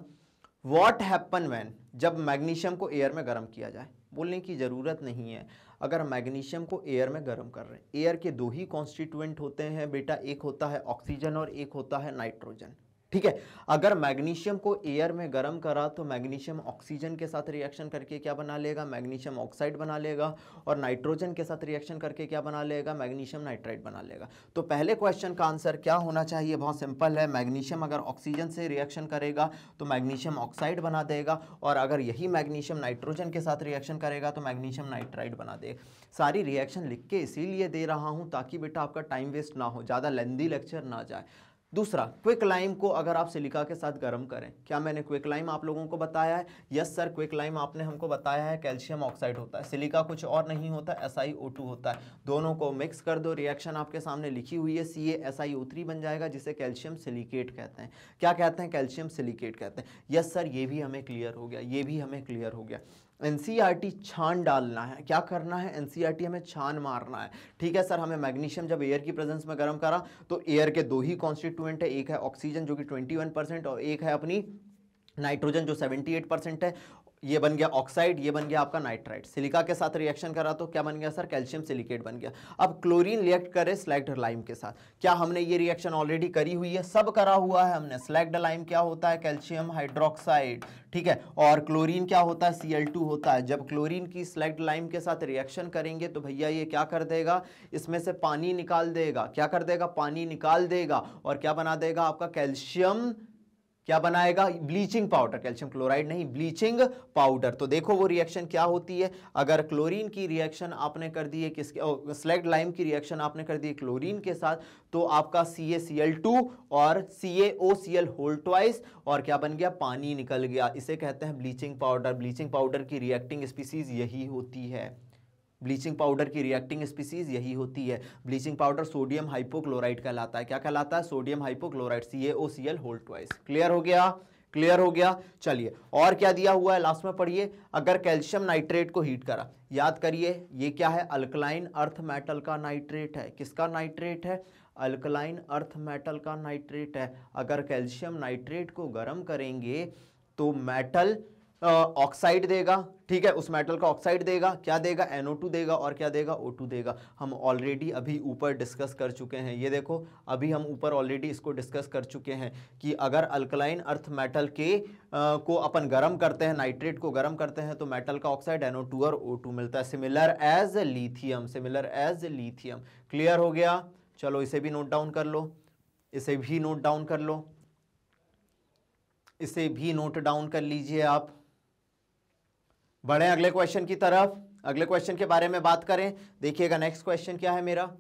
[SPEAKER 1] वॉट हैपन वैन जब मैग्नीशियम को एयर में गर्म किया जाए बोलने की ज़रूरत नहीं है अगर मैग्नीशियम को एयर में गर्म कर रहे हैं एयर के दो ही कॉन्स्टिट्यूएंट होते हैं बेटा एक होता है ऑक्सीजन और एक होता है नाइट्रोजन ठीक है अगर मैग्नीशियम को एयर में गर्म करा तो मैग्नीशियम ऑक्सीजन के साथ रिएक्शन करके क्या बना लेगा मैग्नीशियम ऑक्साइड बना लेगा और नाइट्रोजन के साथ रिएक्शन करके क्या बना लेगा मैग्नीशियम नाइट्राइड बना लेगा तो पहले क्वेश्चन का आंसर क्या होना चाहिए बहुत सिंपल है मैग्नीशियम अगर ऑक्सीजन से रिएक्शन करेगा तो मैग्नीशियम ऑक्साइड बना देगा और अगर यही मैग्नीशियम नाइट्रोजन के साथ रिएक्शन करेगा तो मैग्नीशियम नाइट्राइड बना दे सारी रिएक्शन लिख के इसीलिए दे रहा हूँ ताकि बेटा आपका टाइम वेस्ट ना हो ज़्यादा लेंदी लेक्चर ना जाए दूसरा क्विक लाइम को अगर आप सिलिका के साथ गर्म करें क्या मैंने क्विक लाइम आप लोगों को बताया है यस सर क्विक लाइम आपने हमको बताया है कैल्शियम ऑक्साइड होता है सिलिका कुछ और नहीं होता एस आई ओ टू होता है दोनों को मिक्स कर दो रिएक्शन आपके सामने लिखी हुई है सी A S I O three बन जाएगा जिसे कैल्शियम सिलिकेट कहते हैं क्या कहते हैं कैल्शियम सिलिकेट कहते हैं यस सर ये भी हमें क्लियर हो गया ये भी हमें क्लियर हो गया एनसीईआरटी e छान डालना है क्या करना है एनसीईआरटी e हमें छान मारना है ठीक है सर हमें मैग्नीशियम जब एयर की प्रेजेंस में गर्म करा तो एयर के दो ही कॉन्स्टिट्यूएंट है एक है ऑक्सीजन जो कि 21 परसेंट और एक है अपनी नाइट्रोजन जो 78 परसेंट है ये बन गया ऑक्साइड ये बन गया आपका नाइट्राइड सिलिका के साथ रिएक्शन करा तो क्या बन गया सर कैल्शियम सिलिकेट बन गया अब क्लोरीन रिएक्ट करे स्लैक्ड लाइम के साथ क्या हमने ये रिएक्शन ऑलरेडी करी हुई है सब करा हुआ है हमने स्लैक्ड लाइम क्या होता है कैल्शियम हाइड्रोक्साइड ठीक है और क्लोरीन क्या होता है सी होता है जब क्लोरीन की स्लैक्ड लाइम के साथ रिएक्शन करेंगे तो भैया ये क्या कर देगा इसमें से पानी निकाल देगा क्या कर देगा पानी निकाल देगा और क्या बना देगा आपका कैल्शियम क्या बनाएगा ब्लीचिंग पाउडर कैल्शियम क्लोराइड नहीं ब्लीचिंग पाउडर तो देखो वो रिएक्शन क्या होती है अगर क्लोरीन की रिएक्शन आपने कर दी है किसके स्लेक्ट लाइम की रिएक्शन आपने कर दी है क्लोरीन के साथ तो आपका सी ए सी एल टू और C A O C L whole twice और क्या बन गया पानी निकल गया इसे कहते हैं ब्लीचिंग पाउडर ब्लीचिंग पाउडर की रिएक्टिंग स्पीसीज यही होती है ब्लीचिंग पाउडर की रिएक्टिंग स्पीसीज यही होती है ब्लीचिंग पाउडर सोडियम हाइपोक्लोराइड कहलाता है क्या कहलाता है sodium hypochloride C A O C L hold twice clear हो गया क्लियर हो गया चलिए और क्या दिया हुआ है लास्ट में पढ़िए अगर कैल्शियम नाइट्रेट को हीट करा याद करिए ये क्या है अल्कलाइन अर्थ मेटल का नाइट्रेट है किसका नाइट्रेट है अल्कलाइन अर्थ मेटल का नाइट्रेट है अगर कैल्शियम नाइट्रेट को गर्म करेंगे तो मेटल ऑक्साइड देगा ठीक है उस मेटल का ऑक्साइड देगा क्या देगा NO2 देगा और क्या देगा O2 देगा हम ऑलरेडी अभी ऊपर डिस्कस कर चुके हैं ये देखो अभी हम ऊपर ऑलरेडी इसको डिस्कस कर चुके हैं कि अगर अल्कलाइन अर्थ मेटल के आ, को अपन गर्म करते हैं नाइट्रेट को गर्म करते हैं तो मेटल का ऑक्साइड NO2 और O2 मिलता है similar as lithium similar as lithium clear हो गया चलो इसे भी नोट डाउन कर लो इसे भी नोट डाउन कर लो इसे भी नोट डाउन कर लीजिए आप बढ़े अगले क्वेश्चन की तरफ अगले क्वेश्चन के बारे में बात करें देखिएगा नेक्स्ट क्वेश्चन क्या है मेरा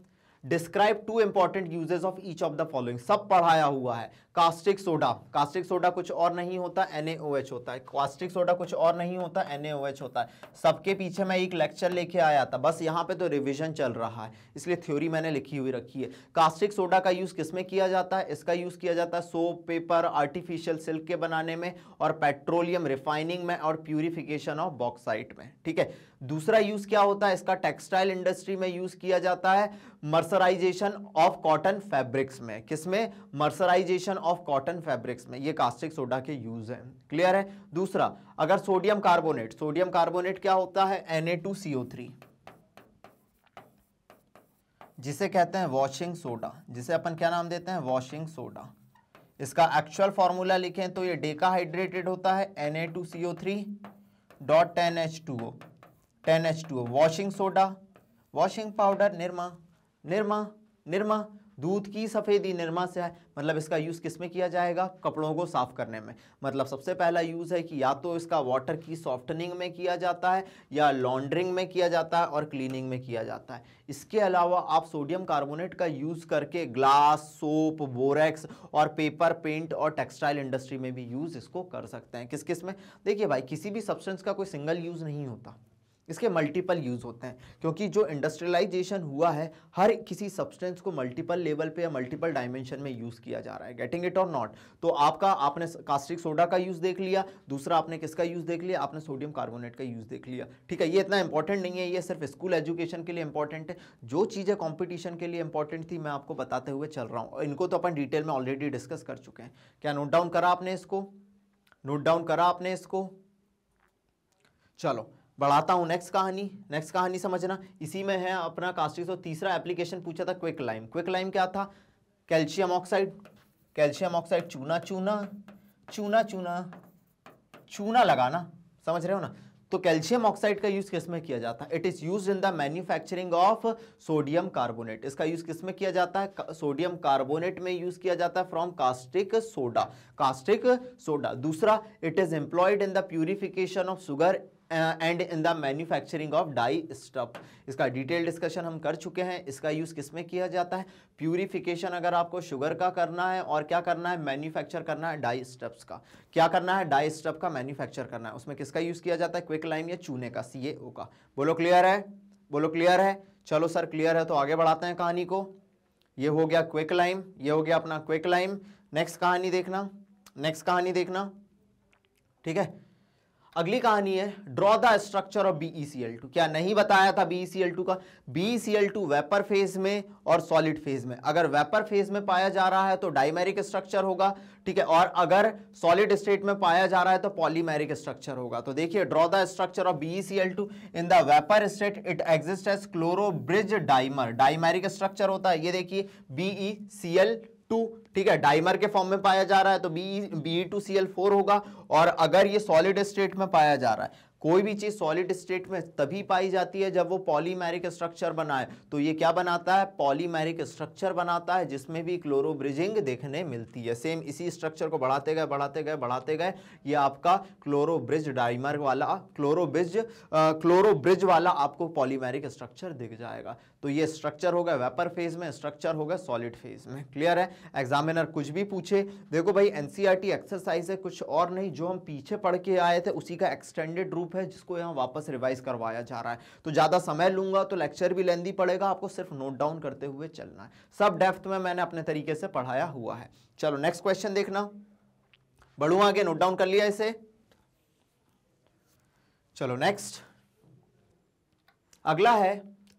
[SPEAKER 1] describe two important uses of each of the following सब पढ़ाया हुआ है कास्टिक सोडा कास्टिक सोडा कुछ और नहीं होता NaOH होता है कास्टिक सोडा कुछ और नहीं होता NaOH होता है सबके पीछे मैं एक लेक्चर लेके आया था बस यहाँ पे तो रिविजन चल रहा है इसलिए थ्योरी मैंने लिखी हुई रखी है कास्टिक सोडा का यूज़ किस में किया जाता है इसका यूज़ किया जाता है सोप पेपर आर्टिफिशियल सिल्क के बनाने में और पेट्रोलियम रिफाइनिंग में और प्यूरिफिकेशन ऑफ बॉक्साइट में ठीक है दूसरा यूज़ क्या होता है इसका टेक्सटाइल इंडस्ट्री में यूज़ किया जाता है मर्सराइजेशन ऑफ कॉटन फैब्रिक्स में किसमें मर्सराइजेशन ऑफ कॉटन फैब्रिक्स में ये कास्टिक सोडा के यूज हैं क्लियर है दूसरा अगर सोडियम कार्बोनेट सोडियम कार्बोनेट क्या होता है Na2CO3 जिसे कहते हैं वॉशिंग सोडा जिसे अपन क्या नाम देते हैं वॉशिंग सोडा इसका एक्चुअल फॉर्मूला लिखें तो ये डेका हाइड्रेटेड होता है Na2CO3 dot ten H two O ten H two O washing soda washing powder Nirma Nirma Nirma दूध की सफ़ेदी निर्मा से है मतलब इसका यूज़ किस में किया जाएगा कपड़ों को साफ़ करने में मतलब सबसे पहला यूज़ है कि या तो इसका वाटर की सॉफ्टनिंग में किया जाता है या लॉन्ड्रिंग में किया जाता है और क्लीनिंग में किया जाता है इसके अलावा आप सोडियम कार्बोनेट का यूज़ करके ग्लास सोप बोरेक्स और पेपर पेंट और टेक्सटाइल इंडस्ट्री में भी यूज़ इसको कर सकते हैं किस किस में देखिए भाई किसी भी सब्सटेंस का कोई सिंगल यूज़ नहीं होता इसके मल्टीपल यूज़ होते हैं क्योंकि जो इंडस्ट्रियलाइजेशन हुआ है हर किसी सब्सटेंस को मल्टीपल लेवल पे या मल्टीपल डायमेंशन में यूज़ किया जा रहा है गेटिंग इट और नॉट तो आपका आपने कास्टिक सोडा का यूज़ देख लिया दूसरा आपने किसका यूज़ देख लिया आपने सोडियम कार्बोनेट का यूज़ देख लिया ठीक है ये इतना इंपॉर्टेंट नहीं है ये सिर्फ स्कूल एजुकेशन के लिए इंपॉर्टेंट है जो चीज़ें कॉम्पिटिशन के लिए इंपॉर्टेंट थी मैं आपको बताते हुए चल रहा हूँ इनको तो अपन डिटेल में ऑलरेडी डिस्कस कर चुके हैं क्या नोट डाउन करा आपने इसको नोट डाउन करा आपने इसको चलो बढ़ाता हूँ नेक्स्ट कहानी नेक्स्ट कहानी समझना इसी में है अपना कास्टिक तो तीसरा एप्लीकेशन पूछा था क्विक लाइम क्विक लाइम क्या था कैल्शियम ऑक्साइड कैल्शियम ऑक्साइड चूना चूना चूना चूना चूना लगाना समझ रहे हो ना तो कैल्शियम ऑक्साइड का यूज किस में किया जाता है it is use in the manufacturing of sodium carbonate इसका यूज किस में किया जाता है सोडियम कार्बोनेट में यूज किया जाता है from caustic soda caustic soda दूसरा it is employed in the purification of sugar and in the manufacturing of dye stuff इसका डिटेल डिस्कशन हम कर चुके हैं इसका यूज़ किस में किया जाता है प्यूरिफिकेशन अगर आपको शुगर का करना है और क्या करना है मैन्युफैक्चर करना है डाई स्टफ्स का क्या करना है डाई स्टफ का मैन्युफैक्चर करना है उसमें किसका यूज़ किया जाता है क्विक लाइम या चूने का सी का बोलो क्लियर है बोलो क्लियर है चलो सर क्लियर है तो आगे बढ़ाते हैं कहानी को ये हो गया क्विक लाइम ये हो गया अपना क्विक लाइम नेक्स्ट कहानी देखना नेक्स्ट कहानी देखना ठीक है अगली कहानी है draw the structure of BeCl2 क्या नहीं बताया था BeCl2 का BeCl2 वेपर फेज में और सॉलिड फेज में अगर वेपर फेज में पाया जा रहा है तो डाइमेरिक स्ट्रक्चर होगा ठीक है और अगर सॉलिड स्टेट में पाया जा रहा है तो पॉलीमेरिक स्ट्रक्चर होगा तो देखिए draw the structure of BeCl2 in the vapour state it exist as chlorobridge dimer dimeric structure होता है ये देखिए एल टू ठीक है डाइमर के फॉर्म में पाया जा रहा है तो B B two C L four होगा और अगर ये सॉलिड स्टेट में पाया जा रहा है कोई भी चीज सॉलिड स्टेट में तभी पाई जाती है जब वो पॉलीमेरिक स्ट्रक्चर बनाए तो ये क्या बनाता है पॉलीमेरिक स्ट्रक्चर बनाता है जिसमें भी क्लोरोब्रिजिंग देखने मिलती है सेम इसी स्ट्रक्चर को बढ़ाते गए बढ़ाते गए बढ़ाते गए ये आपका क्लोरोब्रिज डाइमर वाला क्लोरोब्रिज क्लोरोब्रिज वाला आपको पॉलीमेरिक स्ट्रक्चर दिख जाएगा तो ये स्ट्रक्चर होगा वेपर फेज में स्ट्रक्चर होगा सॉलिड फेज में क्लियर है एग्जामिनर कुछ भी पूछे देखो भाई एनसीईआरटी एक्सरसाइज e है कुछ और नहीं जो हम पीछे पढ़ के आए थे उसी का एक्सटेंडेड रूप प्रूफ है जिसको यहाँ वापस रिवाइज करवाया जा रहा है तो ज़्यादा समय लूंगा तो लेक्चर भी लेंदी पड़ेगा आपको सिर्फ नोट डाउन करते हुए चलना है सब डेफ्थ में मैंने अपने तरीके से पढ़ाया हुआ है चलो नेक्स्ट क्वेश्चन देखना बढ़ू आगे नोट डाउन कर लिया इसे चलो नेक्स्ट अगला है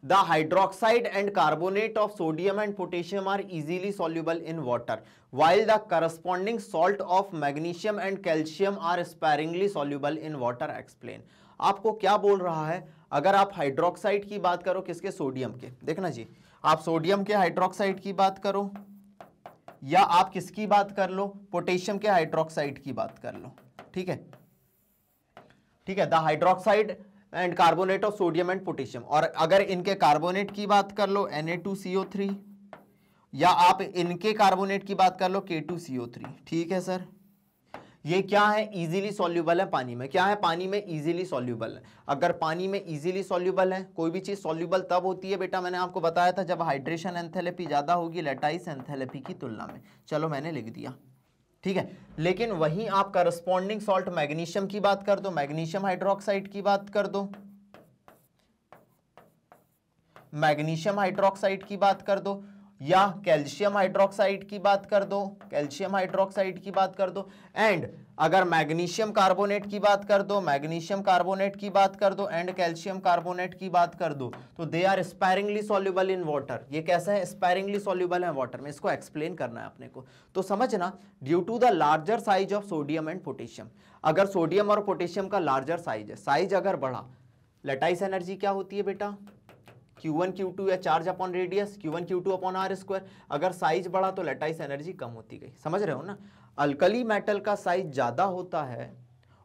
[SPEAKER 1] the hydroxide and carbonate of sodium and potassium are easily soluble in water while the corresponding salt of magnesium and calcium are sparingly soluble in water explain आपको क्या बोल रहा है अगर आप हाइड्रोक्साइड की बात करो किसके सोडियम के देखना जी आप सोडियम के हाइड्रोक्साइड की बात करो या आप किसकी बात कर लो पोटेशियम के हाइड्रोक्साइड की बात कर लो ठीक है ठीक है the hydroxide and carbonate of sodium and potassium और अगर इनके कार्बोनेट की बात कर लो Na2CO3 या आप इनके कार्बोनेट की बात कर लो K2CO3 ठीक है सर ये क्या है इजीली सॉल्यूबल है पानी में क्या है पानी में इजीली सॉल्यूबल है अगर पानी में इजीली सॉल्यूबल है कोई भी चीज़ सॉल्यूबल तब होती है बेटा मैंने आपको बताया था जब हाइड्रेशन एंथेलेपी ज़्यादा होगी लेटाइस एंथेलेपी की तुलना में चलो मैंने लिख दिया ठीक है लेकिन वहीं आप करस्पॉन्डिंग सॉल्ट मैग्नीशियम की बात कर दो मैग्नीशियम हाइड्रोक्साइड की बात कर दो मैग्नीशियम हाइड्रोक्साइड की बात कर दो या कैल्शियम हाइड्रोक्साइड की बात कर दो कैल्शियम हाइड्रोक्साइड की बात कर दो एंड अगर मैग्नीशियम कार्बोनेट की बात कर दो मैग्नीशियम कार्बोनेट की बात कर दो एंड कैल्शियम कार्बोनेट की बात कर दो तो they are sparingly soluble in water ये कैसे है स्पायरिंगली सॉल्यूबल है वाटर में इसको एक्सप्लेन करना है अपने को तो समझना due to the larger size of sodium and potassium अगर सोडियम और पोटेशियम का लार्जर साइज है साइज अगर बढ़ा लेटाइस एनर्जी क्या होती है बेटा क्यू वन क्यू टू या charge upon radius Q one Q two upon are square अगर साइज बढ़ा तो लेटाइस एनर्जी कम होती गई समझ रहे हो ना अल्कली मेटल का साइज ज़्यादा होता है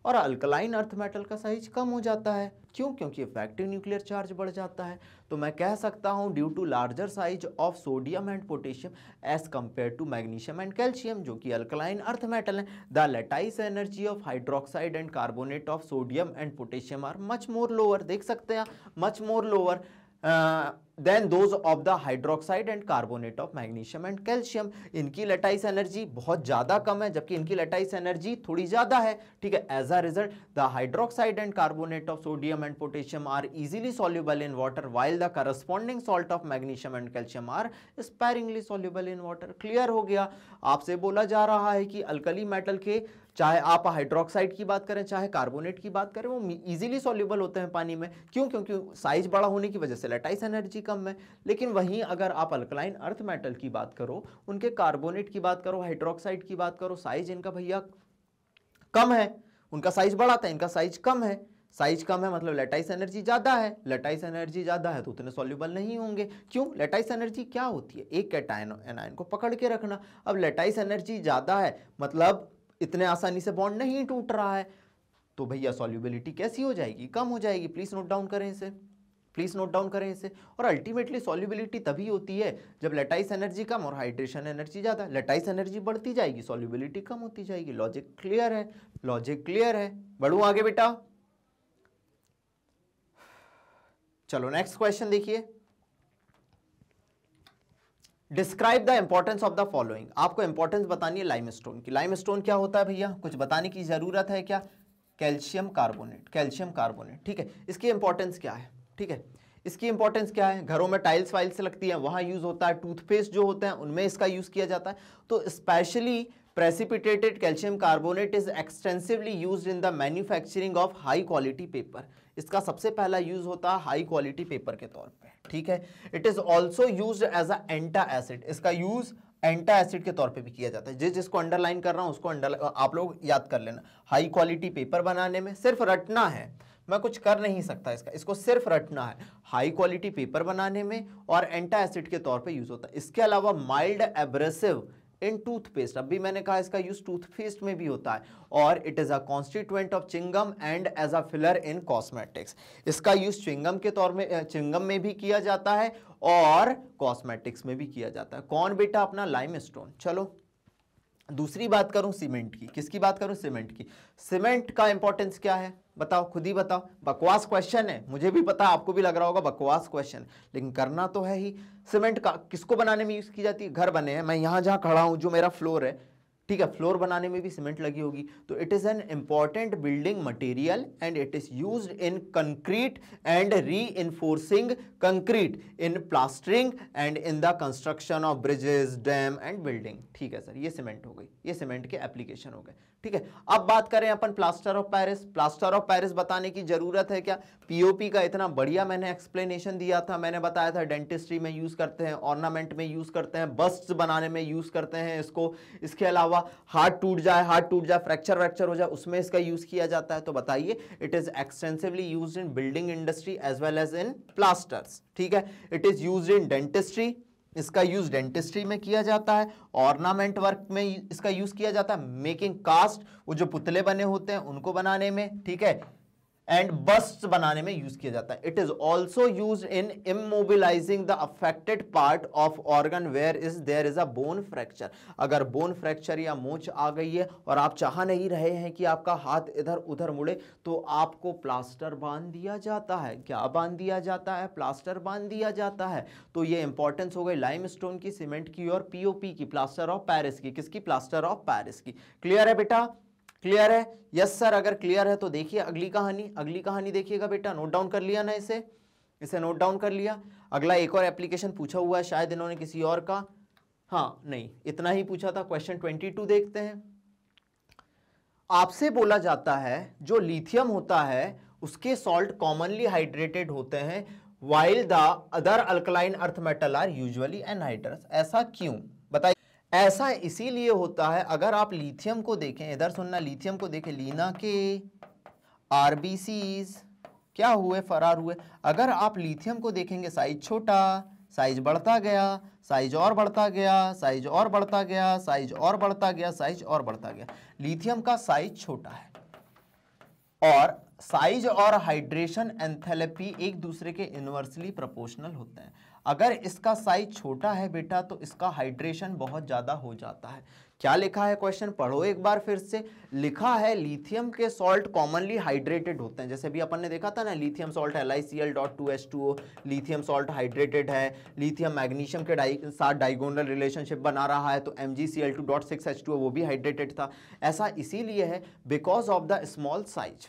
[SPEAKER 1] और अल्कलाइन अर्थ मेटल का साइज कम हो जाता है क्यों क्योंकि इफेक्टिव न्यूक्लियर चार्ज बढ़ जाता है तो मैं कह सकता हूँ due to larger size of sodium and potassium as compare to magnesium and calcium जो कि अल्कलाइन अर्थ मेटल हैं the lattice energy of hydroxide and carbonate of sodium and potassium are much more lower देख सकते हैं much more lower than those of the hydroxide and carbonate of magnesium and calcium इनकी lattice energy बहुत ज़्यादा कम है जबकि इनकी lattice energy थोड़ी ज़्यादा है ठीक है as a result the hydroxide and carbonate of sodium and potassium are easily soluble in water while the corresponding salt of magnesium and calcium are sparingly soluble in water clear हो गया आपसे बोला जा रहा है कि अल्कली मेटल के चाहे आप हाइड्रोक्साइड की बात करें चाहे कार्बोनेट की बात करें वो इजीली सॉल्यूबल होते हैं पानी में क्यों क्योंकि साइज बड़ा होने की वजह से लेटाइस एनर्जी कम है लेकिन वहीं अगर आप अल्कलाइन अर्थ मेटल की बात करो उनके कार्बोनेट की बात करो हाइड्रोक्साइड की बात करो साइज इनका भैया कम है उनका साइज बड़ा था इनका साइज कम है साइज कम है मतलब लेटाइस एनर्जी ज़्यादा है लेटाइस एनर्जी ज़्यादा है तो उतने सॉल्यूबल नहीं होंगे क्यों लेटाइस एनर्जी क्या होती है एक कैटाइन एनाइन को पकड़ के रखना अब लेटाइस एनर्जी ज़्यादा है मतलब इतने आसानी से बॉन्ड नहीं टूट रहा है तो भैया सॉल्युबिलिटी कैसी हो जाएगी कम हो जाएगी प्लीज़ नोट डाउन करें इसे प्लीज़ नोट डाउन करें इसे और अल्टीमेटली सॉल्यूबिलिटी तभी होती है जब लेटाइस एनर्जी कम और हाइड्रेशन एनर्जी ज़्यादा लेटाइस एनर्जी बढ़ती जाएगी सॉल्यूबिलिटी कम होती जाएगी लॉजिक क्लियर है लॉजिक क्लियर है बढ़ू आगे बेटा चलो नेक्स्ट क्वेश्चन देखिए describe the importance of the following आपको इंपॉर्टेंस बतानी है लाइम स्टोन की लाइम स्टोन क्या होता है भैया कुछ बताने की ज़रूरत है क्या कैल्शियम कार्बोनेट कैल्शियम कार्बोनेट ठीक है इसकी इंपॉर्टेंस क्या है ठीक है इसकी इंपॉर्टेंस क्या है घरों में टाइल्स वाइल्स लगती हैं वहां यूज़ होता है टूथपेस्ट जो होते हैं उनमें इसका यूज़ किया जाता है तो specially precipitated calcium carbonate is extensively use in the manufacturing of high quality paper इसका सबसे पहला यूज होता है हाई क्वालिटी पेपर के तौर पे ठीक है it is also use as a antacid इसका यूज एंटा एसिड के तौर पे भी किया जाता है जिस जिसको अंडरलाइन कर रहा हूँ उसको आप लोग याद कर लेना हाई क्वालिटी पेपर बनाने में सिर्फ रटना है मैं कुछ कर नहीं सकता इसका इसको सिर्फ रटना है हाई क्वालिटी पेपर बनाने में और एंटा एसिड के तौर पे यूज़ होता है इसके अलावा माइल्ड एब्रेसिव इन टूथपेस्ट अभी मैंने कहा इसका यूज टूथपेस्ट में भी होता है और it is a constituent of chewing gum and as a filler in cosmetics इसका यूज चिंगम के तौर में चिंगम में भी किया जाता है और कॉस्मेटिक्स में भी किया जाता है कौन बेटा अपना लाइम स्टोन चलो दूसरी बात करूं सीमेंट की किसकी बात करूं सीमेंट की सीमेंट का इंपॉर्टेंस क्या है बताओ खुद ही बताओ बकवास क्वेश्चन है मुझे भी पता आपको भी लग रहा होगा बकवास क्वेश्चन लेकिन करना तो है ही सीमेंट का किसको बनाने में यूज़ की जाती है घर बने हैं मैं यहाँ जहाँ खड़ा हूँ जो मेरा फ्लोर है ठीक है फ्लोर बनाने में भी सीमेंट लगी होगी तो it is an important building material and it is use in concrete and reinforcing concrete in plastering and in the construction of bridges dam and building ठीक है सर ये सीमेंट हो गई ये सीमेंट के एप्लीकेशन हो गए ठीक है अब बात करें अपन plaster of Paris plaster of Paris बताने की जरूरत है क्या पीओपी का इतना बढ़िया मैंने एक्सप्लेनेशन दिया था मैंने बताया था डेंटिस्ट्री में यूज करते हैं ऑर्नामेंट में यूज करते हैं बस्ट बनाने में यूज करते हैं इसको इसके अलावा हार्ट टूट जाए हार्ट टूट जाए फ्रैक्चर व्रैक्चर हो जाए उसमें इसका यूज किया जाता है तो बताइए it is extensively use in building industry as well as in plasters ठीक है it is use in dentistry इसका यूज डेंटिस्ट्री में किया जाता है ऑर्नामेंट वर्क में इसका यूज किया जाता है मेकिंग कास्ट वो जो पुतले बने होते हैं उनको बनाने में ठीक है एंड बस्ट बनाने में यूज किया जाता है it is also use in immobilising the affected part of organ where is there is a bone fracture अगर बोन फ्रैक्चर या मोच आ गई है और आप चाह नहीं रहे हैं कि आपका हाथ इधर उधर मुड़े तो आपको प्लास्टर बांध दिया जाता है क्या बांध दिया जाता है प्लास्टर बांध दिया जाता है तो ये इंपॉर्टेंस हो गई लाइम स्टोन की सीमेंट की और पीओपी की प्लास्टर ऑफ पैरिस की किसकी प्लास्टर ऑफ पैरिस की क्लियर है बेटा क्लियर है यस सर अगर क्लियर है तो देखिए अगली कहानी अगली कहानी देखिएगा बेटा नोट डाउन कर लिया ना इसे इसे नोट डाउन कर लिया अगला एक और एप्लीकेशन पूछा हुआ है शायद इन्होंने किसी और का हाँ नहीं इतना ही पूछा था क्वेश्चन ट्वेंटी टू देखते हैं आपसे बोला जाता है जो लिथियम होता है उसके सॉल्ट कॉमनली हाइड्रेटेड होते हैं while the other alkaline earth metal are usually anhydrous ऐसा क्यों बताइए ऐसा इसीलिए होता है अगर आप लिथियम को देखें इधर सुनना लिथियम को देखें लीना के आर क्या हुए फरार हुए अगर आप लिथियम को देखेंगे साइज छोटा साइज बढ़ता गया साइज और बढ़ता गया साइज और बढ़ता गया साइज और बढ़ता गया साइज और बढ़ता गया लिथियम का साइज छोटा है और साइज और हाइड्रेशन एंथेलेपी एक दूसरे के इन्वर्सली प्रोपोर्शनल होते हैं अगर इसका साइज छोटा है बेटा तो इसका हाइड्रेशन बहुत ज़्यादा हो जाता है क्या लिखा है क्वेश्चन पढ़ो एक बार फिर से लिखा है लिथियम के सॉल्ट कॉमनली हाइड्रेटेड होते हैं जैसे भी अपन ने देखा था ना lithium salt L I C L dot two S two O lithium salt hydrated है लिथियम मैग्नीशियम के डाइ साथ डाइगोनल रिलेशनशिप बना रहा है तो M G C L two dot six H two O वो भी हाइड्रेटेड था ऐसा इसीलिए है because of the small size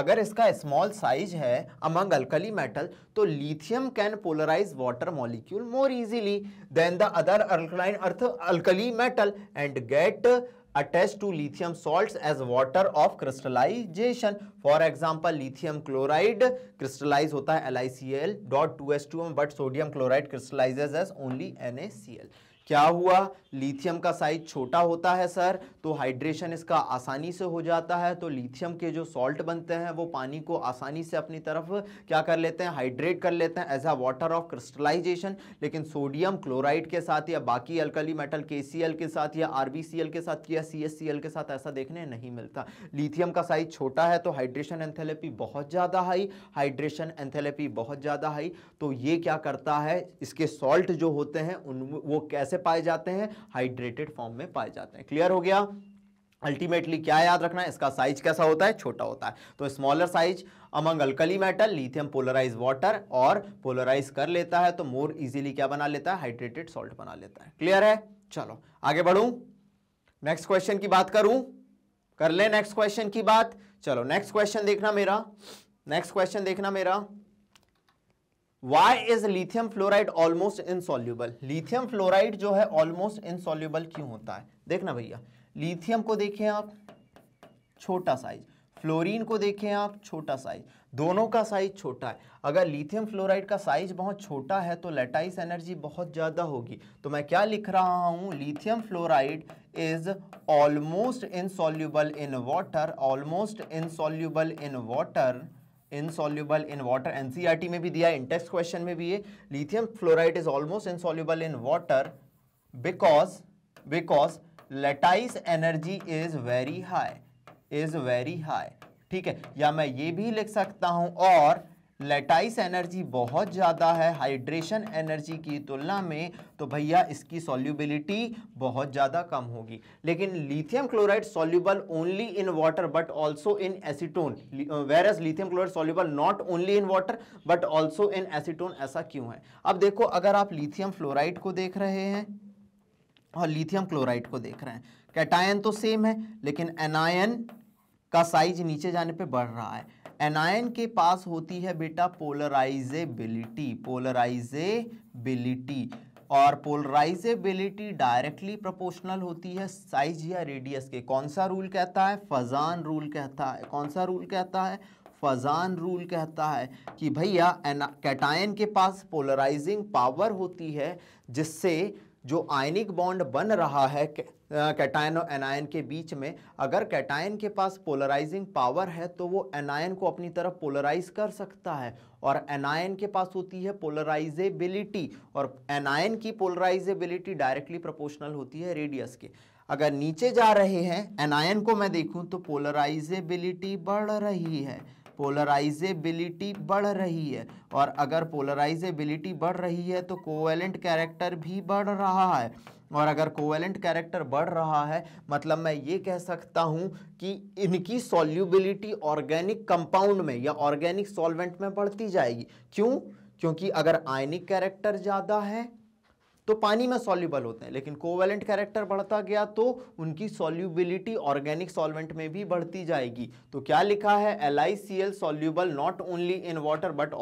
[SPEAKER 1] अगर इसका स्मॉल साइज है अमंग अल्कली मेटल तो lithium can polarise water molecule more easily than the other alkaline earth alkali metal and get attach to lithium salts as water of crystallisation for example lithium chloride crystallise होता है L I C L dot two S two but sodium chloride crystallises as only N A C L क्या हुआ lithium का size छोटा होता है sir तो hydration इसका आसानी से हो जाता है तो लिथियम के जो सॉल्ट बनते हैं वो पानी को आसानी से अपनी तरफ क्या कर लेते हैं हाइड्रेट कर लेते हैं as a water of crystallisation लेकिन सोडियम क्लोराइड के साथ या बाकी अल्कली मेटल के के साथ या आर के साथ या सी के साथ ऐसा देखने नहीं मिलता लिथियम का साइज छोटा है तो हाइड्रेशन एंथेलेपी बहुत ज़्यादा हाई हाइड्रेशन एंथेलेपी बहुत ज़्यादा हाई तो ये क्या करता है इसके सॉल्ट जो होते हैं उन वो कैसे कैसे पाए जाते हैं हाइड्रेटेड फॉर्म में पाए जाते हैं क्लियर हो गया अल्टीमेटली क्या याद रखना है इसका साइज कैसा होता है छोटा होता है तो smaller size among alkali metal lithium polarise water और पोलराइज कर लेता है तो मोर इजीली क्या बना लेता है हाइड्रेटेड सॉल्ट बना लेता है क्लियर है चलो आगे बढ़ू नेक्स्ट क्वेश्चन की बात करूं कर ले नेक्स्ट क्वेश्चन की बात चलो नेक्स्ट क्वेश्चन देखना मेरा नेक्स्ट क्वेश्चन देखना मेरा why is lithium fluoride almost insoluble lithium fluoride जो है ऑलमोस्ट इनसोल्यूबल क्यों होता है देखना भैया लिथियम को देखें आप छोटा साइज फ्लोरीन को देखें आप छोटा साइज दोनों का साइज छोटा है अगर लिथियम फ्लोराइड का साइज बहुत छोटा है तो लेटाइस एनर्जी बहुत ज़्यादा होगी तो मैं क्या लिख रहा हूँ lithium fluoride is almost insoluble in water almost insoluble in water insoluble in water NCERT में भी दिया है इंटेक्स क्वेश्चन में भी ये lithium fluoride is almost insoluble in water because because lattice energy is very high is very high ठीक है या मैं ये भी लिख सकता हूं और लेटाइस एनर्जी बहुत ज़्यादा है हाइड्रेशन एनर्जी की तुलना में तो भैया इसकी सॉल्युबिलिटी बहुत ज़्यादा कम होगी लेकिन lithium chloride soluble only in water but also in acetone whereas lithium chloride soluble not only in water but also in acetone ऐसा क्यों है अब देखो अगर आप लिथियम फ्लोराइड को देख रहे हैं और लिथियम क्लोराइड को देख रहे हैं कैटायन तो सेम है लेकिन एनायन का साइज नीचे जाने पर बढ़ रहा है एनायन के पास होती है बेटा पोलराइजेबिलिटी पोलराइजेबिलिटी और पोलराइजेबिलिटी डायरेक्टली प्रोपोर्शनल होती है साइज या रेडियस के कौन सा रूल कहता है फजान रूल कहता है कौन सा रूल कहता है फजान रूल कहता है कि भैया कैटायन के पास पोलराइजिंग पावर होती है जिससे जो आयनिक बॉन्ड बन रहा है कैटायन और एनायन के बीच में अगर कैटायन के पास पोलराइजिंग पावर है तो वो एनायन को अपनी तरफ पोलराइज कर सकता है और एनायन के पास होती है पोलराइजेबिलिटी और एनायन की पोलराइजेबिलिटी डायरेक्टली प्रोपोर्शनल होती है रेडियस के अगर नीचे जा रहे हैं एनायन को मैं देखूं तो पोलराइजेबिलिटी बढ़ रही है पोलराइजेबिलिटी बढ़ रही है और अगर पोलराइजेबिलिटी बढ़ रही है तो कोवेलेंट कैरेक्टर भी बढ़ रहा है और अगर कोवेलेंट कैरेक्टर बढ़ रहा है मतलब मैं ये कह सकता हूँ कि इनकी सॉल्यूबिलिटी ऑर्गेनिक कंपाउंड में या ऑर्गेनिक सॉल्वेंट में बढ़ती जाएगी क्यों क्योंकि अगर आयनिक कैरेक्टर ज़्यादा है तो पानी में सॉल्यूबल होते हैं लेकिन कोवेलेंट कैरेक्टर बढ़ता गया तो उनकी सॉल्यूबिलिटी ऑर्गेनिक सॉल्वेंट में भी बढ़ती जाएगी तो क्या लिखा है L I C L soluble not only in water but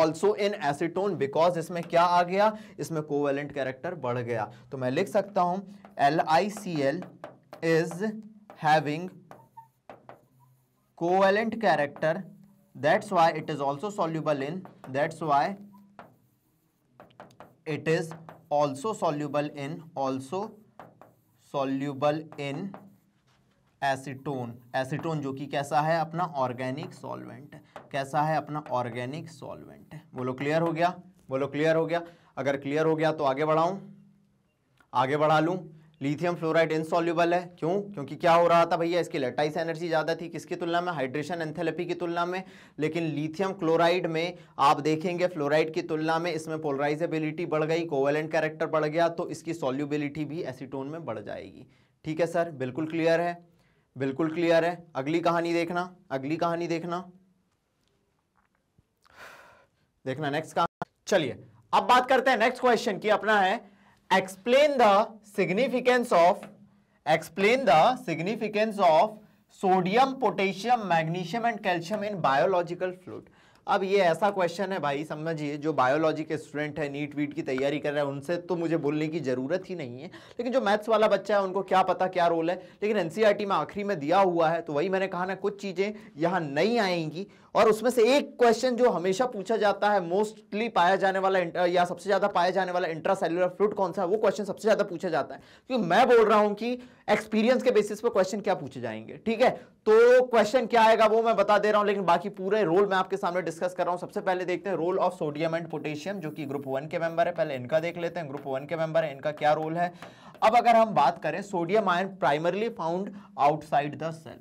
[SPEAKER 1] also in acetone because इसमें क्या आ गया इसमें कोवेलेंट कैरेक्टर बढ़ गया तो मैं लिख सकता हूं L I C L is having covalent character that's why it is also soluble in that's why it is also soluble in also soluble in acetone acetone जो कि कैसा है अपना ऑर्गेनिक सॉल्वेंट कैसा है अपना ऑर्गेनिक सॉल्वेंट बोलो clear हो गया बोलो क्लियर हो गया अगर क्लियर हो गया तो आगे बढ़ाऊं आगे बढ़ा लूं लिथियम फ्लोराइड इनसॉल्यूबल है क्यों क्योंकि क्या हो रहा था भैया इसकी लेटाइस एनर्जी ज़्यादा थी किसकी तुलना में हाइड्रेशन एंथेलेपी की तुलना में लेकिन लिथियम क्लोराइड में आप देखेंगे फ्लोराइड की तुलना में इसमें पोलराइजेबिलिटी बढ़ गई कोवेलेंट कैरेक्टर बढ़ गया तो इसकी सॉल्यूबिलिटी भी एसीटोन में बढ़ जाएगी ठीक है सर बिल्कुल क्लियर है बिल्कुल क्लियर है अगली कहानी देखना अगली कहानी देखना देखना नेक्स्ट कहानी चलिए अब बात करते हैं नेक्स्ट क्वेश्चन की अपना है explain the significance of explain the significance of sodium potassium magnesium and calcium in biological fluid अब ये ऐसा क्वेश्चन है भाई समझिए जो बायोलॉजी के स्टूडेंट है नीट वीट की तैयारी कर रहे हैं उनसे तो मुझे बोलने की ज़रूरत ही नहीं है लेकिन जो मैथ्स वाला बच्चा है उनको क्या पता क्या रोल है लेकिन एनसीईआरटी में आखिरी में दिया हुआ है तो वही मैंने कहा ना कुछ चीज़ें यहाँ नहीं आएंगी और उसमें से एक क्वेश्चन जो हमेशा पूछा जाता है मोस्टली पाया जाने वाला या सबसे ज़्यादा पाया जाने वाला इंट्रासेलुलर फ्लूड कौन सा है वो क्वेश्चन सबसे ज़्यादा पूछा जाता है क्योंकि मैं बोल रहा हूँ कि एक्सपीरियंस के बेसिस पर क्वेश्चन क्या पूछे जाएंगे ठीक है तो क्वेश्चन क्या आएगा वो मैं बता दे रहा हूं लेकिन बाकी पूरे रोल मैं आपके सामने डिस्कस कर रहा हूं सबसे पहले देखते हैं role of sodium and potassium जो कि ग्रुप वन के मेंबर है पहले इनका देख लेते हैं ग्रुप वन के मेंबर है इनका क्या रोल है अब अगर हम बात करें sodium ion primarily found outside the cell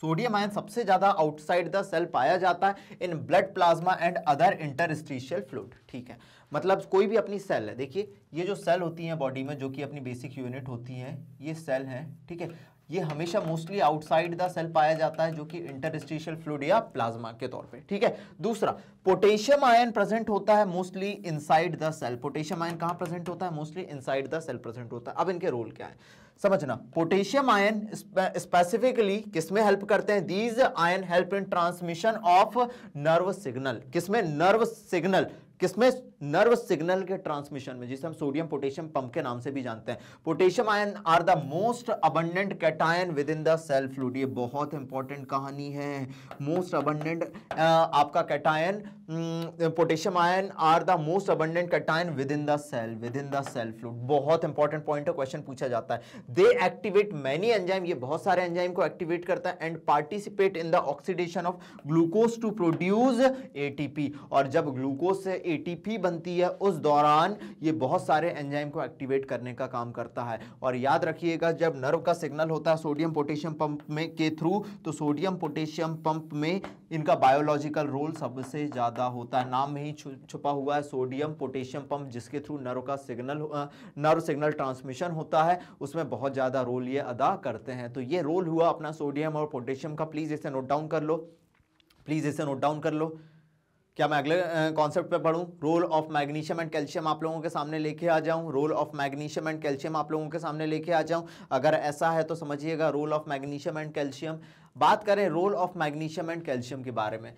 [SPEAKER 1] sodium ion सबसे ज्यादा आउटसाइड द सेल पाया जाता है in blood plasma and other interstitial fluid ठीक है मतलब कोई भी अपनी सेल है देखिए ये जो सेल होती है बॉडी में जो कि अपनी बेसिक यूनिट होती है ये सेल है ठीक है ये हमेशा मोस्टली आउटसाइड द सेल पाया जाता है जो कि इंटरस्टिशियल फ्लूड या प्लाज्मा के तौर पे ठीक है दूसरा पोटेशियम आयन प्रेजेंट होता है mostly inside the cell potassium ion कहां प्रेजेंट होता है mostly inside the cell present होता है अब इनके रोल क्या है समझना पोटेशियम आयन स्पेसिफिकली किसमें हेल्प करते हैं these ion help in transmission of nerve signal किसमें नर्व सिग्नल किसमें नर्व सिग्नल के ट्रांसमिशन में जिसे हम सोडियम पोटेशियम पंप के नाम से भी जानते हैं potassium ion are the most abundant cation within the cell fluid ये बहुत इंपॉर्टेंट कहानी है मोस्ट अबंडेंट आपका cation potassium ion are the most abundant cation within the cell within the cell fluid बहुत important point है question पूछा जाता है दे एक्टिवेट मैनी एंजाइम ये बहुत सारे एंजाइम को एक्टिवेट करता है and participate in the oxidation of glucose to produce ATP और जब ग्लूकोज से एटीपी बनती है उस दौरान ये बहुत सारे एंजाइम को एक्टिवेट करने का काम करता है और याद रखिएगा जब नर्व का सिग्नल होता है सोडियम पोटेशियम पंप में के थ्रू तो सोडियम पोटेशियम पंप में इनका बायोलॉजिकल रोल सबसे ज़्यादा होता है नाम में ही छुपा हुआ है सोडियम पोटेशियम पंप जिसके थ्रू नर्व का सिग्नल नर्व सिग्नल ट्रांसमिशन होता है उसमें बहुत ज़्यादा रोल ये अदा करते हैं तो ये रोल हुआ अपना सोडियम और पोटेशियम का प्लीज़ इसे नोट डाउन कर लो प्लीज़ इसे नोट डाउन कर लो क्या मैं अगले कॉन्सेप्ट पे पढ़ूं role of magnesium and calcium आप लोगों के सामने लेके आ जाऊं role of magnesium and calcium आप लोगों के सामने लेके आ जाऊं अगर ऐसा है तो समझिएगा role of magnesium and calcium बात करें role of magnesium and calcium के बारे में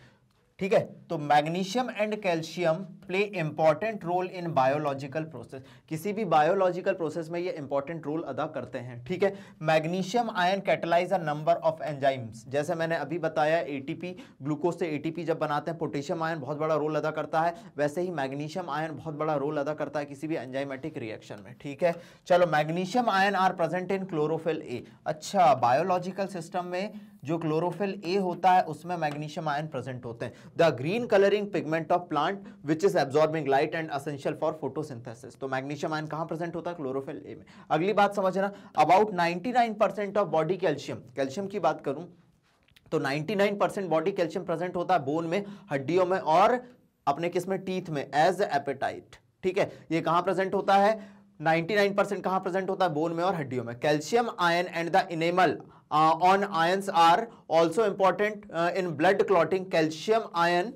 [SPEAKER 1] ठीक है तो magnesium and calcium play important role in biological process किसी भी बायोलॉजिकल प्रोसेस में ये इंपॉर्टेंट रोल अदा करते हैं ठीक है magnesium ion catalyse a number of enzymes जैसे मैंने अभी बताया एटीपी ग्लूकोज से एटीपी जब बनाते हैं पोटेशियम आयन बहुत बड़ा रोल अदा करता है वैसे ही मैग्नीशियम आयन बहुत बड़ा रोल अदा करता है किसी भी एंजाइमेटिक रिएक्शन में ठीक है चलो magnesium ion are present in chlorophyll A अच्छा बायोलॉजिकल सिस्टम में जो क्लोरोफिल ए होता है उसमें मैग्नीशियम आयन प्रेजेंट होते हैं the green colouring pigment of plant which is absorbing light and essential for photosynthesis तो मैग्नीशियम आयन कहां प्रेजेंट होता है क्लोरोफिल ए में अगली बात समझना about 99% of body calcium calcium की बात करूं तो 99% बॉडी कैल्शियम प्रेजेंट होता है बोन में हड्डियों में और अपने किस में टीथ में एज एपेटाइट ठीक है ये कहां प्रेजेंट होता है 99 परसेंट कहाँ प्रेजेंट होता है बोन में और हड्डियों में calcium ion and the enamel Uh, on ions are also important uh, in blood clotting calcium ion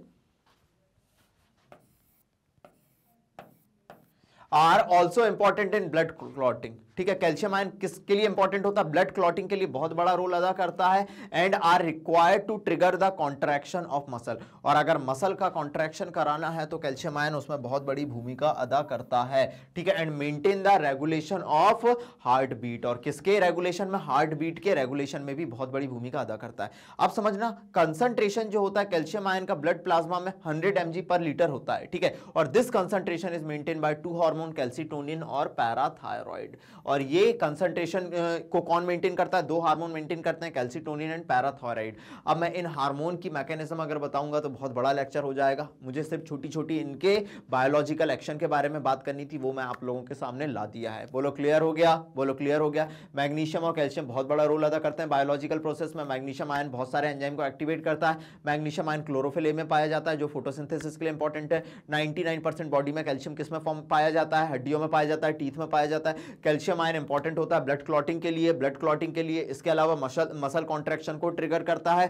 [SPEAKER 1] are also important in blood clotting ठीक है कैल्शियम आयन किसके लिए इंपॉर्टेंट होता है ब्लड क्लॉटिंग के लिए बहुत बड़ा रोल अदा करता है and are required to trigger the contraction of muscle और अगर मसल का कॉन्ट्रैक्शन कराना है तो कैल्शियम आयन उसमें बहुत बड़ी भूमिका अदा करता है ठीक है and maintain the regulation of heart beat और किसके रेगुलेशन में हार्ट बीट के रेगुलेशन में भी बहुत बड़ी भूमिका अदा करता है अब समझना कंसंट्रेशन जो होता है कैल्शियम आयन का ब्लड प्लाज्मा में हंड्रेड एम पर लीटर होता है ठीक है और this concentration is maintain by two hormone calcitonin और पैराथायरॉयड और ये कंसंट्रेशन को कौन मेंटेन करता है दो हार्मोन मेंटेन करते हैं कैल्सिटोनिन एंड पैराथॉराइड अब मैं इन हार्मोन की मैकेनिज्म अगर बताऊंगा तो बहुत बड़ा लेक्चर हो जाएगा मुझे सिर्फ छोटी छोटी इनके बायोलॉजिकल एक्शन के बारे में बात करनी थी वो मैं आप लोगों के सामने ला दिया है बोलो क्लियर हो गया बोलो क्लियर हो गया मैग्नीशियम और कैल्शियम बहुत बड़ा रोल अदा करते हैं बायोलॉजिकल प्रोसेस में मैग्नीशियम आयन बहुत सारे एंजाइम को एक्टिवेट करता है मैग्नीशियम आयन क्लोरोफिल ए में पाया जाता है जो फोटोसिंथेसिस के लिए इंपॉर्टेंट है 99% बॉडी में कैल्शियम किस में फॉर्म पाया जाता है हड्डियों में पाया जाता है टीथ में पाया जाता है कैल्शियम कैल्शियम आयन इंपॉर्टेंट होता है ब्लड क्लॉटिंग के लिए ब्लड क्लॉटिंग के लिए इसके अलावा मसल मसल कॉन्ट्रेक्शन को ट्रिगर करता है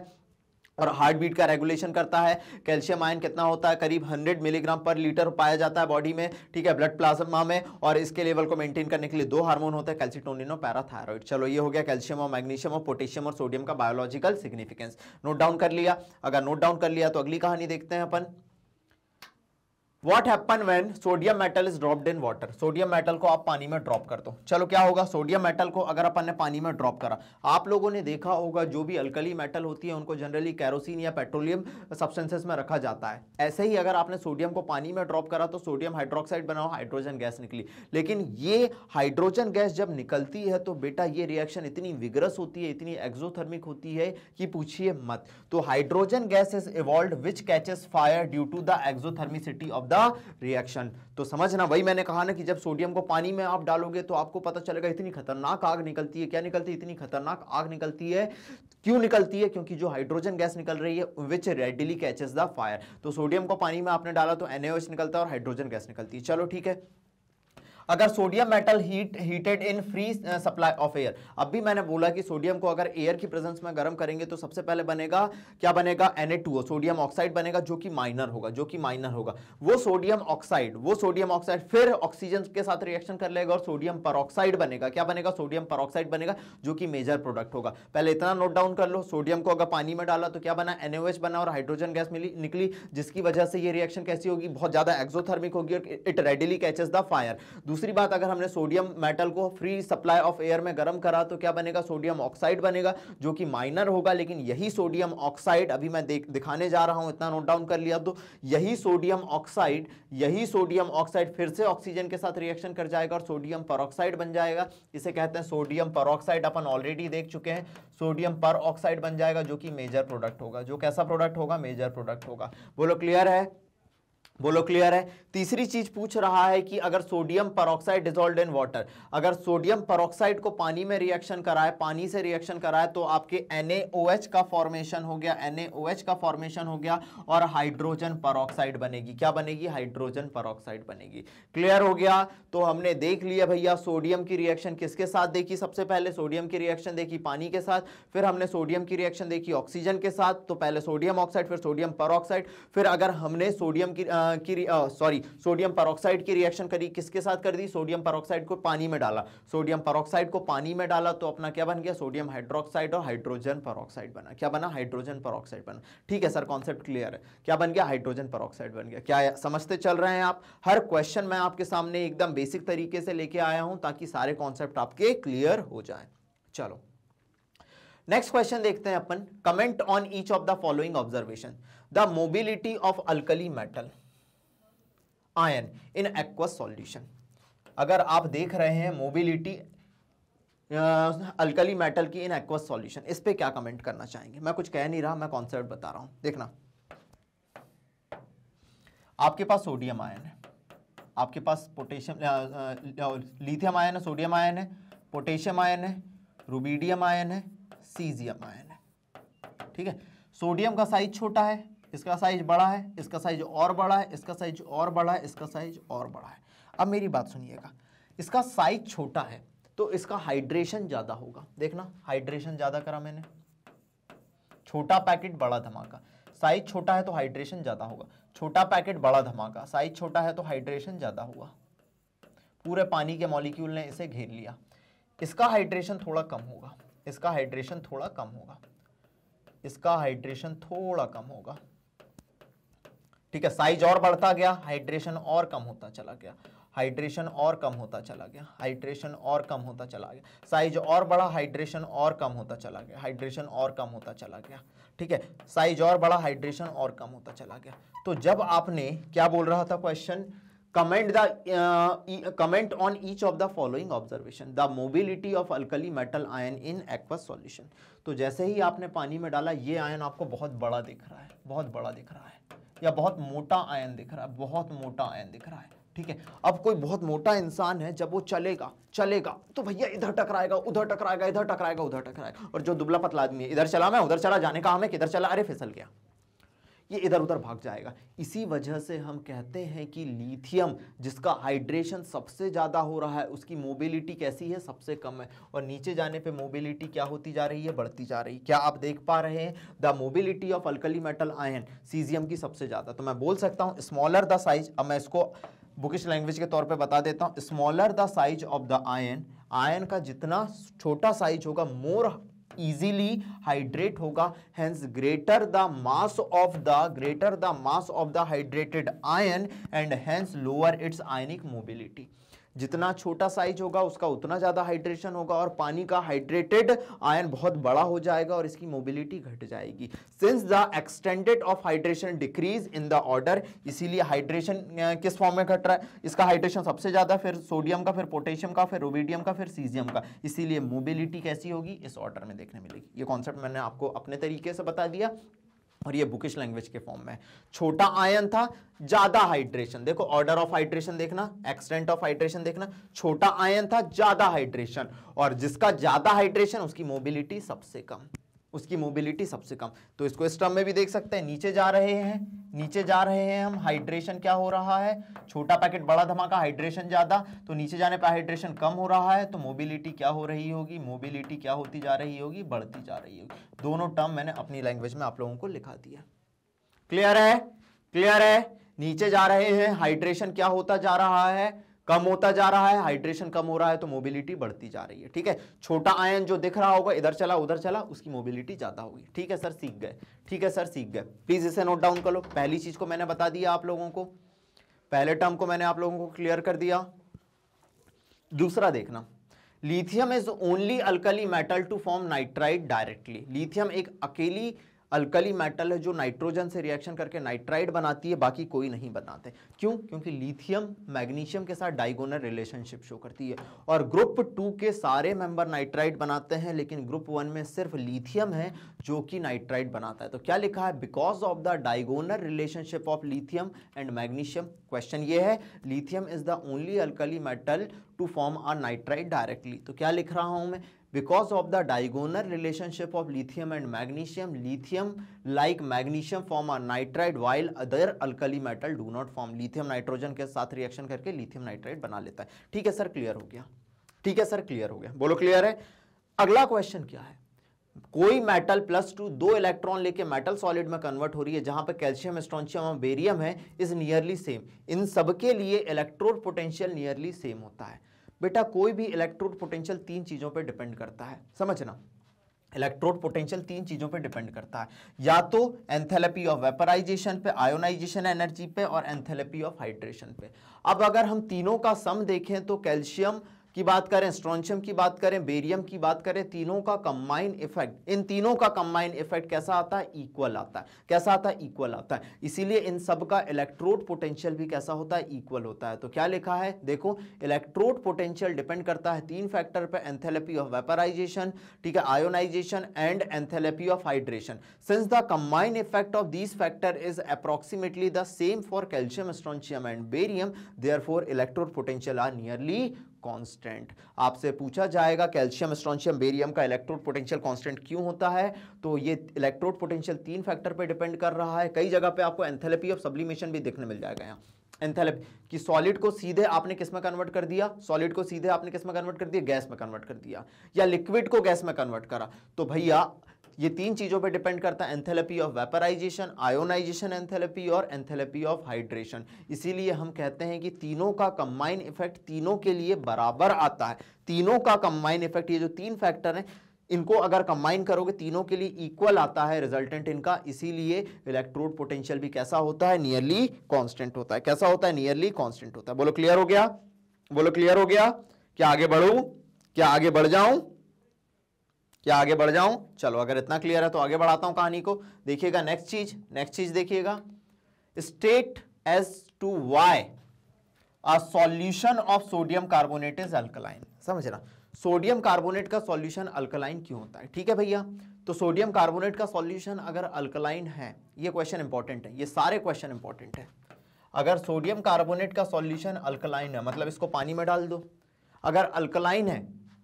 [SPEAKER 1] और हार्ट बीट का रेगुलेशन करता है कैल्शियम आयन कितना होता है करीब 100 मिलीग्राम पर लीटर पाया जाता है बॉडी में ठीक है ब्लड प्लाज्मा में और इसके लेवल को मेंटेन करने के लिए दो हार्मोन होते हैं कैल्सिटोनिन और पैराथायरॉइड चलो ये हो गया कैल्शियम और मैग्नीशियम और पोटेशियम और सोडियम का बायोलॉजिकल सिग्निफिकेंस नोट डाउन कर लिया अगर नोट डाउन कर लिया तो अगली कहानी देखते हैं अपन what happen when sodium metal is dropped in water sodium metal को आप पानी में ड्रॉप कर दो चलो क्या होगा सोडियम मेटल को अगर अपन ने पानी में ड्रॉप करा आप लोगों ने देखा होगा जो भी अल्कली मेटल होती है उनको जनरली कैरोसिन या पेट्रोलियम सब्सटेंसेस में रखा जाता है ऐसे ही अगर आपने सोडियम को पानी में ड्रॉप करा तो सोडियम हाइड्रोक्साइड बनाओ हाइड्रोजन गैस निकली लेकिन ये हाइड्रोजन गैस जब निकलती है तो बेटा ये रिएक्शन इतनी विग्रस होती है इतनी एक्जोथर्मिक होती है कि पूछिए मत तो hydrogen gas is evolve which catches fire due to the exothermicity of the reaction तो समझना वही मैंने कहा ना कि जब सोडियम को पानी में आप डालोगे तो आपको पता चलेगा इतनी खतरनाक आग निकलती है क्या निकलती है इतनी खतरनाक आग निकलती है क्यों निकलती है क्योंकि जो हाइड्रोजन गैस निकल रही है which readily catches the fire तो सोडियम को पानी में आपने डाला तो एनएओएच निकलता है और हाइड्रोजन गैस निकलती है चलो ठीक है अगर sodium metal heat heated in free supply of air अब भी मैंने बोला कि सोडियम को अगर एयर की प्रेजेंस में गर्म करेंगे तो सबसे पहले बनेगा क्या बनेगा एन सोडियम ऑक्साइड बनेगा जो कि माइनर होगा जो कि माइनर होगा वो सोडियम ऑक्साइड वो सोडियम ऑक्साइड फिर ऑक्सीजन के साथ रिएक्शन कर लेगा और सोडियम परोक्साइड बनेगा क्या बनेगा सोडियम परोक्साइड बनेगा जो कि मेजर प्रोडक्ट होगा पहले इतना नोट डाउन कर लो सोडियम को अगर पानी में डाला तो क्या बना एनओएच बना और हाइड्रोजन गैस मिली निकली जिसकी वजह से ये रिएक्शन कैसी होगी बहुत ज्यादा एक्सोथर्मिक होगी और it readily catches the fire दूसरी बात अगर हमने सोडियम मेटल को फ्री सप्लाई ऑफ एयर में गर्म करा तो क्या बनेगा सोडियम ऑक्साइड बनेगा जो कि माइनर होगा लेकिन यही सोडियम ऑक्साइड अभी मैं दिखाने जा रहा हूं इतना नोट डाउन कर लिया तो यही सोडियम ऑक्साइड यही सोडियम ऑक्साइड फिर से ऑक्सीजन के साथ रिएक्शन कर जाएगा और सोडियम पर बन जाएगा इसे कहते हैं सोडियम पर अपन ऑलरेडी देख चुके हैं सोडियम पर बन जाएगा जो कि मेजर प्रोडक्ट होगा जो कैसा प्रोडक्ट होगा मेजर प्रोडक्ट होगा बोलो क्लियर है बोलो क्लियर है तीसरी चीज पूछ रहा है कि अगर sodium peroxide dissolved in water अगर सोडियम परोक्साइड को पानी में रिएक्शन कराए पानी से रिएक्शन कराए तो आपके NaOH का फॉर्मेशन हो गया NaOH का फॉर्मेशन हो गया और हाइड्रोजन परोक्साइड बनेगी क्या बनेगी हाइड्रोजन परोक्साइड बनेगी क्लियर हो गया तो हमने देख लिया भैया सोडियम की रिएक्शन किसके साथ देखी सबसे पहले सोडियम की रिएक्शन देखी पानी के साथ फिर हमने सोडियम की रिएक्शन देखी ऑक्सीजन के साथ तो पहले सोडियम ऑक्साइड फिर सोडियम पर फिर अगर हमने सोडियम की आ, की सॉरी सोडियम परोक्साइड की रिएक्शन करी किसके साथ कर दी सोडियम परोक्साइड को पानी में डाला सोडियम परोक्साइड को पानी में डाला तो अपना क्या बन गया सोडियम हाइड्रोक्साइड और हाइड्रोजन परोक्साइड बना क्या बना हाइड्रोजन परोक्साइड बना ठीक है सर कॉन्सेप्ट क्लियर है क्या बन गया हाइड्रोजन परोक्साइड बन गया क्या समझते चल रहे हैं आप हर क्वेश्चन मैं आपके सामने एकदम बेसिक तरीके से लेके आया हूं ताकि सारे कॉन्सेप्ट आपके क्लियर हो जाए चलो नेक्स्ट क्वेश्चन देखते हैं अपन comment on each of the following observation the mobility of alkali metal ion in aqueous solution अगर आप देख रहे हैं मोबिलिटी अल्कली मेटल की इन एक्वस सॉल्यूशन इस पर क्या कमेंट करना चाहेंगे मैं कुछ कह नहीं रहा मैं कॉन्सेप्ट बता रहा हूँ देखना आपके पास सोडियम आयन है आपके पास पोटेशियम लिथियम आयन है सोडियम आयन है पोटेशियम आयन है रूबीडियम आयन है सीजियम आयन है ठीक है सोडियम का साइज छोटा है इसका साइज बड़ा है इसका साइज और बड़ा है इसका साइज और बड़ा है इसका साइज और बड़ा है अब मेरी बात सुनिएगा इसका साइज छोटा है तो इसका हाइड्रेशन ज़्यादा होगा देखना हाइड्रेशन ज़्यादा करा मैंने छोटा पैकेट बड़ा धमाका साइज छोटा है तो हाइड्रेशन ज़्यादा होगा छोटा पैकेट बड़ा धमाका साइज छोटा है तो हाइड्रेशन ज़्यादा होगा पूरे पानी के मॉलिक्यूल ने इसे घेर लिया इसका हाइड्रेशन थोड़ा कम होगा इसका हाइड्रेशन थोड़ा कम होगा इसका हाइड्रेशन थोड़ा कम होगा ठीक है साइज और बढ़ता गया हाइड्रेशन और कम होता चला गया हाइड्रेशन और कम होता चला गया हाइड्रेशन और कम होता चला गया साइज और बढ़ा हाइड्रेशन और कम होता चला गया हाइड्रेशन और कम होता चला गया ठीक है साइज और बढ़ा हाइड्रेशन और कम होता चला गया तो जब आपने क्या बोल रहा था question comment the comment on each of the following observation the mobility of alkali metal ion in aqueous solution तो जैसे ही आपने पानी में डाला ये आयन आपको बहुत बड़ा दिख रहा है बहुत बड़ा दिख रहा है या बहुत मोटा आयन दिख रहा है बहुत मोटा आयन दिख रहा है ठीक है अब कोई बहुत मोटा इंसान है जब वो चलेगा चलेगा तो भैया इधर टकराएगा उधर टकराएगा इधर टकराएगा उधर टकराएगा और जो दुबला पतला आदमी है इधर चला मैं उधर चला जाने का हमें किधर चला अरे फिसल गया ये इधर उधर भाग जाएगा इसी वजह से हम कहते हैं कि लिथियम जिसका हाइड्रेशन सबसे ज़्यादा हो रहा है उसकी मोबिलिटी कैसी है सबसे कम है और नीचे जाने पे मोबिलिटी क्या होती जा रही है बढ़ती जा रही है क्या आप देख पा रहे हैं the mobility of alkali metal ion caesium की सबसे ज़्यादा तो मैं बोल सकता हूँ स्मॉलर द साइज अब मैं इसको बुकिश लैंग्वेज के तौर पर बता देता हूँ smaller the size of the ion ion का जितना छोटा साइज होगा मोर इजीली हाइड्रेट होगा hence greater the mass of the greater the mass of the hydrated ion and hence lower its ionic mobility जितना छोटा साइज होगा उसका उतना ज़्यादा हाइड्रेशन होगा और पानी का हाइड्रेटेड आयन बहुत बड़ा हो जाएगा और इसकी मोबिलिटी घट जाएगी since the extended of hydration decrease in the order इसीलिए हाइड्रेशन किस फॉर्म में घट रहा है इसका हाइड्रेशन सबसे ज़्यादा फिर सोडियम का फिर पोटेशियम का फिर रोबीडियम का फिर सीजियम का इसीलिए मोबिलिटी कैसी होगी इस ऑर्डर में देखने मिलेगी ये कॉन्सेप्ट मैंने आपको अपने तरीके से बता दिया और ये बुकिश लैंग्वेज के फॉर्म में छोटा आयन था ज्यादा हाइड्रेशन देखो ऑर्डर ऑफ हाइड्रेशन देखना एक्सटेंट ऑफ हाइड्रेशन देखना छोटा आयन था ज्यादा हाइड्रेशन और जिसका ज्यादा हाइड्रेशन उसकी मोबिलिटी सबसे कम उसकी मोबिलिटी सबसे कम तो इसको इस टर्म में भी देख सकते हैं नीचे जा रहे हैं नीचे जा रहे हैं हम हाइड्रेशन क्या हो रहा है छोटा पैकेट बड़ा धमाका हाइड्रेशन ज़्यादा तो नीचे जाने पर हाइड्रेशन कम हो रहा है तो मोबिलिटी क्या हो रही होगी मोबिलिटी क्या होती जा रही होगी बढ़ती जा रही होगी दोनों टर्म मैंने अपनी लैंग्वेज में आप लोगों को लिखा दिया क्लियर है क्लियर है नीचे जा रहे हैं हाइड्रेशन क्या होता जा रहा है कम होता जा रहा है हाइड्रेशन कम हो रहा है तो मोबिलिटी बढ़ती जा रही है ठीक है छोटा आयन जो दिख रहा होगा इधर चला उधर चला उसकी मोबिलिटी ज़्यादा होगी ठीक है सर सीख गए ठीक है सर सीख गए प्लीज़ इसे नोट डाउन कर लो पहली चीज़ को मैंने बता दिया आप लोगों को पहले टर्म को मैंने आप लोगों को क्लियर कर दिया दूसरा देखना lithium is only alkali metal to form nitride directly lithium एक अकेली अल्कली मेटल है जो नाइट्रोजन से रिएक्शन करके नाइट्राइड बनाती है बाकी कोई नहीं बनाते क्यों क्योंकि लिथियम मैग्नीशियम के साथ डाइगोनल रिलेशनशिप शो करती है और ग्रुप टू के सारे मेंबर नाइट्राइड बनाते हैं लेकिन ग्रुप वन में सिर्फ लिथियम है जो कि नाइट्राइड बनाता है तो क्या लिखा है because of the diagonal relationship of lithium and magnesium question ये है lithium is the only alkali metal to form a nitride directly तो क्या लिख रहा हूँ मैं because of the diagonal relationship of lithium and magnesium lithium like magnesium form are nitride while other alkali metal do not form lithium nitrogen के साथ reaction करके lithium nitride बना लेता है ठीक है सर क्लियर हो गया ठीक है सर क्लियर हो गया बोलो क्लियर है अगला क्वेश्चन क्या है कोई मेटल प्लस टू दो इलेक्ट्रॉन लेके मेटल सॉलिड में कन्वर्ट हो रही है जहां पर कैल्शियम स्ट्रॉन्शियम और बेरियम है इज नियरली सेम इन सबके लिए इलेक्ट्रोड पोटेंशियल नियरली सेम होता है बेटा कोई भी इलेक्ट्रोड पोटेंशियल तीन चीज़ों पर डिपेंड करता है समझना इलेक्ट्रोड पोटेंशियल तीन चीज़ों पे डिपेंड करता है या तो एंथेलपी ऑफ वेपराइजेशन पे आयोनाइजेशन एनर्जी पे और एंथेलपी ऑफ हाइड्रेशन पे अब अगर हम तीनों का सम देखें तो कैल्शियम की बात करें स्ट्रॉन्शियम की बात करें बेरियम की बात करें तीनों का कंबाइन इफेक्ट इन तीनों का कंबाइन इफेक्ट कैसा आता है इक्वल आता है कैसा आता है इक्वल आता है इसीलिए इन सब का इलेक्ट्रोड पोटेंशियल भी कैसा होता है इक्वल होता है तो क्या लिखा है देखो इलेक्ट्रोड पोटेंशियल डिपेंड करता है तीन फैक्टर पर एंथेलेपी ऑफ वेपराइजेशन ठीक है ionisation and enthalpy of hydration since the combine effect of these factor is approximately the same for calcium strontium and barium therefore electrode potential are nearly constant आपसे पूछा जाएगा calcium strontium barium का electrode potential constant क्यों होता है तो ये electrode potential तीन फैक्टर पे डिपेंड कर रहा है कई जगह पे आपको एंथेलपी ऑफ सब्लिमेशन भी देखने मिल जाएगा यहाँ एंथेलपी कि सॉलिड को सीधे आपने किस में कन्वर्ट कर दिया सॉलिड को सीधे आपने किस में कन्वर्ट कर दिया गैस में कन्वर्ट कर दिया या लिक्विड को गैस में कन्वर्ट करा तो भैया ये तीन चीज़ों पे डिपेंड करता है enthalpy of vaporisation ionisation enthalpy और एंथेलपी ऑफ हाइड्रेशन इसीलिए हम कहते हैं कि तीनों का कंबाइन इफेक्ट तीनों के लिए बराबर आता है तीनों का कंबाइन इफेक्ट ये जो तीन फैक्टर हैं इनको अगर कंबाइन करोगे तीनों के लिए इक्वल आता है रिजल्टेंट इनका इसीलिए इलेक्ट्रोड पोटेंशियल भी कैसा होता है नियरली कॉन्स्टेंट होता है कैसा होता है नियरली कॉन्स्टेंट होता है बोलो क्लियर हो गया बोलो क्लियर हो गया क्या आगे बढ़ू क्या आगे बढ़ जाऊं क्या आगे बढ़ जाऊं चलो अगर इतना क्लियर है तो आगे बढ़ाता हूं कहानी को देखिएगा नेक्स्ट चीज नेक्स्ट चीज देखिएगा state as to why a solution of sodium carbonate is alkaline समझना सोडियम कार्बोनेट का सॉल्यूशन अल्कलाइन क्यों होता है ठीक है भैया तो सोडियम कार्बोनेट का सॉल्यूशन अगर अल्कलाइन है ये क्वेश्चन इंपॉर्टेंट है ये सारे क्वेश्चन इंपॉर्टेंट है अगर सोडियम कार्बोनेट का सॉल्यूशन अल्कलाइन है मतलब इसको पानी में डाल दो अगर अल्कलाइन है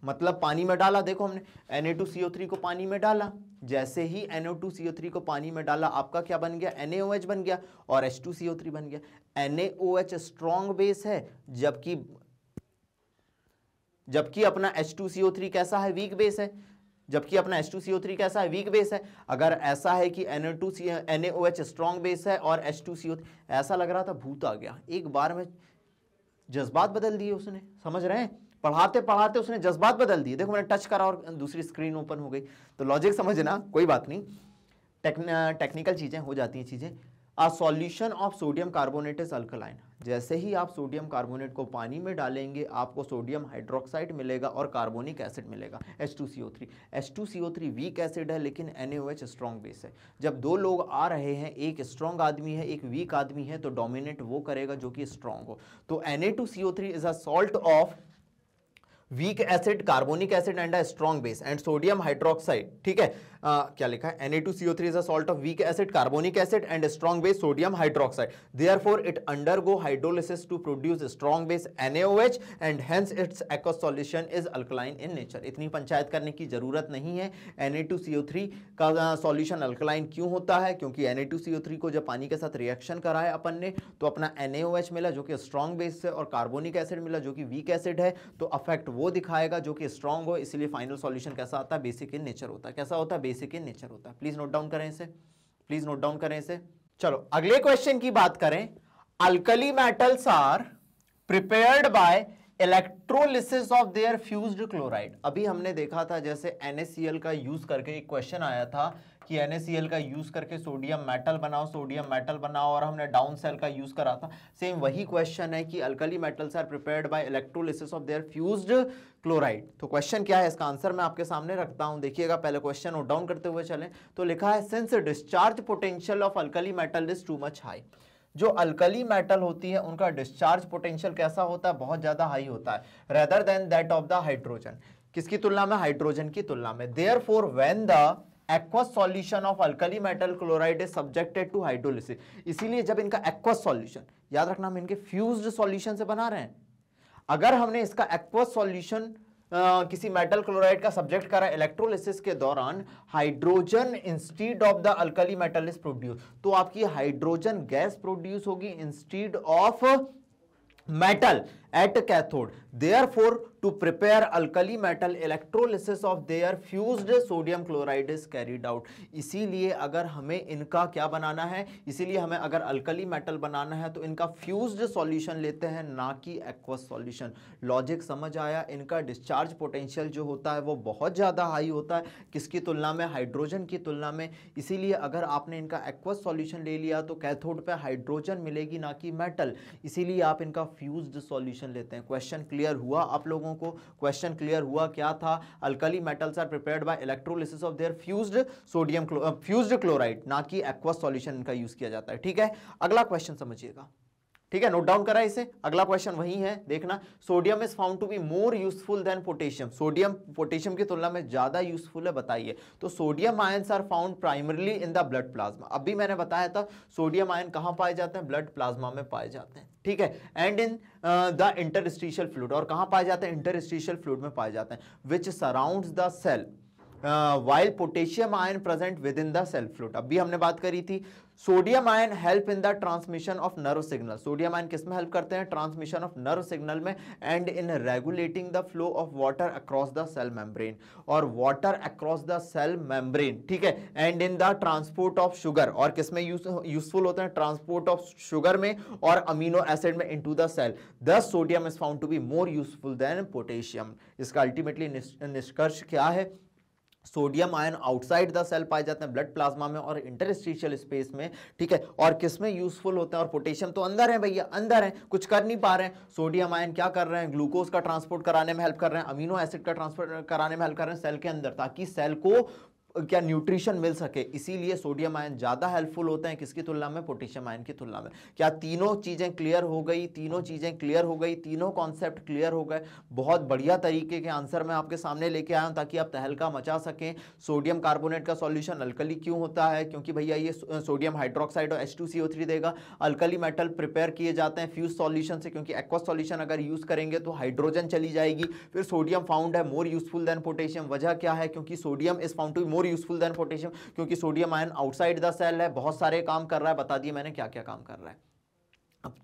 [SPEAKER 1] मतलब पानी में डाला देखो हमने एन को पानी में डाला जैसे ही Na2CO3 को पानी में डाला आपका क्या बन गया एन बन गया और H2CO3 बन गया एन स्ट्रॉन्ग बेस है जबकि जबकि अपना H2CO3 कैसा है वीक बेस है जबकि अपना H2CO3 कैसा है वीक बेस है अगर ऐसा है कि Na2C NaOH स्ट्रॉन्ग बेस है और H2CO3 ऐसा लग रहा था भूत आ गया एक बार में जज्बात बदल दिए उसने समझ रहे हैं पढ़ाते पढ़ाते उसने जज्बात बदल दिए देखो मैंने टच करा और दूसरी स्क्रीन ओपन हो गई तो लॉजिक समझना कोई बात नहीं टेक्निकल चीज़ें हो जाती हैं चीज़ें a solution of sodium carbonate is alkaline जैसे ही आप सोडियम कार्बोनेट को पानी में डालेंगे आपको सोडियम हाइड्रोक्साइड मिलेगा और कार्बोनिक एसिड मिलेगा H2CO3 H2CO3 वीक एसिड है लेकिन NaOH स्ट्रॉन्ग बेस है जब दो लोग आ रहे हैं एक स्ट्रॉन्ग आदमी है एक वीक आदमी है तो डोमिनेट वो करेगा जो कि स्ट्रॉन्ग हो तो Na2CO3 is a salt of weak acid carbonic acid and a strong base and sodium hydroxide ठीक है आ, क्या लिखा है Na2CO3 is a salt of weak acid carbonic acid and strong base sodium hydroxide for it undergo hydrolysis to produce strong base H and hence its aqueous solution is alkaline in nature इतनी पंचायत करने की जरूरत नहीं है two three का solution alkaline क्यों होता है क्योंकि टू थ्री को जब पानी के साथ रिएक्शन कराया अपन ने तो अपना एच मिला जो कि स्ट्रॉन्ग बेस है और कार्बोनिक एसिड मिला जो कि वीक एसिड है तो अफेक्ट वो दिखाएगा जो कि स्ट्रॉन्ग हो इसलिए फाइनल सोल्यूशन कैसा आता है बेसिक इन नेचर होता है कैसा होता है बेसिक इन नेचर होता है प्लीज नोट डाउन करें इसे प्लीज नोट डाउन करें इसे चलो अगले क्वेश्चन की बात करें alkali metals are prepared by electrolysis of their fused chloride अभी हमने देखा था जैसे एनएससीएल का यूज करके एक क्वेश्चन आया था कि एन का यूज़ करके सोडियम मेटल बनाओ सोडियम मेटल बनाओ और हमने डाउन सेल का यूज़ करा था सेम वही क्वेश्चन है कि alkali metals are prepared by electrolysis of their fused chloride तो क्वेश्चन क्या है इसका आंसर मैं आपके सामने रखता हूँ देखिएगा पहले क्वेश्चन नोट डाउन करते हुए चलें तो लिखा है since discharge potential of alkali metal is too much high जो अल्कली मेटल होती है उनका डिस्चार्ज पोटेंशियल कैसा होता है बहुत ज़्यादा हाई होता है rather than that of the hydrogen किसकी तुलना में हाइड्रोजन की तुलना में therefore when the aqueous solution of alkali metal chloride is subjected to hydrolysis इसीलिए जब इनका एक्वस सॉल्यूशन याद रखना हम इनके फ्यूज्ड सॉल्यूशन से बना रहे हैं अगर हमने इसका एक्वस सॉल्यूशन किसी मेटल क्लोराइड का सब्जेक्ट करा इलेक्ट्रोलिसिस के दौरान hydrogen instead of the alkali metal is produce तो आपकी हाइड्रोजन गैस प्रोड्यूस होगी instead of metal at cathode for to prepare alkali metal electrolysis of their fuse sodium chloride is carried out इसीलिए अगर हमें इनका क्या बनाना है इसीलिए हमें अगर अल्कली मेटल बनाना है तो इनका फ्यूज्ड सॉल्यूशन लेते हैं ना कि एक्वस सॉल्यूशन लॉजिक समझ आया इनका डिस्चार्ज पोटेंशियल जो होता है वो बहुत ज़्यादा हाई होता है किसकी तुलना में हाइड्रोजन की तुलना में इसीलिए अगर आपने इनका एक्वस सॉल्यूशन ले लिया तो कैथोड पर हाइड्रोजन मिलेगी ना कि मेटल इसीलिए आप इनका फ्यूज्ड सॉल्यूशन क्वेश्चन लेते हैं क्वेश्चन क्लियर हुआ आप लोगों को क्वेश्चन क्लियर हुआ क्या था alkali metals are prepared by electrolysis of their fused sodium fused chloride ना कि एक्वा सॉल्यूशन इनका यूज किया जाता है ठीक है अगला क्वेश्चन समझिएगा ठीक है नोट डाउन करा इसे अगला क्वेश्चन वही है देखना sodium is found to be more useful than potassium sodium potassium की तुलना में ज्यादा यूजफुल है बताइए तो sodium ions are found primarily in the blood plasma अभी मैंने बताया था सोडियम आयन कहाँ पाए जाते हैं ब्लड प्लाज्मा में पाए जाते हैं ठीक है and in the interstitial fluid और कहाँ पाए जाते हैं इंटरस्टिशियल फ्लूड में पाए जाते हैं which surround the cell while potassium ion present within the cell fluid अभी हमने बात करी थी sodium ion help in the transmission of nerve signal sodium ion किस में हेल्प करते हैं ट्रांसमिशन ऑफ नर्व सिग्नल में and in regulating the flow of water across the cell membrane और water across the cell membrane ठीक है and in the transport of sugar और किस में यूजफुल होते हैं ट्रांसपोर्ट ऑफ शुगर में और अमीनो एसिड में to the cell the sodium is found to be more useful than potassium इसका अल्टीमेटली निष्कर्ष क्या है sodium ion outside the cell पाए जाते हैं ब्लड प्लाज्मा में और इंटरस्टिशियल स्पेस में ठीक है और किस में यूजफुल होते हैं और पोटेशियम तो अंदर है भैया अंदर है कुछ कर नहीं पा रहे हैं सोडियम आयन क्या कर रहे हैं ग्लूकोज का ट्रांसपोर्ट कराने में हेल्प कर रहे हैं अमीनो एसिड का ट्रांसपोर्ट कराने में हेल्प कर रहे हैं सेल के अंदर ताकि सेल को क्या न्यूट्रिशन मिल सके इसीलिए सोडियम आयन ज़्यादा हेल्पफुल होते हैं किसकी तुलना में पोटेशियम आयन की तुलना में क्या तीनों चीज़ें क्लियर हो गई तीनों चीज़ें क्लियर हो गई तीनों कॉन्सेप्ट क्लियर हो गए बहुत बढ़िया तरीके के आंसर मैं आपके सामने लेके आया हूँ ताकि आप तहलका मचा सकें सोडियम कार्बोनेट का सॉल्यूशन अल्कली क्यों होता है क्योंकि भैया ये सोडियम हाइड्रोक्साइड और एच देगा अल्कली मेटल प्रिपेयर किए जाते हैं फ्यूज सॉल्यूशन से क्योंकि एक्वा सॉल्यूशन अगर यूज़ करेंगे तो हाइड्रोजन चली जाएगी फिर सोडियम फाउंड है मोर यूजफुल देन पोटेशियम वजह क्या है क्योंकि sodium is found to more more useful than potassium क्योंकि sodium ion outside the cell है बहुत सारे काम कर रहा है बता दिए मैंने क्या क्या काम कर रहा है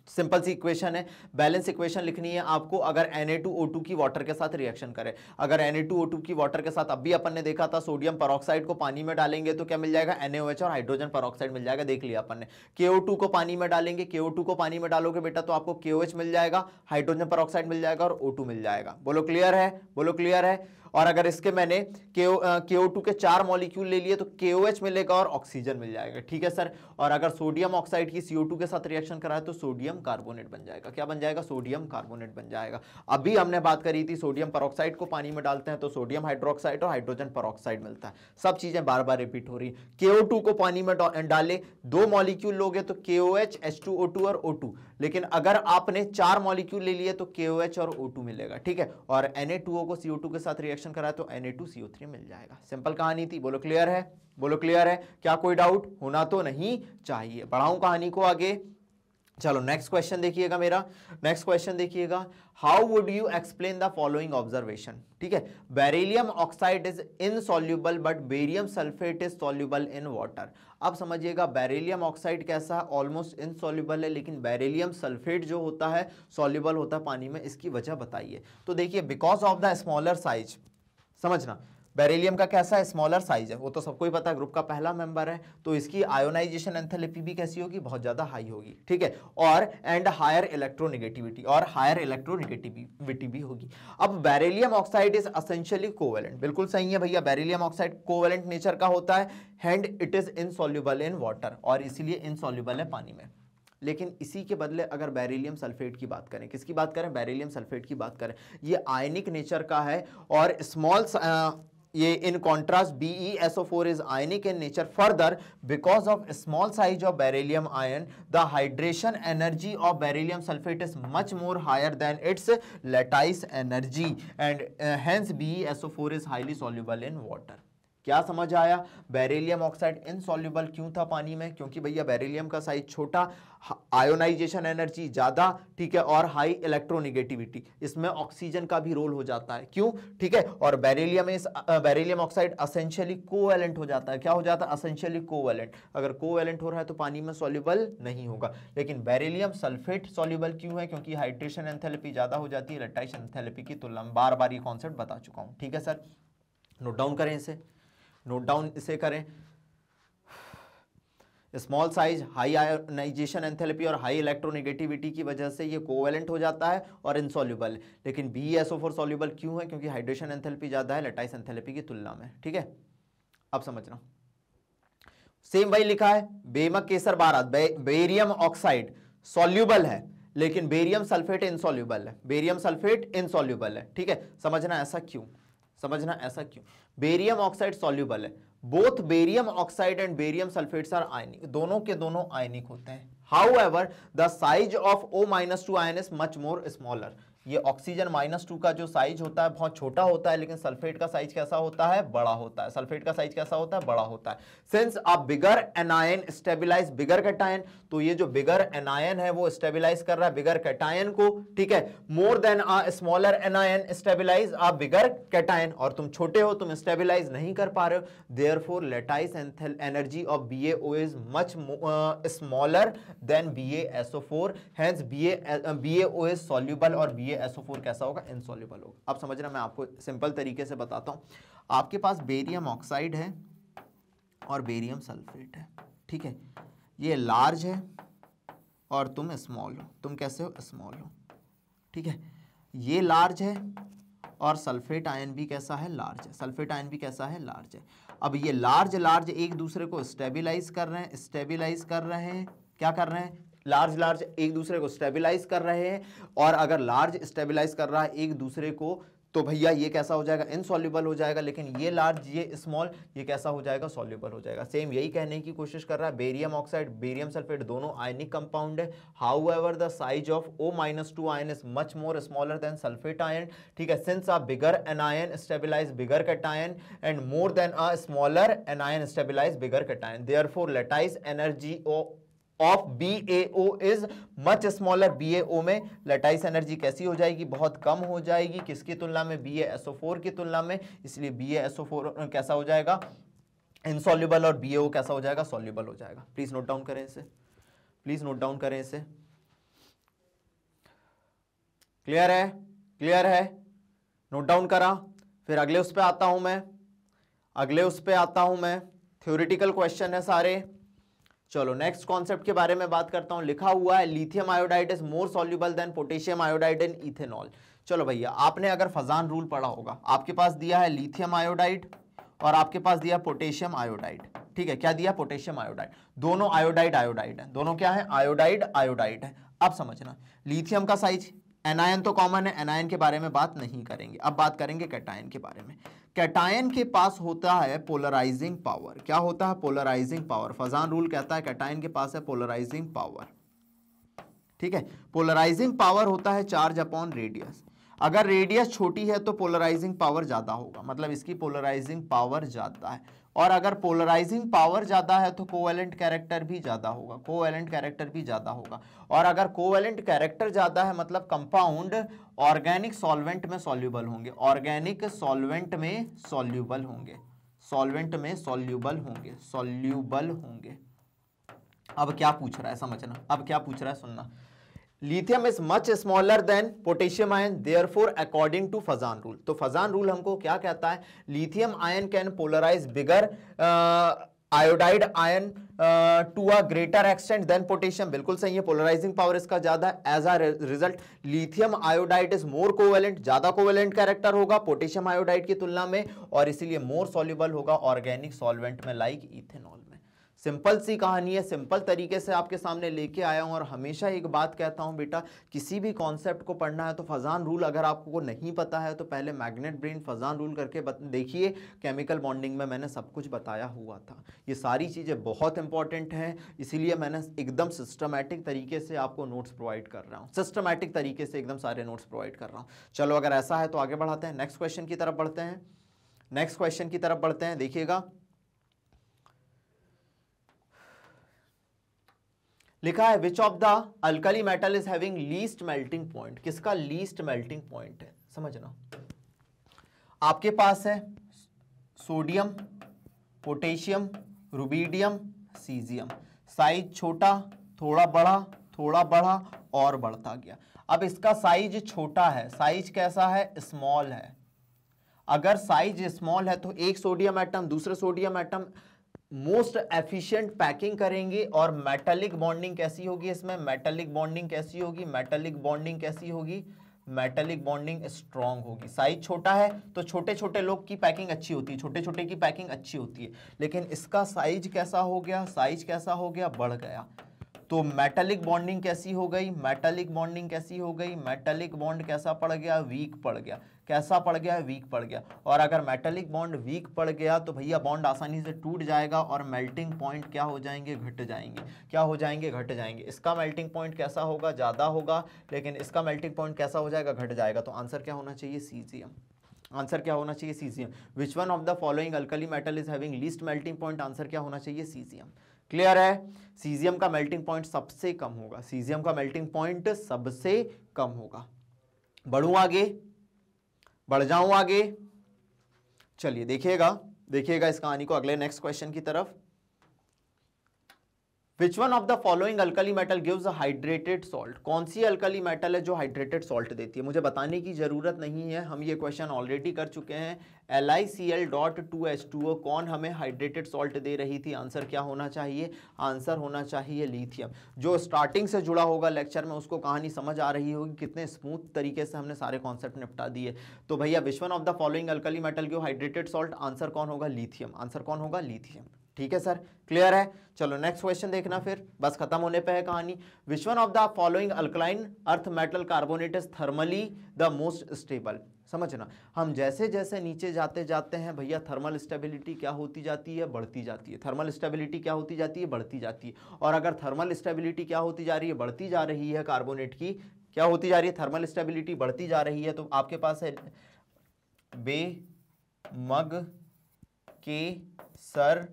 [SPEAKER 1] सिंपल सी इक्वेशन है बैलेंस इक्वेशन लिखनी है आपको अगर Na2O2 की वाटर के साथ रिएक्शन करे अगर Na2O2 की वाटर के साथ अब भी अपन ने देखा था सोडियम परोक्साइड को पानी में डालेंगे तो क्या मिल जाएगा NaOH और हाइड्रोजन परोक्साइड मिल जाएगा देख लिया अपन ने KO2 को पानी में डालेंगे KO2 को पानी में डालोगे बेटा तो आपको KOH मिल जाएगा हाइड्रोजन परोक्साइड मिल जाएगा और O2 मिल जाएगा बोलो क्लियर है बोलो क्लियर है और अगर इसके मैंने के ओ के चार मॉलिक्यूल ले लिए तो के मिलेगा और ऑक्सीजन मिल जाएगा ठीक है सर और अगर सोडियम ऑक्साइड की सी के साथ रिएक्शन कराए तो सोडियम कार्बोनेट बन जाएगा क्या बन जाएगा सोडियम कार्बोनेट बन जाएगा अभी हमने बात करी थी सोडियम पर को पानी में डालते हैं तो सोडियम हाइड्रोक्साइड और हाइड्रोजन पर मिलता है सब चीज़ें बार बार रिपीट हो रही के को पानी में डाले दो मॉलिक्यूल लोगे तो के ओ और ओ लेकिन अगर आपने चार मॉलिक्यूल ले लिए तो के और ओ मिलेगा ठीक है और एन को टू के साथ रिएक्शन कराए तो एन मिल जाएगा सिंपल कहानी थी बोलो क्लियर है बोलो क्लियर है क्या कोई डाउट होना तो नहीं चाहिए बढ़ाऊं कहानी को आगे चलो नेक्स्ट क्वेश्चन देखिएगा मेरा नेक्स्ट क्वेश्चन देखिएगा how would you explain the following observation ठीक है beryllium oxide is insoluble but barium sulphate is soluble in water अब समझिएगा बेरिलियम ऑक्साइड कैसा है ऑलमोस्ट इनसॉल्यूबल है लेकिन बेरिलियम सल्फेट जो होता है सॉल्यूबल होता है पानी में इसकी वजह बताइए तो देखिए because of the smaller size समझना बेरिलियम का कैसा है स्मॉलर साइज है वो तो सबको ही पता है ग्रुप का पहला मेंबर है तो इसकी आयोनाइजेशन एंथेलिपी भी कैसी होगी बहुत ज़्यादा हाई होगी ठीक है और एंड हायर इलेक्ट्रोनिगेटिविटी और हायर इलेक्ट्रोनिगेटिविटी भी होगी अब beryllium oxide is essentially covalent बिल्कुल सही है भैया बेरिलियम ऑक्साइड कोवेलेंट नेचर का होता है and it is insoluble in water और इसीलिए इनसॉल्यूबल है पानी में लेकिन इसी के बदले अगर बेरिलियम सल्फेट की बात करें किसकी बात करें बेरिलियम सल्फेट की बात करें ये आयनिक नेचर का है और स्मॉल ये in contrast B E S O four is ionic in nature further because of small size of beryllium ion the hydration energy of beryllium sulphate is much more higher than its lattice energy and hence B E S O four is highly soluble in water क्या समझ आया beryllium oxide insoluble क्यों था पानी में क्योंकि भैया beryllium का साइज छोटा आयोनाइजेशन एनर्जी ज़्यादा ठीक है और हाई इलेक्ट्रोनिगेटिविटी इसमें ऑक्सीजन का भी रोल हो जाता है क्यों ठीक है और बेरिलियम इस बेरिलियम ऑक्साइड असेंशियली कोवेलेंट हो जाता है क्या हो जाता है असेंशियली कोवेलेंट अगर कोवेलेंट हो रहा है तो पानी में सॉल्यूबल नहीं होगा लेकिन बेरिलियम सल्फेट सॉल्यूबल क्यों है क्योंकि हाइड्रेशन एंथेलपी ज़्यादा हो जाती है इलेक्ट्राइशन एंथेलपी की तुलना बार बार ये कॉन्सेप्ट बता चुका हूँ ठीक है सर नोट डाउन करें इसे नोट डाउन इसे करें small size high ionisation enthalpy और हाई इलेक्ट्रोनेगेटिविटी की वजह से ये कोवेलेंट हो जाता है और इनसॉल्यूबल लेकिन B S O four soluble क्यों है क्योंकि हाइड्रेशन एंथेलपी ज़्यादा है लेटाइस एंथेलपी की तुलना में ठीक है अब समझना सेम वही लिखा है बेमक केसर बारात बे, बेरियम ऑक्साइड सॉल्यूबल है लेकिन बेरियम सल्फेट इनसॉल्यूबल है बेरियम सल्फेट इनसॉल्यूबल है ठीक है समझना ऐसा क्यों समझना ऐसा क्यों बेरियम ऑक्साइड सॉल्यूबल है both barium oxide and barium sulphates are ionic दोनों के दोनों आयनिक होते हैं however the size of O minus two ion is much more smaller ये ऑक्सीजन माइनस टू का जो साइज होता है बहुत छोटा होता है लेकिन सल्फेट का साइज कैसा होता है बड़ा होता है सल्फेट का साइज कैसा होता है बड़ा होता है since a bigger anion stabilise bigger cation तो ये जो बिगर एनायन है वो स्टेबिलाइज कर रहा है बिगर कैटायन को ठीक है more than a smaller anion stabilise a bigger cation और तुम छोटे हो तुम स्टेबिलाइज नहीं कर पा रहे हो therefore lattice energy of B is much smaller than B SO four hence B A B soluble और बी ये SO4 कैसा होगा इंसॉल्यूबल होगा अब समझ रहा मैं आपको सिंपल तरीके से बताता हूँ आपके पास बेरियम ऑक्साइड है और बेरियम सल्फेट है ठीक है ये लार्ज है और तुम स्मॉल हो तुम कैसे हो स्मॉल हो ठीक है ये लार्ज है और सल्फेट आयन भी कैसा है लार्ज है सल्फेट आयन भी कैसा है लार्ज है अब ये लार्ज लार्ज एक दूसरे को स्टेबिलाइज कर रहे हैं स्टेबिलाइज कर रहे हैं क्या कर रहे हैं लार्ज लार्ज एक दूसरे को स्टेबिलाइज कर रहे हैं और अगर लार्ज स्टेबिलाइज कर रहा है एक दूसरे को तो भैया ये कैसा हो जाएगा इनसॉल्यूबल हो जाएगा लेकिन ये लार्ज ये स्मॉल ये कैसा हो जाएगा सॉल्यूबल हो जाएगा सेम यही कहने की कोशिश कर रहा है बेरियम ऑक्साइड बेरियम सल्फेट दोनों आयनिक कंपाउंड है however the size of O minus two ion is much more smaller than sulphate ion ठीक है since a bigger anion stabilise bigger cation and more than a smaller anion stabilise bigger cation therefore lattice energy of B A O is much smaller B A O में lattice energy कैसी हो जाएगी बहुत कम हो जाएगी किसकी तुलना में B A S O four की तुलना में इसलिए B A S O four कैसा हो जाएगा इनसॉल्यूबल और बी ए ओ कैसा हो जाएगा सॉल्यूबल हो जाएगा प्लीज नोट डाउन करें इसे प्लीज नोट डाउन करें इसे क्लियर है क्लियर है नोट डाउन करा फिर अगले उस पर आता हूं मैं अगले उस पर आता हूं मैं थ्योरिटिकल क्वेश्चन है सारे चलो नेक्स्ट कॉन्सेप्ट के बारे में बात करता हूं लिखा हुआ है lithium iodide is more soluble than potassium iodide and ethanol चलो भैया आपने अगर फजान रूल पढ़ा होगा आपके पास दिया है लिथियम आयोडाइड और आपके पास दिया पोटेशियम आयोडाइड ठीक है क्या दिया पोटेशियम आयोडाइड दोनों आयोडाइड आयोडाइड है दोनों क्या है आयोडाइड आयोडाइड है अब समझना लिथियम का साइज एनायन तो कॉमन है एनायन के बारे में बात नहीं करेंगे अब बात करेंगे कैटायन के बारे में कैटायन के पास होता है पोलराइजिंग पावर क्या होता है पोलराइजिंग पावर फजान रूल कहता है कैटायन के पास है पोलराइजिंग पावर ठीक है पोलराइजिंग पावर होता है चार्ज अपॉन रेडियस अगर रेडियस छोटी है तो पोलराइजिंग पावर ज़्यादा होगा मतलब इसकी पोलराइजिंग पावर ज़्यादा है और अगर पोलराइजिंग पावर ज़्यादा है तो कोवेलेंट कैरेक्टर भी ज़्यादा होगा कोवेलेंट कैरेक्टर भी ज़्यादा होगा और अगर कोवेलेंट कैरेक्टर ज़्यादा है मतलब कंपाउंड ऑर्गेनिक सॉल्वेंट में सॉल्यूबल होंगे ऑर्गेनिक सॉल्वेंट में सॉल्यूबल होंगे सॉल्वेंट में सॉल्यूबल होंगे सॉल्यूबल होंगे अब क्या पूछ रहा है समझना अब क्या पूछ रहा है सुनना is much smaller than potassium ion therefore according to Fajan rule तो फजान रूल हमको क्या कहता है lithium ion can polarise bigger iodide ion to a greater extent than potassium बिल्कुल सही है पोलराइजिंग पावर इसका ज्यादा है as a result lithium iodide is more covalent ज्यादा कोवेलेंट कैरेक्टर होगा पोटेशियम आयोडाइड की तुलना में और इसीलिए मोर सॉल्यूबल होगा ऑर्गेनिक सॉल्वेंट में लाइक like इथेनॉल सिंपल सी कहानी है सिंपल तरीके से आपके सामने लेके आया हूँ और हमेशा एक बात कहता हूँ बेटा किसी भी कॉन्सेप्ट को पढ़ना है तो फजान रूल अगर आपको नहीं पता है तो पहले मैग्नेट ब्रेन फजान रूल करके देखिए केमिकल बॉन्डिंग में मैंने सब कुछ बताया हुआ था ये सारी चीज़ें बहुत इंपॉर्टेंट हैं इसीलिए मैंने एकदम सिस्टमैटिक तरीके से आपको नोट्स प्रोवाइड कर रहा हूँ सिस्टमैटिक तरीके से एकदम सारे नोट्स प्रोवाइड कर रहा हूँ चलो अगर ऐसा है तो आगे बढ़ाते हैं नेक्स्ट क्वेश्चन की तरफ बढ़ते हैं नेक्स्ट क्वेश्चन की तरफ बढ़ते हैं देखिएगा लिखा है which of the alkali metal is having least melting point किसका लीस्ट मेल्टिंग पॉइंट है समझना आपके पास है sodium potassium rubidium caesium size छोटा थोड़ा बड़ा थोड़ा बड़ा और बढ़ता गया अब इसका साइज छोटा है साइज कैसा है स्मॉल है अगर साइज स्मॉल है तो एक सोडियम एटम दूसरे sodium atom most efficient packing करेंगे और मेटालिक बॉन्डिंग कैसी होगी इसमें मेटालिक बॉन्डिंग कैसी होगी मेटालिक बॉन्डिंग कैसी होगी मेटालिक बॉन्डिंग स्ट्रांग होगी साइज छोटा है तो छोटे छोटे लोग की पैकिंग अच्छी होती है छोटे छोटे की पैकिंग अच्छी होती है लेकिन इसका साइज कैसा हो गया साइज कैसा हो गया बढ़ गया तो मेटालिक बॉन्डिंग कैसी हो गई मेटालिक बॉन्डिंग कैसी हो गई मेटालिक बॉन्ड कैसा पड़ गया वीक पड़ गया कैसा पड़ गया वीक पड़ गया और अगर मेटेलिक बॉन्ड वीक पड़ गया तो भैया बॉन्ड आसानी से टूट जाएगा और मेल्टिंग पॉइंट क्या हो जाएंगे घट जाएंगे क्या हो जाएंगे घट जाएंगे इसका मेल्टिंग पॉइंट कैसा होगा ज़्यादा होगा लेकिन इसका मेल्टिंग पॉइंट कैसा हो जाएगा घट जाएगा तो आंसर क्या होना चाहिए सी आंसर क्या होना चाहिए caesium which one of the following alkali metal is having least melting point answer क्या होना चाहिए सीजियम क्लियर है सीजियम का मेल्टिंग पॉइंट सबसे कम होगा सीजियम का मेल्टिंग पॉइंट सबसे कम होगा बढ़ू आगे बढ़ जाऊं आगे चलिए देखिएगा देखिएगा इस कहानी को अगले नेक्स्ट क्वेश्चन की तरफ which one of the following alkali metal gives hydrated salt कौन सी अल्कली मेटल है जो हाइड्रेटेड सॉल्ट देती है मुझे बताने की जरूरत नहीं है हम ये क्वेश्चन ऑलरेडी कर चुके हैं L I C L dot two H two O कौन हमें हाइड्रेटेड सॉल्ट दे रही थी आंसर क्या होना चाहिए आंसर होना चाहिए लिथियम जो स्टार्टिंग से जुड़ा होगा लेक्चर में उसको कहानी समझ आ रही होगी कितने स्मूथ तरीके से हमने सारे कॉन्सेप्ट निपटा दिए तो भैया which one of the following alkali metal give hydrated salt answer कौन होगा लिथियम आंसर कौन होगा लिथियम ठीक है सर क्लियर है चलो नेक्स्ट क्वेश्चन देखना फिर बस खत्म होने पे है कहानी which one of the following alkaline earth metal carbonate is thermally the most stable समझना हम जैसे जैसे नीचे जाते जाते हैं भैया थर्मल स्टेबिलिटी क्या होती जाती है बढ़ती जाती है थर्मल स्टेबिलिटी क्या होती जाती है बढ़ती जाती है और अगर थर्मल स्टेबिलिटी क्या होती जा रही है बढ़ती जा रही है कार्बोनेट की क्या होती जा रही है थर्मल स्टेबिलिटी बढ़ती जा रही है तो आपके पास है बे मग के सर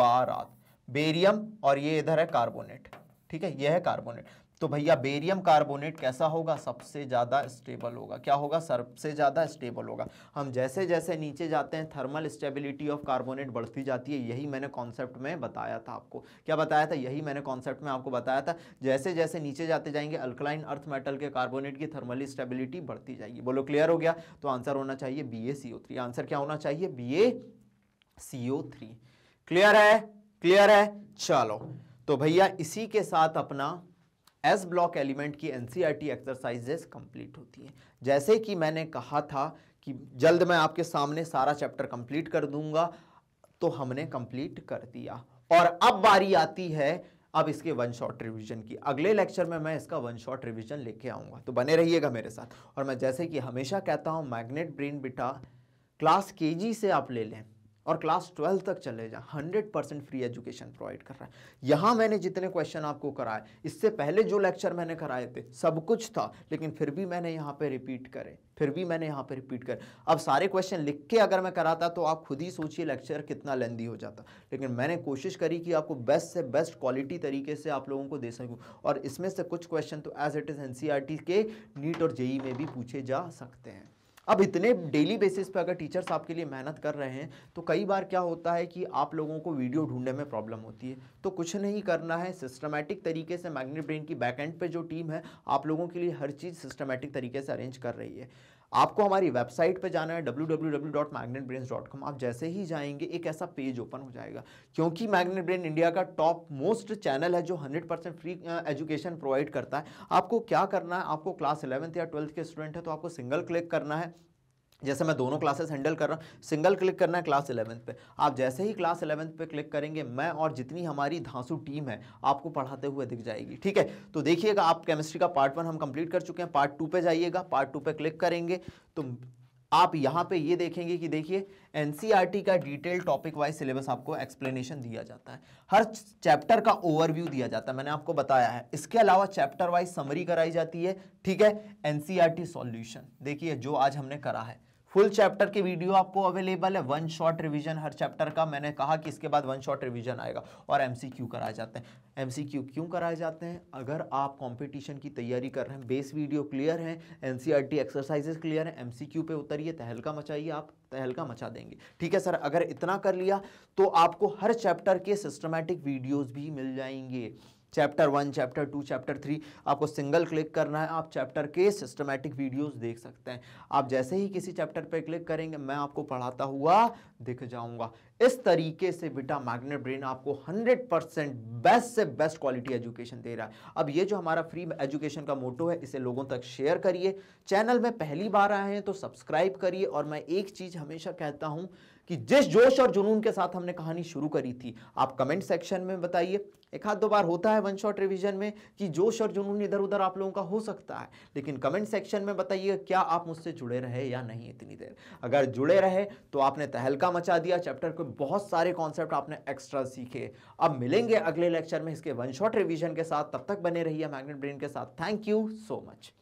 [SPEAKER 1] बारात बेरियम और ये इधर है कार्बोनेट ठीक है यह है कार्बोनेट तो भैया बेरियम कार्बोनेट कैसा होगा सबसे ज़्यादा स्टेबल होगा क्या होगा सबसे ज़्यादा स्टेबल होगा हम जैसे जैसे नीचे जाते हैं थर्मल स्टेबिलिटी ऑफ कार्बोनेट बढ़ती जाती है यही मैंने कॉन्सेप्ट में बताया था आपको क्या बताया था यही मैंने कॉन्सेप्ट में आपको बताया था जैसे जैसे नीचे जाते जाएंगे अल्कलाइन अर्थ मेटल के कार्बोनेट की थर्मल स्टेबिलिटी बढ़ती जाएगी बोलो क्लियर हो गया तो आंसर होना चाहिए बी ए आंसर क्या होना चाहिए बी CO3 थ्री क्लियर है क्लियर है चलो तो भैया इसी के साथ अपना एस ब्लॉक एलिमेंट की एनसीईआरटी एक्सरसाइजेस कंप्लीट होती है जैसे कि मैंने कहा था कि जल्द मैं आपके सामने सारा चैप्टर कंप्लीट कर दूंगा तो हमने कंप्लीट कर दिया और अब बारी आती है अब इसके वन शॉट रिवीजन की अगले लेक्चर में मैं इसका वन शॉट रिवीजन लेके आऊँगा तो बने रहिएगा मेरे साथ और मैं जैसे कि हमेशा कहता हूँ मैग्नेट ब्रेन बिटा क्लास केजी से आप ले लें और क्लास ट्वेल्थ तक चले जाएँ hundred percent free education provide कर रहा है यहाँ मैंने जितने क्वेश्चन आपको कराए इससे पहले जो लेक्चर मैंने कराए थे सब कुछ था लेकिन फिर भी मैंने यहाँ पे रिपीट करे फिर भी मैंने यहाँ पे रिपीट करे अब सारे क्वेश्चन लिख के अगर मैं कराता तो आप खुद ही सोचिए लेक्चर कितना लेंदी हो जाता लेकिन मैंने कोशिश करी कि आपको बेस्ट से बेस्ट क्वालिटी तरीके से आप लोगों को दे सकूँ और इसमें से कुछ क्वेश्चन तो एज इट इज़ एन के नीट और जेई e में भी पूछे जा सकते हैं अब इतने डेली बेसिस पे अगर टीचर्स आपके लिए मेहनत कर रहे हैं तो कई बार क्या होता है कि आप लोगों को वीडियो ढूंढने में प्रॉब्लम होती है तो कुछ नहीं करना है सिस्टमेटिक तरीके से मैग्नेट ब्रेन की बैकएंड पे जो टीम है आप लोगों के लिए हर चीज़ सिस्टमेटिक तरीके से अरेंज कर रही है आपको हमारी वेबसाइट पे जाना है कॉम आप जैसे ही जाएंगे एक ऐसा पेज ओपन हो जाएगा क्योंकि मैग्नेट ब्रेन इंडिया का टॉप मोस्ट चैनल है जो 100 परसेंट फ्री एजुकेशन प्रोवाइड करता है आपको क्या करना है आपको क्लास इलेवंथ या ट्वेल्थ के स्टूडेंट है तो आपको सिंगल क्लिक करना है जैसे मैं दोनों क्लासेस हैंडल कर रहा हूँ सिंगल क्लिक करना है क्लास इलेवंथ पे आप जैसे ही क्लास इलेवंथ पे क्लिक करेंगे मैं और जितनी हमारी धांसू टीम है आपको पढ़ाते हुए दिख जाएगी ठीक है तो देखिएगा आप केमिस्ट्री का पार्ट वन हम कंप्लीट कर चुके हैं पार्ट टू पे जाइएगा पार्ट टू पे क्लिक करेंगे तो आप यहाँ पे ये देखेंगे कि देखिए एन e का डिटेल टॉपिक वाइज सिलेबस आपको एक्सप्लेनेशन दिया जाता है हर चैप्टर का ओवरव्यू दिया जाता है मैंने आपको बताया है इसके अलावा चैप्टर वाइज समरी कराई जाती है ठीक है एन सॉल्यूशन e देखिए जो आज हमने करा है फुल चैप्टर की वीडियो आपको अवेलेबल है वन शॉट रिवीजन हर चैप्टर का मैंने कहा कि इसके बाद वन शॉट रिवीजन आएगा और एमसीक्यू कराए जाते हैं एमसीक्यू क्यों कराए जाते हैं अगर आप कंपटीशन की तैयारी कर रहे हैं बेस वीडियो क्लियर है एनसीईआरटी एक्सरसाइजेस क्लियर है एमसीक्यू पे उतरिए तहलका मचाइए आप तहलका मचा देंगे ठीक है सर अगर इतना कर लिया तो आपको हर चैप्टर के सिस्टमेटिक वीडियोज़ भी मिल जाएंगे chapter one chapter two chapter three आपको सिंगल क्लिक करना है आप चैप्टर के सिस्टमेटिक वीडियोस देख सकते हैं आप जैसे ही किसी चैप्टर पर क्लिक करेंगे मैं आपको पढ़ाता हुआ दिख जाऊंगा इस तरीके से बेटा मैग्नेट ब्रेन आपको 100 परसेंट बेस्ट से बेस्ट क्वालिटी एजुकेशन दे रहा है अब ये जो हमारा फ्री एजुकेशन का मोटो है इसे लोगों तक शेयर करिए चैनल में पहली बार आए हैं तो सब्सक्राइब करिए और मैं एक चीज़ हमेशा कहता हूँ कि जिस जोश और जुनून के साथ हमने कहानी शुरू करी थी आप कमेंट सेक्शन में बताइए एक हाथ दो बार होता है वन शॉट रिविजन में कि जोश और जुनून इधर उधर आप लोगों का हो सकता है लेकिन कमेंट सेक्शन में बताइए क्या आप मुझसे जुड़े रहे या नहीं इतनी देर अगर जुड़े रहे तो आपने तहलका मचा दिया चैप्टर के बहुत सारे कॉन्सेप्ट आपने एक्स्ट्रा सीखे अब मिलेंगे अगले लेक्चर में इसके वन शॉट रिविजन के साथ तब तक बने रहिए मैग्नेट ब्रेन के साथ थैंक यू सो मच